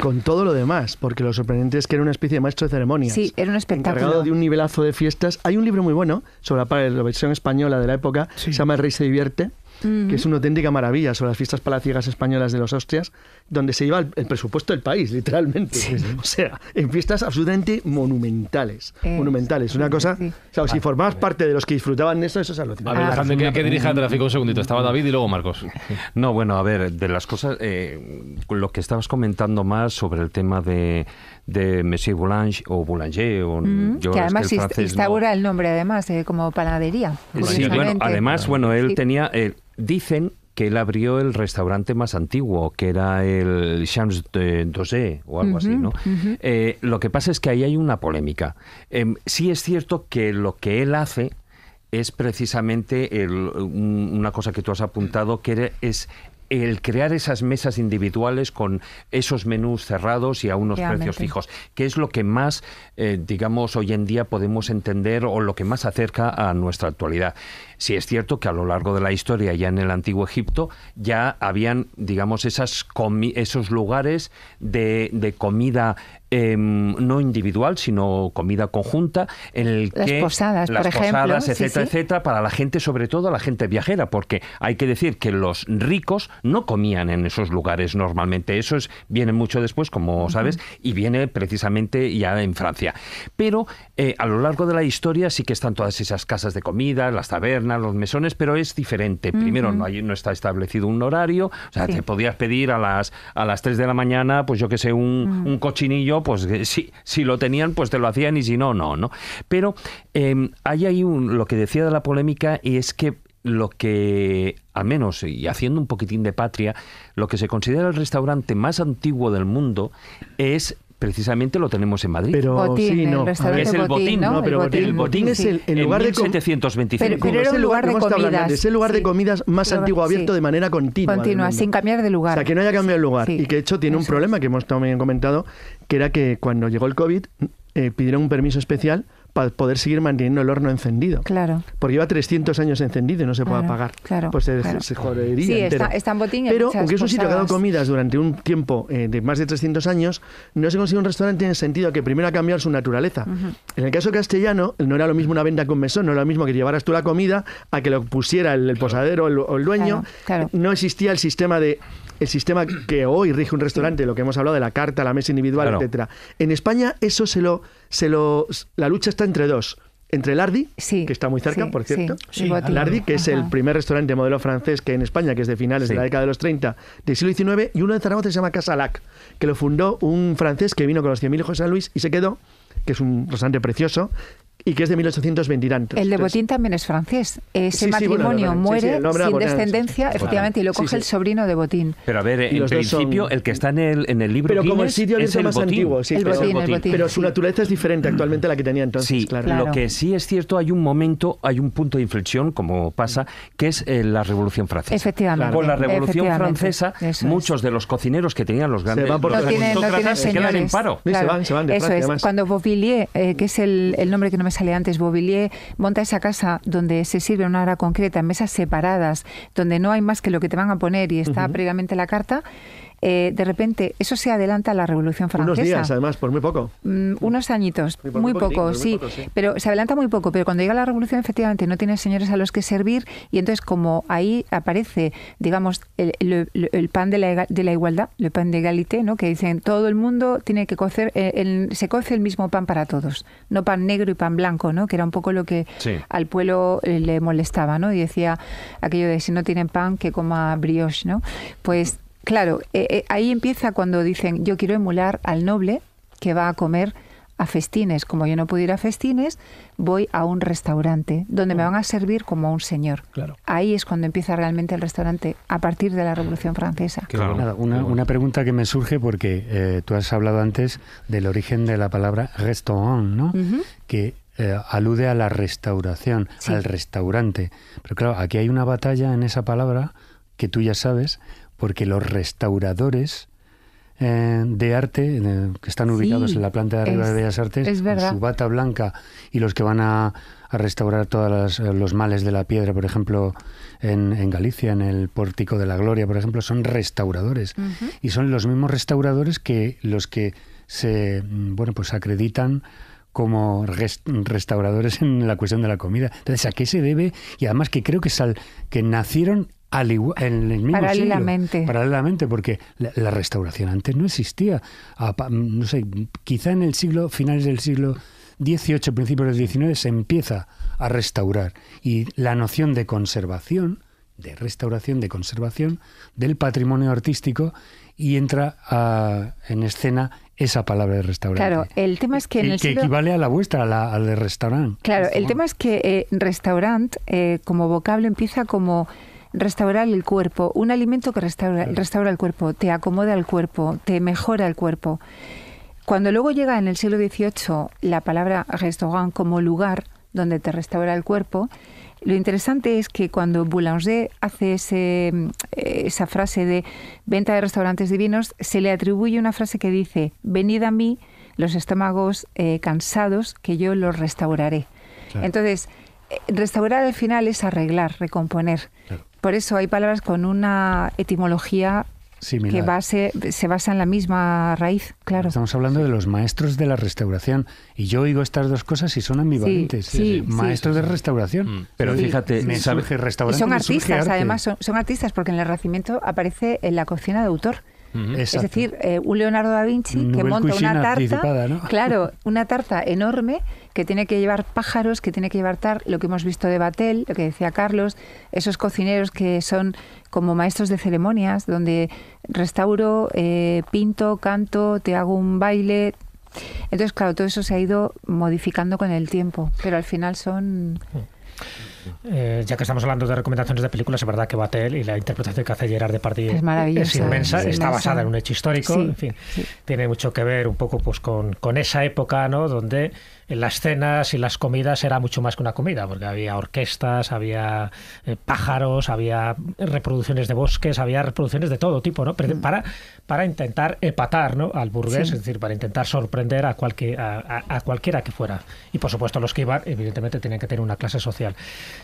con todo lo demás, porque lo sorprendente es que era una especie de maestro de ceremonias. Sí, era un espectáculo. de un nivelazo de fiestas. Hay un libro muy bueno sobre la, versión española de la época, se llama El Rey se divierte, que es una auténtica maravilla sobre las fiestas palaciegas españolas de los Austrias, donde se iba el, presupuesto del país, literalmente. O sea, en fiestas absolutamente monumentales. monumentales. Una cosa. O sea, si formabas parte de los que disfrutaban de eso, eso es algo A ver, dejadme ah, que, dirija el tráfico un segundito. Estaba David y luego Marcos. <laughs> No, bueno, a ver, de las cosas. Eh, lo que estabas comentando más sobre el tema de de Messier Boulange o Boulanger. O, que además el instaura el nombre, además, eh, como panadería. Sí, bueno, además, bueno, él tenía. Eh, dicen que él abrió el restaurante más antiguo, que era el Champs de Dosé o algo así, ¿no? Eh, lo que pasa es que ahí hay una polémica. Em, sí es cierto que lo que él hace es precisamente una cosa que tú has apuntado, que es el crear esas mesas individuales con esos menús cerrados y a unos precios fijos, que es lo que más, eh, digamos, hoy en día podemos entender o lo que más acerca a nuestra actualidad. Sí es cierto que a lo largo de la historia, ya en el Antiguo Egipto, ya habían, digamos, esas esos lugares de, comida em, no individual, sino comida conjunta, en el las posadas, por ejemplo, etcétera, etcétera, para la gente, sobre todo la gente viajera, porque hay que decir que los ricos no comían en esos lugares normalmente. Eso es, viene mucho después, como sabes, y viene precisamente ya en Francia. Pero eh, a lo largo de la historia sí que están todas esas casas de comida, las tabernas, a los mesones, pero es diferente. Primero, no, hay, no está establecido un horario, o sea, te podías pedir a las, a las 3 de la mañana, pues yo que sé, un, cochinillo, pues eh, si, si lo tenían, pues te lo hacían y si no, no, ¿no? Pero em, hay ahí lo que decía de la polémica y es que lo que, al menos, y haciendo un poquitín de patria, lo que se considera el restaurante más antiguo del mundo es precisamente lo tenemos en Madrid. Pero sí, no. El es el botín, el botín, es el, lugar de 725. Pero, lugar, de comidas. es el lugar de comidas más antiguo abierto de manera continua. Continua, sin cambiar de lugar. O sea, que no haya cambiado de lugar. Y que de hecho tiene un problema que hemos también comentado, que era que cuando llegó el COVID eh, pidieron un permiso especial para poder seguir manteniendo el horno encendido. Claro. Porque lleva 300 años encendido y no se puede apagar. Claro. Pues se, jodería. Sí, Está, en botín Pero aunque es un sitio que ha dado comidas durante un tiempo eh, de más de 300 años, no se consigue un restaurante en el sentido que primero ha cambiado su naturaleza. En el caso castellano, no era lo mismo una venta con mesón, no era lo mismo que llevaras tú la comida a que lo pusiera el, posadero o el, el, dueño. No existía el sistema de el sistema que hoy rige un restaurante, lo que hemos hablado de la carta, la mesa individual, etc. etcétera. En España eso se lo, se la lucha está entre dos. Entre Lardi, que está muy cerca, por cierto, sí, que es el primer restaurante modelo francés que en España, que es de finales de la década de los 30, del siglo XIX, y uno de Zaragoza que se llama Casalac, que lo fundó un francés que vino con los 100.000 hijos de San Luis y se quedó que es un restaurante precioso, y que es de 1820 El de Botín también es francés. Ese matrimonio muere sin descendencia, efectivamente, y lo coge el sobrino de Botín. Pero a ver, en principio, el que está en el, en el libro Pero es el más botín. antiguo, sí, pero, su naturaleza es diferente actualmente a la que tenía entonces. Sí, claro. Lo que sí es cierto, hay un momento, hay un punto de inflexión, como pasa, que es eh, la Revolución Francesa. Efectivamente. Con la Revolución Francesa, muchos de los cocineros que tenían los grandes... Se se quedan en paro. se van, se van Eso es. Cuando Beauvillier, eh, que es el nombre que no me sale antes, Bovillier monta esa casa donde se sirve una hora concreta, en mesas separadas, donde no hay más que lo que te van a poner y está previamente la carta. Eh, de repente eso se adelanta a la Revolución Francesa. Unos días, además, por muy poco. Mm, unos añitos, muy, poco, sí, Pero se adelanta muy poco, pero cuando llega la Revolución efectivamente no tiene señores a los que servir y entonces como ahí aparece, digamos, el, pan de la, igualdad, el pan de égalité, ¿no? que dicen todo el mundo tiene que cocer, eh, se coce el mismo pan para todos, no pan negro y pan blanco, ¿no? que era un poco lo que al pueblo eh, le molestaba, ¿no? y decía aquello de si no tienen pan que coma brioche, ¿no? pues Claro, eh, eh, ahí empieza cuando dicen yo quiero emular al noble que va a comer a festines. Como yo no puedo ir a festines, voy a un restaurante donde me ah. van a servir como un señor. Ahí es cuando empieza realmente el restaurante, a partir de la Revolución Francesa. Claro. una, pregunta que me surge porque eh, tú has hablado antes del origen de la palabra restaurant, ¿no? Que alude a la restauración, al restaurante. Pero claro, aquí hay una batalla en esa palabra que tú ya sabes, porque los restauradores eh, de arte que están ubicados en la planta de arriba de Bellas Artes, con su bata blanca y los que van a, restaurar todos eh, los males de la piedra, por ejemplo, en, Galicia, en el Pórtico de la Gloria, por ejemplo, son restauradores. Y son los mismos restauradores que los que se mm, bueno pues acreditan como restauradores en la cuestión de la comida. Entonces, ¿a qué se debe? Y además que creo que, sal, que nacieron al paralelamente. paralelamente, porque la, restauración antes no existía. no sé, quizá en el siglo, finales del siglo XVIII, principios del XIX, se empieza a restaurar. Y la noción de conservación, de restauración, de conservación del patrimonio artístico, y entra en escena esa palabra de restaurante. Claro, el tema es que... En el que equivale a la vuestra, al la, de restaurante. Claro, el tema es que eh, restaurant eh, como vocablo empieza como restaurar el cuerpo, un alimento que restaura, restaura el cuerpo, te acomoda el cuerpo, te mejora el cuerpo. Cuando luego llega en el siglo XVIII la palabra restaurant como lugar donde te restaura el cuerpo, lo interesante es que cuando Boulanger hace ese, eh, esa frase de venta de restaurantes divinos, se le atribuye una frase que dice, venid a mí los estómagos eh, cansados, que yo los restauraré. Entonces, eh, restaurar al final es arreglar, recomponer. Por eso hay palabras con una etimología que base, se basa en la misma raíz, claro. Estamos hablando de los maestros de la restauración. Y yo oigo estas dos cosas y son ambivalentes. maestros de restauración. Pero fíjate, me surge son artistas, además, son, artistas, porque en el racimiento aparece en la cocina de autor. Es decir, eh, un Leonardo da Vinci que monta una tarta, claro, <laughs> una tarta enorme que tiene que llevar pájaros, que tiene que llevar tar, lo que hemos visto de Batel, lo que decía Carlos, esos cocineros que son como maestros de ceremonias, donde restauro, eh, pinto, canto, te hago un baile, entonces, claro, todo eso se ha ido modificando con el tiempo, pero al final son... Mm. Eh, ya que estamos hablando de recomendaciones de películas, es verdad que Batel y la interpretación que hace Gerard Partido es, es inmensa, está basada en un hecho histórico, tiene mucho que ver un poco pues con, con esa época, ¿no? Donde en las cenas y las comidas era mucho más que una comida, porque había orquestas, había eh, pájaros, había reproducciones de bosques, había reproducciones de todo tipo, ¿no? Mm. para, para intentar epatar ¿no? al burgués, es decir, para intentar sorprender a, cualquier a, cualquiera que fuera. Y por supuesto los que iban, evidentemente, tenían que tener una clase social.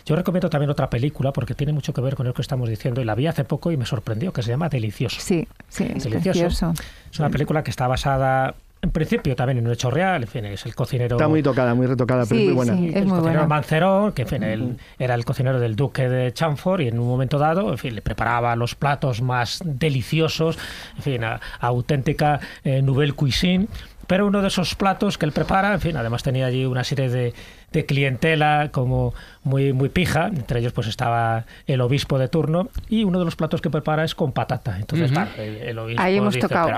Yo recomiendo también otra película, porque tiene mucho que ver con lo que estamos diciendo, y la vi hace poco y me sorprendió, que se llama Delicioso. Sí, sí, Delicioso. es una película que está basada en principio también en un hecho real, en fin, es el cocinero... Está muy tocada, muy retocada, pero muy buena. es el cocinero Mancerón, que en fin, él era el cocinero del duque de Chamfort y en un momento dado, en fin, le preparaba los platos más deliciosos, en fin, auténtica eh, nouvelle cuisine pero uno de esos platos que él prepara, en fin, además tenía allí una serie de, de clientela como muy, pija, entre ellos pues estaba el obispo de turno y uno de los platos que prepara es con patata. Entonces, el, obispo Ahí hemos tocado.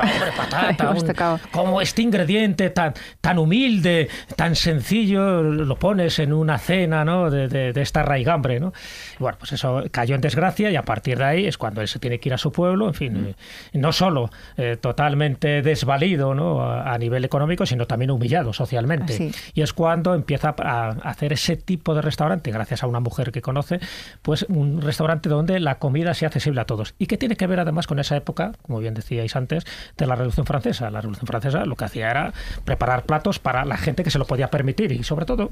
<laughs> como este ingrediente tan, tan humilde, tan sencillo, lo pones en una cena de, esta raigambre. ¿no? Bueno, pues eso cayó en desgracia y a partir de ahí es cuando él se tiene que ir a su pueblo, en fin, eh, no solo eh, totalmente desvalido a, nivel económico, sino también humillado socialmente. Y es cuando empieza a hacer ese tipo de restaurante gracias a una mujer que conoce, pues un restaurante donde la comida sea accesible a todos. ¿Y qué tiene que ver además con esa época, como bien decíais antes, de la Revolución Francesa? La Revolución Francesa lo que hacía era preparar platos para la gente que se lo podía permitir y sobre todo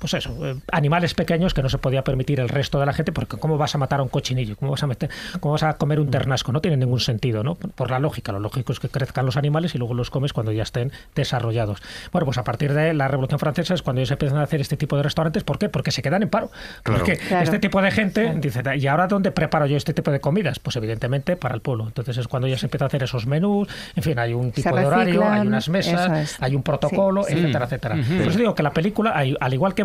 pues eso, eh, animales pequeños que no se podía permitir el resto de la gente, porque ¿cómo vas a matar a un cochinillo? ¿Cómo vas a, meter, cómo vas a comer un ternasco? No tiene ningún sentido, ¿no? Por la lógica, lo lógico es que crezcan los animales y luego los comes cuando ya estén desarrollados. Bueno, pues a partir de la Revolución Francesa es cuando se empiezan a hacer este tipo de restaurantes, ¿por qué? Porque se quedan en paro. Porque este tipo de gente dice, ¿y ahora dónde preparo yo este tipo de comidas? Pues evidentemente para el pueblo. Entonces es cuando ya se empieza a hacer esos menús, en fin, hay un tipo de horario, hay unas mesas, hay un protocolo, etcétera, etcétera. Entonces digo que la película, al igual que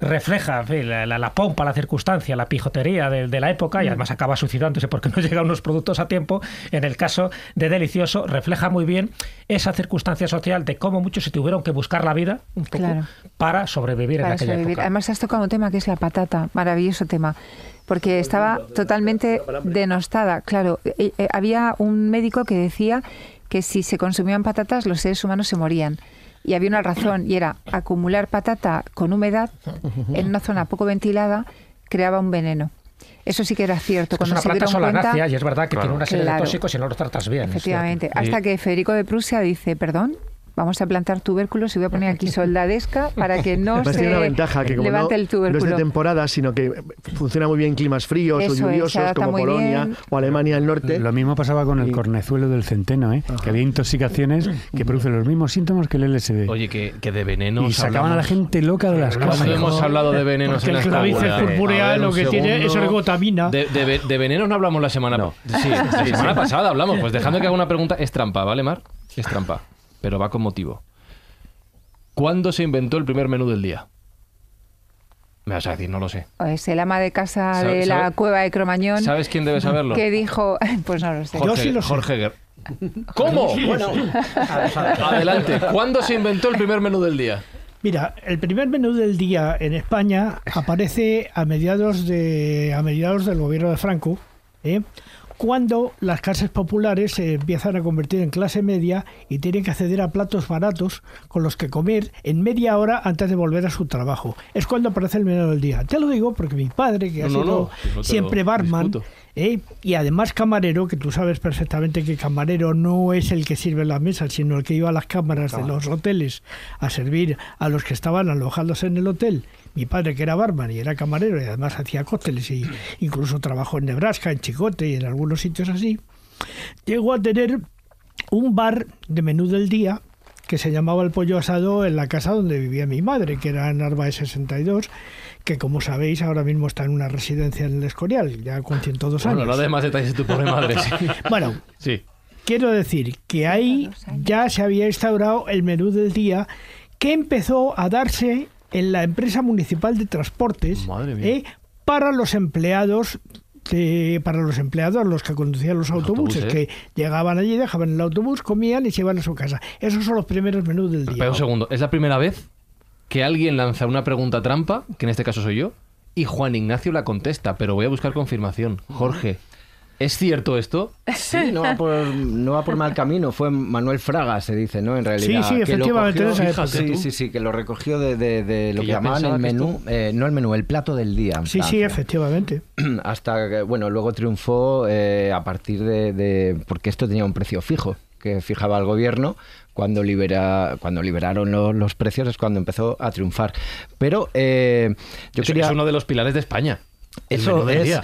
refleja la, pompa, la circunstancia, la pijotería de, la época y mm. además acaba suicidándose porque no <laughs> llegan unos productos a tiempo. En el caso de Delicioso, refleja muy bien esa circunstancia social de cómo muchos se tuvieron que buscar la vida para sobrevivir en aquella época. Además, has tocado un tema que es la patata, maravilloso tema porque estaba totalmente denostada. Claro, eh, eh, había un médico que decía que si se consumían patatas los seres humanos se morían y había una razón y era acumular patata con humedad en una zona poco ventilada creaba un veneno. Eso sí que era cierto. Cuando es una planta y es verdad que tiene una serie de tóxicos si no lo tratas bien. Efectivamente. Hasta que Federico de Prusia dice, perdón, vamos a plantar tubérculos y voy a poner aquí soldadesca para que no se una ventaja, que como levante el tubérculo. No es de temporada, sino que funciona muy bien en climas fríos o lluviosos, como Polonia o Alemania del Norte. Lo mismo pasaba con el cornezuelo del centeno, ¿eh? que había intoxicaciones que producen los mismos síntomas que el LSD. Oye, que, de veneno. Y sacaban a la gente loca de las casas. No hemos hablado de venenos en el clavice ¿eh? purpurea lo que tiene es ergotamina. De, de, venenos no hablamos la semana no. la semana pasada hablamos. Pues dejando que haga una pregunta, es trampa, ¿vale, Mar? Es trampa pero va con motivo. ¿Cuándo se inventó el primer menú del día? Me vas a decir, no lo sé. Es pues el ama de casa de la cueva de Cromañón. ¿Sabes quién debe saberlo? ¿Qué dijo, <laughs> pues no lo sé. Jorge, Yo sí lo <laughs> ¿Cómo? Bueno, <laughs> adelante. ¿Cuándo se inventó el primer menú del día? Mira, el primer menú del día en España aparece a mediados de a mediados del gobierno de Franco, ¿eh? cuando las casas populares se empiezan a convertir en clase media y tienen que acceder a platos baratos con los que comer en media hora antes de volver a su trabajo. Es cuando aparece el menor del día. Te lo digo porque mi padre, que ha sido siempre barman, ¿eh? y además camarero, que tú sabes perfectamente que camarero no es el que sirve las mesas, sino el que iba a las cámaras de los hoteles a servir a los que estaban alojándose en el hotel mi padre que era barman y era camarero y además hacía cócteles y incluso trabajó en Nebraska, en Chicote y en algunos sitios así, llegó a tener un bar de menú del día que se llamaba El Pollo Asado en la casa donde vivía mi madre, que era en de 62, que como sabéis ahora mismo está en una residencia en el Escorial, ya con 102 años. Bueno, lo demás detalles de tu pobre madre. <laughs> bueno, quiero decir que ahí ya se había instaurado el menú del día que empezó a darse en la empresa municipal de transportes ¿eh? para los empleados para los empleados, los que conducían los, autobuses, que ¿eh? llegaban allí, dejaban el autobús, comían y se iban a su casa. Esos son los primeros menús del día. Pero un segundo, ¿es la primera vez que alguien lanza una pregunta trampa, que en este caso soy yo, y Juan Ignacio la contesta, pero voy a buscar confirmación. Jorge, ¿Es cierto esto? Sí, no va, por, mal camino. Fue Manuel Fraga, se dice, ¿no? En realidad. Sí, sí, efectivamente. sí, sí, sí, que lo recogió de, lo que, llamaban el menú, eh, no el menú, el plato del día. Sí, sí, efectivamente. <clears throat> Hasta que, bueno, luego triunfó eh, a partir de, Porque esto tenía un precio fijo que fijaba el gobierno cuando libera cuando liberaron los, precios es cuando empezó a triunfar pero eh, yo quería... es uno de los pilares de España eso es,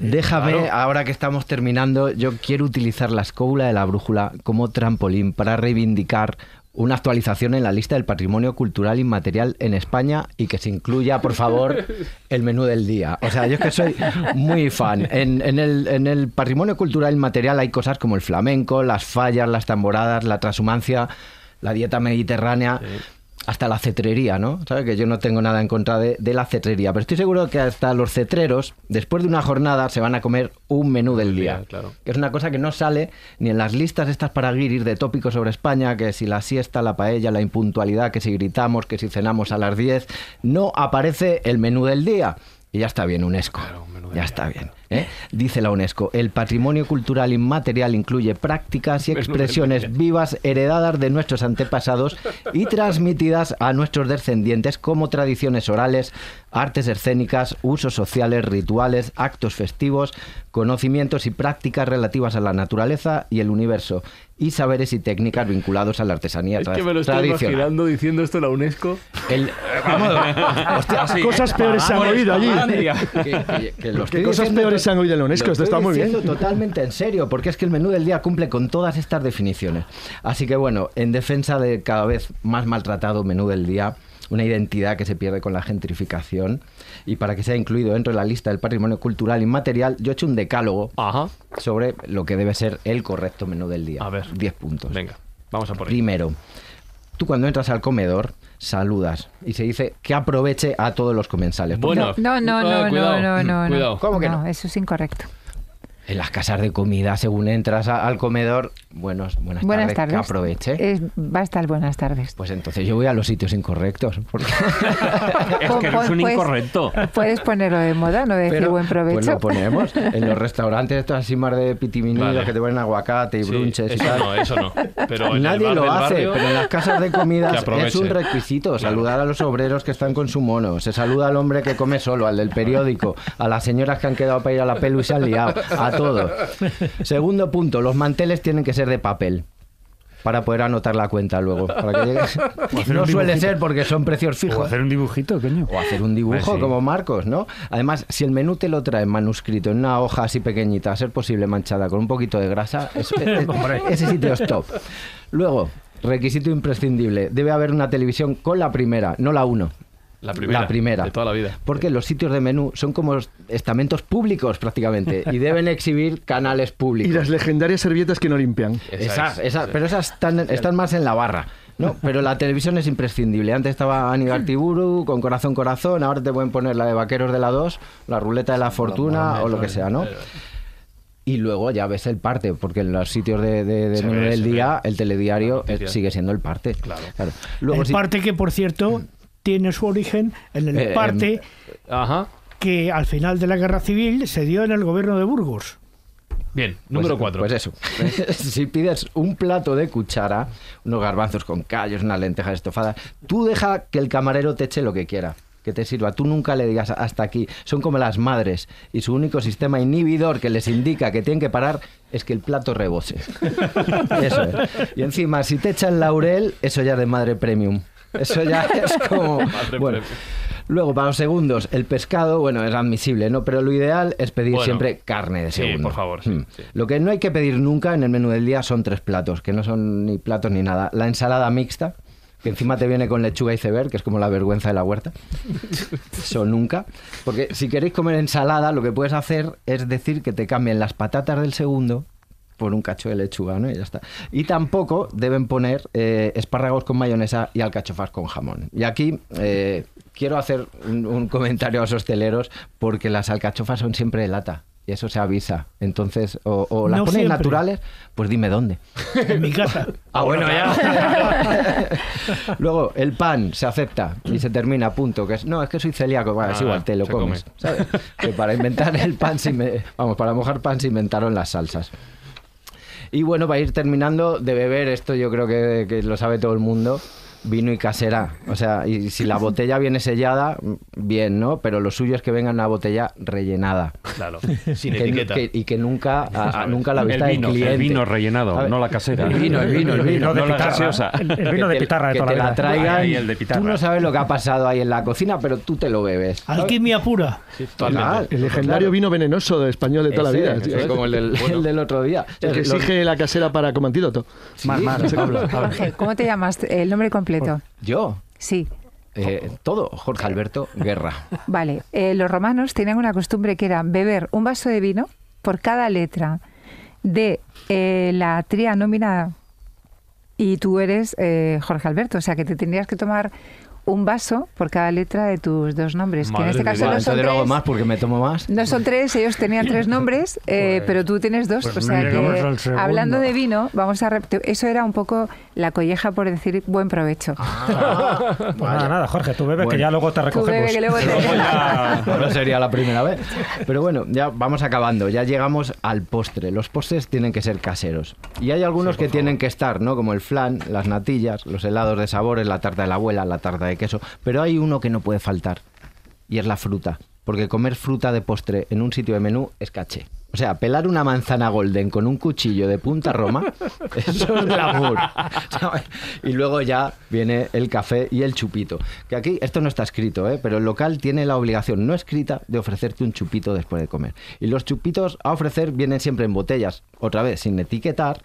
déjame, ahora que estamos terminando, yo quiero utilizar la escóbula de la brújula como trampolín para reivindicar una actualización en la lista del patrimonio cultural inmaterial en España y que se incluya, por favor, <laughs> el menú del día. O sea, yo es que soy muy fan. En, el, patrimonio cultural inmaterial hay cosas como el flamenco, las fallas, las tamboradas, la transhumancia, la dieta mediterránea hasta la cetrería, ¿no? ¿Sabes? Que yo no tengo nada en contra de, la cetrería, pero estoy seguro que hasta los cetreros, después de una jornada, se van a comer un menú del día. claro. Que es una cosa que no sale ni en las listas estas para guirir de tópicos sobre España, que si la siesta, la paella, la impuntualidad, que si gritamos, que si cenamos a las 10, no aparece el menú del día. Y ya está bien, UNESCO. un menú ya está bien. ¿Eh? Dice la UNESCO, el patrimonio cultural inmaterial incluye prácticas y expresiones vivas heredadas de nuestros antepasados y transmitidas a nuestros descendientes como tradiciones orales, artes escénicas, usos sociales, rituales, actos festivos, conocimientos y prácticas relativas a la naturaleza y el universo, y saberes y técnicas vinculados a la artesanía tradicional. Es que me lo estoy imaginando diciendo esto la UNESCO. El, eh, <laughs> hostia, cosas eh, peores se han oído allí. <laughs> cosas peores se han oído en la UNESCO? Esto está muy bien. totalmente en serio, porque es que el menú del día cumple con todas estas definiciones. Así que bueno, en defensa del cada vez más maltratado menú del día, una identidad que se pierde con la gentrificación. Y para que sea incluido dentro de la lista del patrimonio cultural inmaterial, yo he hecho un decálogo sobre lo que debe ser el correcto menú del día. A ver. 10 puntos. Venga, vamos a por Primero, tú cuando entras al comedor, saludas y se dice que aproveche a todos los comensales. Bueno, no, no, no, no, no, no, Eso es incorrecto. En las casas de comida, según entras al comedor, buenos, buenas, tardes, Que aproveche. va a estar buenas tardes. Pues entonces yo voy a los sitios incorrectos. <laughs> es que es un incorrecto. Puedes, ponerlo de moda, no decir buen provecho. Pues lo ponemos en los restaurantes estos así más de pitiminidos que te ponen aguacate y brunches y tal. no, eso no. Pero Nadie lo hace, pero en las casas de comidas es un requisito saludar a los obreros que están con su mono, se saluda al hombre que come solo, al del periódico, a las señoras que han quedado para ir a la pelu y se han liado, a todos. Segundo punto, los manteles tienen que ser de papel para poder anotar la cuenta luego. Para que <laughs> No suele ser porque son precios fijos. O hacer un dibujito, coño. O hacer un dibujo como Marcos, ¿no? Además, si el menú te lo trae manuscrito en una hoja así pequeñita, a ser posible manchada con un poquito de grasa, <laughs> e, e, ese sitio es top. Luego, requisito imprescindible, debe haber una televisión con la primera, no la uno la primera, De toda la vida. Porque los sitios de menú son como estamentos públicos prácticamente y deben exhibir canales públicos. Y las legendarias servietas que no limpian. esas, esas, Pero esas están, más en la barra. No, pero la televisión es imprescindible. Antes estaba Aníbal Tiburu con Corazón Corazón, ahora te pueden poner la de Vaqueros de la 2, la ruleta de la fortuna o lo que sea, ¿no? Y luego ya ves el parte, porque en los sitios de, menú del día, el telediario sigue siendo el parte. Claro. el parte que, por cierto, tiene su origen en el eh, parte que al final de la guerra civil se dio en el gobierno de Burgos. Bien, pues número 4. Pues, eso. <laughs> si pides un plato de cuchara, unos garbanzos con callos, unas lentejas estofada tú deja que el camarero te eche lo que quiera, que te sirva. Tú nunca le digas hasta aquí. Son como las madres y su único sistema inhibidor que les indica que tienen que parar es que el plato rebose. <laughs> Y encima, si te echan laurel, eso ya de madre premium. Eso ya <laughs> es como... Luego, para los segundos, el pescado, bueno, es admisible, ¿no? Pero lo ideal es pedir siempre carne de segundo. Sí, por favor. Hmm. Lo que no hay que pedir nunca en el menú del día son tres platos, que no son ni platos ni nada. La ensalada mixta, que encima te viene con lechuga y ceber, que es como la vergüenza de la huerta. <laughs> Eso nunca. Porque si queréis comer ensalada, lo que puedes hacer es decir que te cambien las patatas del segundo por un cacho de lechuga, ¿no? Y ya está. Y tampoco deben poner eh, espárragos con mayonesa y alcachofas con jamón. Y aquí eh, quiero hacer un, comentario a los hosteleros porque las alcachofas son siempre de lata. Y eso se avisa. Entonces, o, las ponen naturales, pues dime dónde. <laughs> En mi casa. ah, bueno, ya. <laughs> <laughs> Luego, el pan se acepta y se termina, punto. Que no, es que soy celíaco. es ah, igual, te lo comes. Que para inventar el pan, vamos, para mojar pan se inventaron las salsas. Y bueno, para ir terminando de beber, esto yo creo que, que lo sabe todo el mundo vino y casera. O sea, y si la botella viene sellada, bien, ¿no? Pero lo suyo es que venga una botella rellenada. Claro, sin etiqueta. y que nunca, nunca la vista el vino, cliente. El vino rellenado, no la casera. El vino, el vino, el vino. El vino de pitarra. El, vino de pitarra de que toda la, la traigan. y el de pitarra. Tú no sabes lo que ha pasado ahí en la cocina, pero tú te lo bebes. Alquimia pura. Total, el legendario vino venenoso de español de toda la vida. como el del, del, otro día. El que exige la casera para como antídoto. Más, más. ¿cómo te llamas? El nombre completo. ¿Yo? Sí. Eh, todo, Jorge Alberto Guerra. <laughs> Vale, eh, los romanos tenían una costumbre que era beber un vaso de vino por cada letra de eh, la tria nómina y tú eres Jorge Alberto, o sea que te tendrías que tomar un vaso por cada letra de tus dos nombres. que en este caso no son tres. más porque me tomo más. No son tres, ellos tenían tres nombres, eh, pues pero tú tienes dos. Pues hablando de vino, vamos a eso era un poco la colleja por decir buen provecho. Ah, <laughs> pues nada, nada, Jorge, tú bebes que ya luego te recogemos. no sería la primera vez. Pero bueno, ya vamos acabando, ya llegamos al postre. Los postres tienen que ser caseros. Y hay algunos que tienen que estar, ¿no? Como el flan, las natillas, los helados de sabores, la tarta de la abuela, la tarta de queso. Pero hay uno que no puede faltar y es la fruta. Porque comer fruta de postre en un sitio de menú es caché. O sea, pelar una manzana golden con un cuchillo de punta roma, <laughs> eso es glamour. <laughs> y luego ya viene el café y el chupito. Que aquí, esto no está escrito, ¿eh? pero el local tiene la obligación no escrita de ofrecerte un chupito después de comer. Y los chupitos a ofrecer vienen siempre en botellas, otra vez, sin etiquetar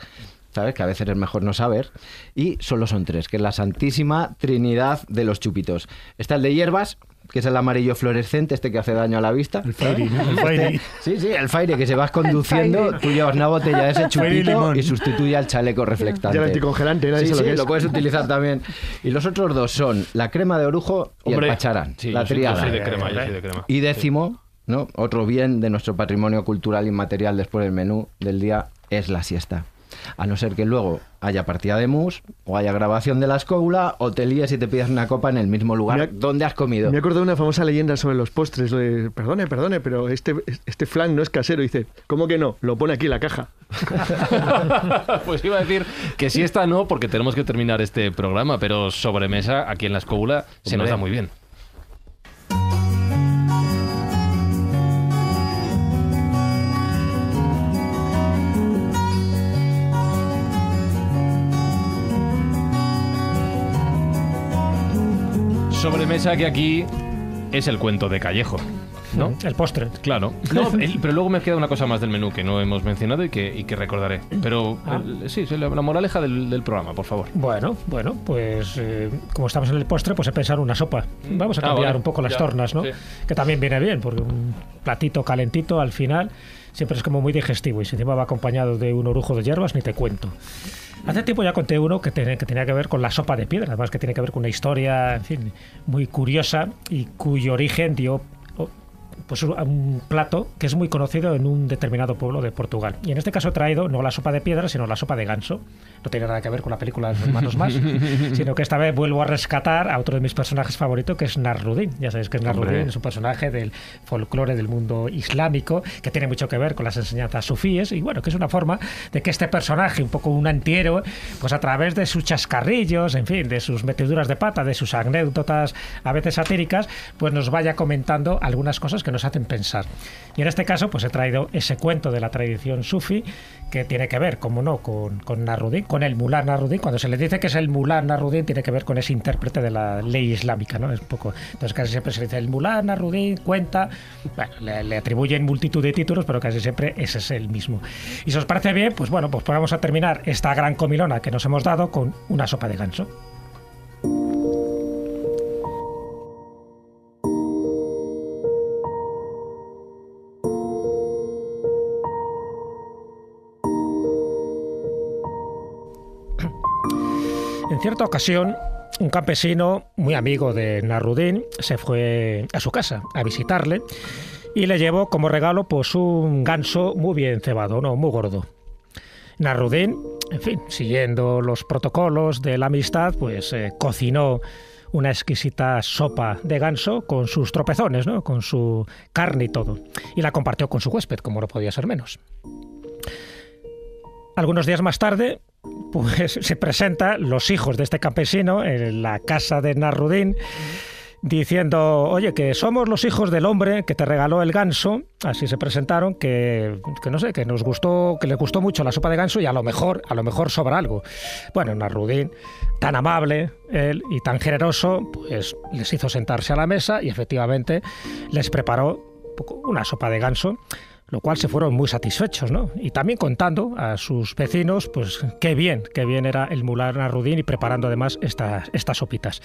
¿sabes? Que a veces es mejor no saber. Y solo son tres, que es la Santísima Trinidad de los Chupitos. Está el de hierbas, que es el amarillo fluorescente, este que hace daño a la vista. El fire este, sí, sí, el Fairy, que se vas conduciendo, tú llevas una botella de ese chupito y sustituye al chaleco reflectante. el anticongelante, era sí, lo que lo puedes utilizar también. Y los otros dos son la crema de orujo y el pacharán, la triada. de crema, de crema. Y décimo, ¿no? otro bien de nuestro patrimonio cultural inmaterial después del menú del día, es la siesta a no ser que luego haya partida de mus o haya grabación de la escóbula o te lías y te pidas una copa en el mismo lugar donde has comido. Me acuerdo de una famosa leyenda sobre los postres, perdone, perdone, pero este, este flan no es casero. dice, ¿cómo que no? Lo pone aquí en la caja. <laughs> pues iba a decir que si esta no, porque tenemos que terminar este programa, pero sobremesa aquí en la escóbula se nos da muy bien. sobremesa que aquí es el cuento de Callejo. ¿no? Mm. El postre. Claro. <laughs> pero luego me queda una cosa más del menú que no hemos mencionado y que, recordaré. Pero ah. sí, la, moraleja del, programa, por favor. Bueno, bueno, pues eh, como estamos en el postre, pues he pensado una sopa. Mm. Vamos a ah, cambiar un poco las tornas, ¿no? Que también viene bien, porque un platito calentito al final siempre es como muy digestivo y si encima va acompañado de un orujo de hierbas, ni te cuento. Hace tiempo ya conté uno que, tenía que ver con la sopa de piedra, además que tiene que ver con una historia, en fin, muy curiosa y cuyo origen dio pues, un plato que es muy conocido en un determinado pueblo de Portugal. Y en este caso he traído no la sopa de piedra, sino la sopa de ganso. No tiene nada que ver con la película de los hermanos más, <laughs> sino que esta vez vuelvo a rescatar a otro de mis personajes favoritos, que es narrudin Ya sabéis que es es un personaje del folclore del mundo islámico, que tiene mucho que ver con las enseñanzas sufíes, y bueno, que es una forma de que este personaje, un poco un antiero, pues a través de sus chascarrillos, en fin, de sus metiduras de pata, de sus anécdotas a veces satíricas, pues nos vaya comentando algunas cosas que nos hacen pensar. Y en este caso, pues he traído ese cuento de la tradición sufi que tiene que ver, como no, con, con Narudín, con el Mulá Narudín. Cuando se le dice que es el Mulá Narudín, tiene que ver con ese intérprete de la ley islámica, ¿no? Es poco. Entonces casi siempre se dice el Mulá Narudín, cuenta. Bueno, le, atribuyen multitud de títulos, pero casi siempre ese es el mismo. Y si os parece bien, pues bueno, pues vamos a terminar esta gran comilona que nos hemos dado con una sopa de ganso. cierta ocasión, un campesino muy amigo de Narudín se fue a su casa a visitarle y le llevó como regalo pues un ganso muy bien cebado, no, muy gordo. Narudín, en fin, siguiendo los protocolos de la amistad, pues eh, cocinó una exquisita sopa de ganso con sus tropezones, ¿no? con su carne y todo, y la compartió con su huésped, como no podía ser menos. Algunos días más tarde, pues se presenta los hijos de este campesino en la casa de Narrudín diciendo, oye, que somos los hijos del hombre que te regaló el ganso, así se presentaron, que, no sé, que nos gustó, que le gustó mucho la sopa de ganso y a lo mejor, a lo mejor sobra algo. Bueno, Narudín, tan amable él y tan generoso, pues les hizo sentarse a la mesa y efectivamente les preparó una sopa de ganso lo cual se fueron muy satisfechos, ¿no? Y también contando a sus vecinos, pues qué bien, qué bien era el mular Narudín y preparando además estas, estas sopitas.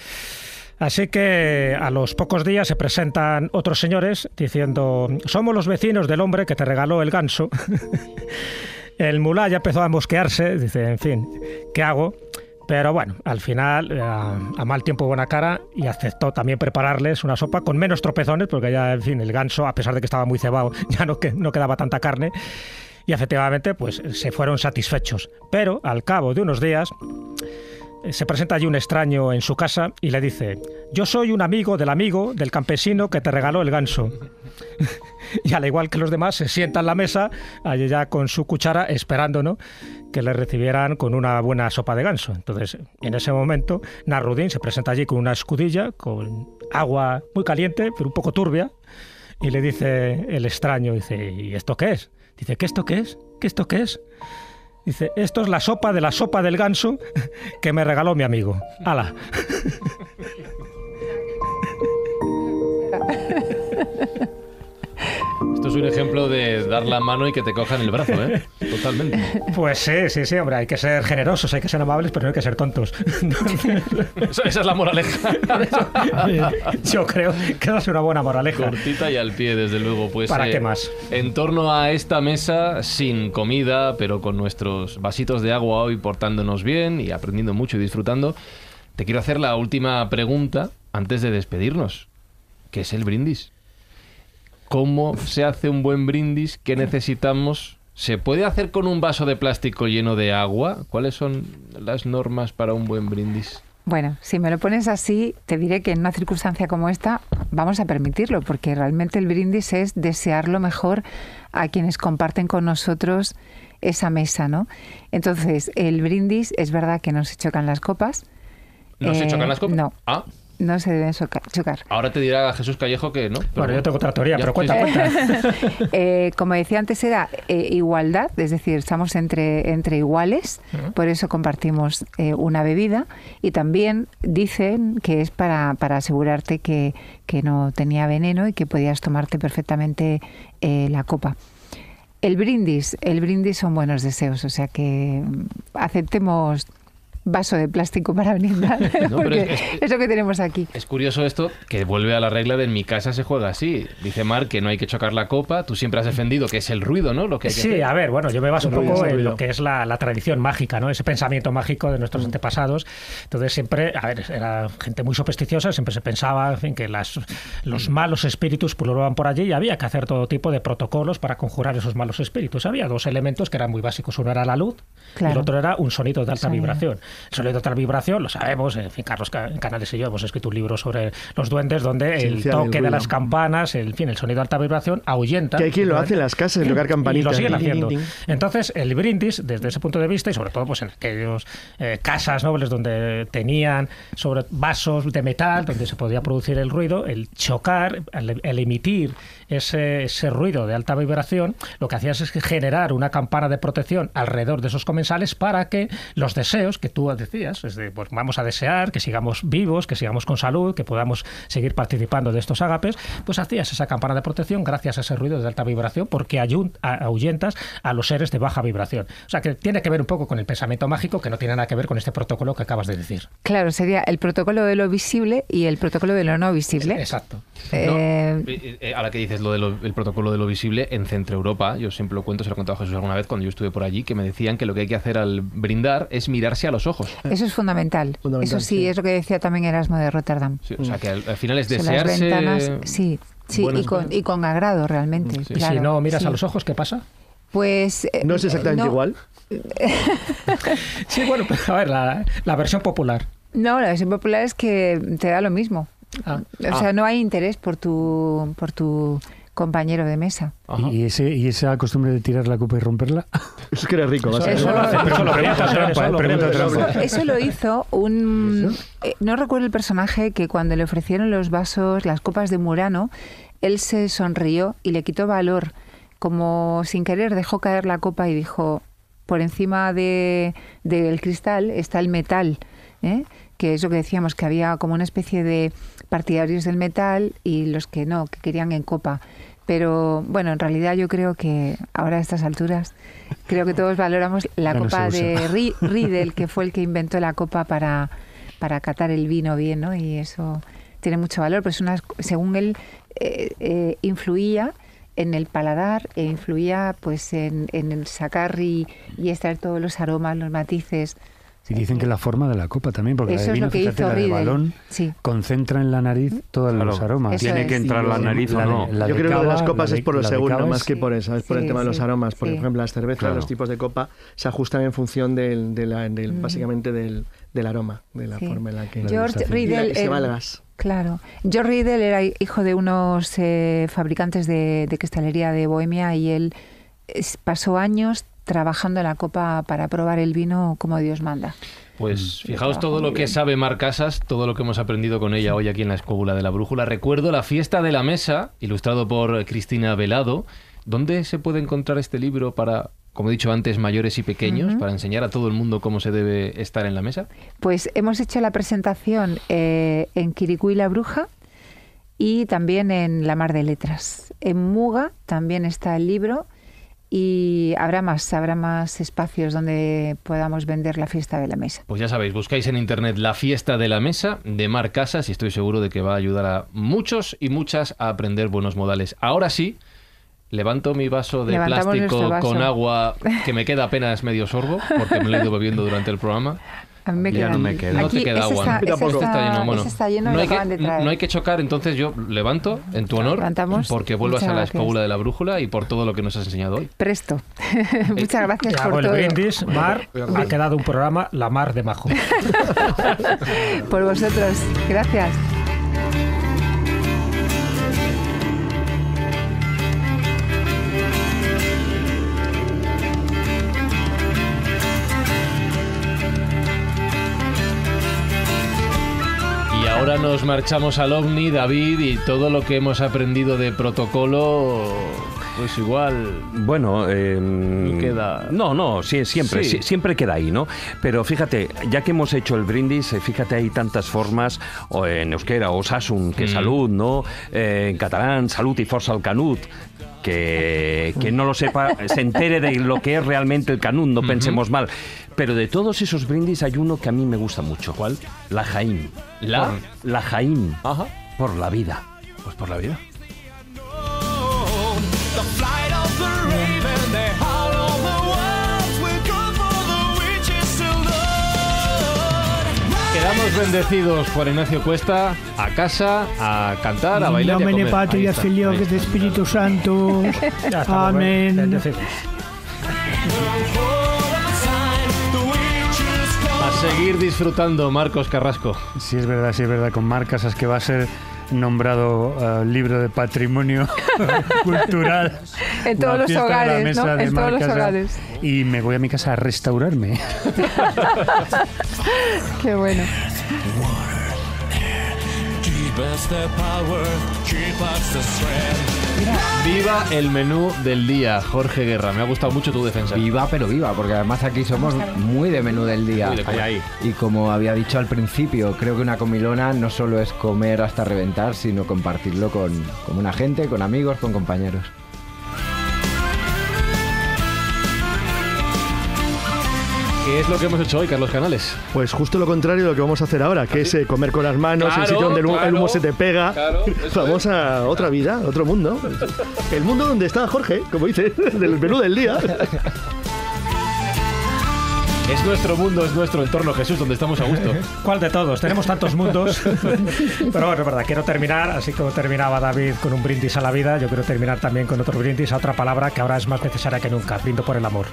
Así que a los pocos días se presentan otros señores diciendo, somos los vecinos del hombre que te regaló el ganso. <laughs> el mulá ya empezó a mosquearse, dice, en fin, ¿qué hago? Pero bueno, al final, eh, a mal tiempo buena cara, y aceptó también prepararles una sopa con menos tropezones, porque ya, en fin, el ganso, a pesar de que estaba muy cebado, <laughs> ya no, que, no quedaba tanta carne. Y efectivamente, pues se fueron satisfechos. Pero al cabo de unos días, eh, se presenta allí un extraño en su casa y le dice, yo soy un amigo del amigo del campesino que te regaló el ganso. <laughs> y al igual que los demás, se sienta en la mesa, allí ya con su cuchara, esperando, ¿no? le recibieran con una buena sopa de ganso. Entonces, en ese momento, Narudín se presenta allí con una escudilla, con agua muy caliente, pero un poco turbia, y le dice el extraño, dice, ¿y esto qué es? Dice, ¿qué esto qué es? ¿Qué esto qué es? Dice, esto es la sopa de la sopa del ganso que me regaló mi amigo. ¡Hala! <laughs> es un ejemplo de dar la mano y que te cojan el brazo, ¿eh? <laughs> Totalmente. Pues sí, sí, sí, hombre, hay que ser generosos, hay que ser amables, pero no hay que ser tontos. <laughs> Esa, es la moraleja. <laughs> Yo creo que es una buena moraleja. Cortita y al pie, desde luego. Pues, ¿Para eh, qué más? En torno a esta mesa, sin comida, pero con nuestros vasitos de agua hoy portándonos bien y aprendiendo mucho y disfrutando, te quiero hacer la última pregunta antes de despedirnos, que es el brindis. ¿Cómo se hace un buen brindis? ¿Qué mm. necesitamos? ¿Se puede hacer con un vaso de plástico lleno de agua? ¿Cuáles son las normas para un buen brindis? Bueno, si me lo pones así, te diré que en una circunstancia como esta vamos a permitirlo, porque realmente el brindis es desear lo mejor a quienes comparten con nosotros esa mesa, ¿no? Entonces, el brindis es verdad que no se chocan las copas. ¿No se eh, chocan las copas? No. Ah no se deben chocar. Ahora te dirá Jesús Callejo que no. bueno, yo tengo otra pero cuenta, cuenta. <laughs> Eh, como decía antes, era eh, igualdad, es decir, estamos entre, entre iguales, por eso compartimos eh, una bebida y también dicen que es para, para asegurarte que, que, no tenía veneno y que podías tomarte perfectamente la copa. El brindis, el brindis son buenos deseos, o sea que mm, aceptemos vaso de plástico para brindar, <laughs> eso que tenemos aquí. Es curioso esto, que vuelve a la regla de en mi casa se juega así. Dice Mar que no hay que chocar la copa, tú siempre has defendido que es el ruido, ¿no? Lo que sí, a ver, bueno, yo me baso un poco en lo que es la, tradición mágica, ¿no? Ese pensamiento mágico de nuestros antepasados. Entonces siempre, a ver, era gente muy supersticiosa, siempre se pensaba, en que las, los malos espíritus pululaban por allí y había que hacer todo tipo de protocolos para conjurar esos malos espíritus. Había dos elementos que eran muy básicos. Uno era la luz y el otro era un sonido de alta vibración el sonido de alta vibración, lo sabemos, en fin, Carlos Canales y yo hemos escrito un libro sobre los duendes donde el toque de las campanas, el, fin, el sonido de alta vibración ahuyenta. Que aquí lo hace las casas, en tocar campanitas. Y lo siguen haciendo. Entonces, el brindis, desde ese punto de vista, y sobre todo pues en aquellos eh, casas nobles donde tenían sobre vasos de metal, donde se podía producir el ruido, el chocar, el, emitir ese ruido de alta vibración, lo que hacías es generar una campana de protección alrededor de esos comensales para que los deseos que tú decías, pues vamos a desear que sigamos vivos, que sigamos con salud, que podamos seguir participando de estos ágapes, pues hacías esa campana de protección gracias a ese ruido de alta vibración porque ahuyentas a los seres de baja vibración. O sea, que tiene que ver un poco con el pensamiento mágico que no tiene nada que ver con este protocolo que acabas de decir. Claro, sería el protocolo de lo visible y el protocolo de lo no visible. Eh, exacto. Eh... eh a la que dices lo del protocolo de lo visible en Centro Europa, yo siempre lo cuento, se lo he contado a Jesús alguna vez cuando yo estuve por allí, que me decían que lo que hay que hacer al brindar es mirarse a los ojos eh. Eso es fundamental. Eso sí, es lo que decía también Erasmo de Rotterdam. o sea, que al, final es desearse... sí, y, con, agrado realmente. y si no miras a los ojos, ¿qué pasa? Pues... Eh, no es exactamente igual. <laughs> sí, bueno, pero a ver, la, versión popular. No, la versión popular es que te da lo mismo. Ah. o sea, ah. no hay interés por tu, por tu compañero de mesa. ¿Y, ese, ¿Y esa costumbre de tirar la copa y romperla? <laughs> Eso que era rico. Eso, lo, hizo un... Eh, no recuerdo el personaje que cuando le ofrecieron los vasos, las copas de Murano, él se sonrió y le quitó valor. Como sin querer dejó caer la copa y dijo, por encima del de, cristal está el metal. ¿eh? Que es lo que decíamos, que había como una especie de partidarios del metal y los que no, que querían en copa. Pero bueno, en realidad yo creo que ahora a estas alturas, creo que todos valoramos la <laughs> copa de <laughs> Riedel, que fue el que inventó la copa para, para catar el vino bien, ¿no? Y eso tiene mucho valor, pues una, según él eh, eh, influía en el paladar e influía pues en, en el sacar y, y extraer todos los aromas, los matices. Y dicen que la forma de la copa también, porque la de vino, que fíjate, la de balón concentra en la nariz mm. todos los aromas. Tiene que entrar la nariz o no. Yo creo que lo de las copas es por lo segundo, más que por eso, es por el tema de los aromas. Porque, por ejemplo, las cervezas, los tipos de copa, se ajustan en función del, mm. básicamente del, aroma, de la forma en la que... George se va Claro. George Riedel era hijo de unos eh, fabricantes de, de cristalería de Bohemia y él pasó años trabajando la copa para probar el vino como Dios manda. Pues mm. fijaos todo lo que sabe Mar Casas, todo lo que hemos aprendido con ella hoy aquí en la Escóbula de la Brújula. Recuerdo la fiesta de la mesa, ilustrado por Cristina Velado. ¿Dónde se puede encontrar este libro para como he dicho antes, mayores y pequeños, para enseñar a todo el mundo cómo se debe estar en la mesa? Pues hemos hecho la presentación eh, en Quiricuí la Bruja y también en La Mar de Letras. En Muga también está el libro y habrá más, habrá más espacios donde podamos vender la fiesta de la mesa. Pues ya sabéis, buscáis en internet la fiesta de la mesa de Mar Casas y estoy seguro de que va a ayudar a muchos y muchas a aprender buenos modales. Ahora sí, levanto mi vaso de plástico con agua que me queda apenas medio sorbo porque me lo he ido bebiendo durante el programa. <laughs> ya no me quedo. No te queda agua. Está, está lleno. no, hay que, no, hay que, chocar, entonces yo levanto en tu honor Levantamos. porque vuelvas a la espábula de la brújula y por todo lo que nos has enseñado hoy. Presto. <laughs> Muchas eh, gracias por todo. El Brindis, Mar, ha quedado un programa La Mar de Majo. <laughs> por vosotros. Gracias. nos marchamos al OVNI, David, y todo lo que hemos aprendido de protocolo, pues igual... Bueno, em, queda... No, no, sí, siempre, siempre queda ahí, ¿no? Pero fíjate, ya que hemos hecho el brindis, eh, fíjate, hay tantas formas, en euskera, o sasun, que mm. salud, ¿no? Eh, en catalán, salud y forza al canut, que no lo sepa se entere de lo que es realmente el canún, no pensemos mal. Pero de todos esos brindis hay uno que a mí me gusta mucho. ¿Cuál? La Jaim. ¿La? la Jaim. Ajá. Por la vida. Pues por la vida. Estamos bendecidos por Ignacio Cuesta a casa a cantar, a bailar. Amén, Espíritu <laughs> Santo. Amén. ¿eh? A seguir disfrutando, Marcos Carrasco. Si es verdad, si es verdad. Con Marcas es que va a ser nombrado eh, libro de patrimonio <laughs> cultural. en todos los hogares, En todos los ¿eh? hogares. Y me voy a mi casa a restaurarme. <laughs> Qué bueno. Viva el menú del día, Jorge Guerra. Me ha gustado mucho tu defensa. Viva, pero viva, porque además aquí somos muy de menú del día. Y como había dicho al principio, creo que una comilona no solo es comer hasta reventar, sino compartirlo con, con una gente, con amigos, con compañeros. ¿Qué es lo que hemos hecho hoy, Carlos Canales? Pues justo lo contrario de lo que vamos a hacer ahora, que ¿Ah, es eh, comer con las manos, el sitio donde el, humo se te pega. Claro, vamos a otra vida, otro mundo. El mundo donde está Jorge, como dice, del menú del día. Es nuestro mundo, es nuestro entorno, Jesús, donde estamos a gusto. ¿Cuál de todos? Tenemos tantos mundos. Pero bueno, es verdad, quiero terminar, así como terminaba David con un brindis a la vida, yo quiero terminar también con otro brindis a otra palabra que ahora es más necesaria que nunca, brindo por el amor.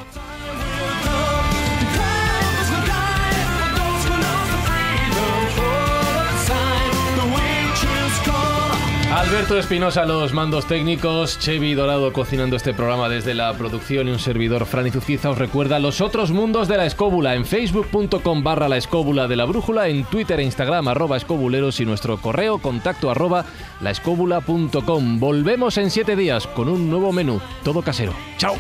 Alberto Espinosa, los mandos técnicos, Chevi Dorado cocinando este programa desde la producción y un servidor, Fran os recuerda los otros mundos de la escóbula en facebook.com barra la escóbula de la brújula, en Twitter e Instagram arroba escobuleros y nuestro correo contacto arroba laescóbula.com. Volvemos en siete días con un nuevo menú, todo casero. ¡Chao!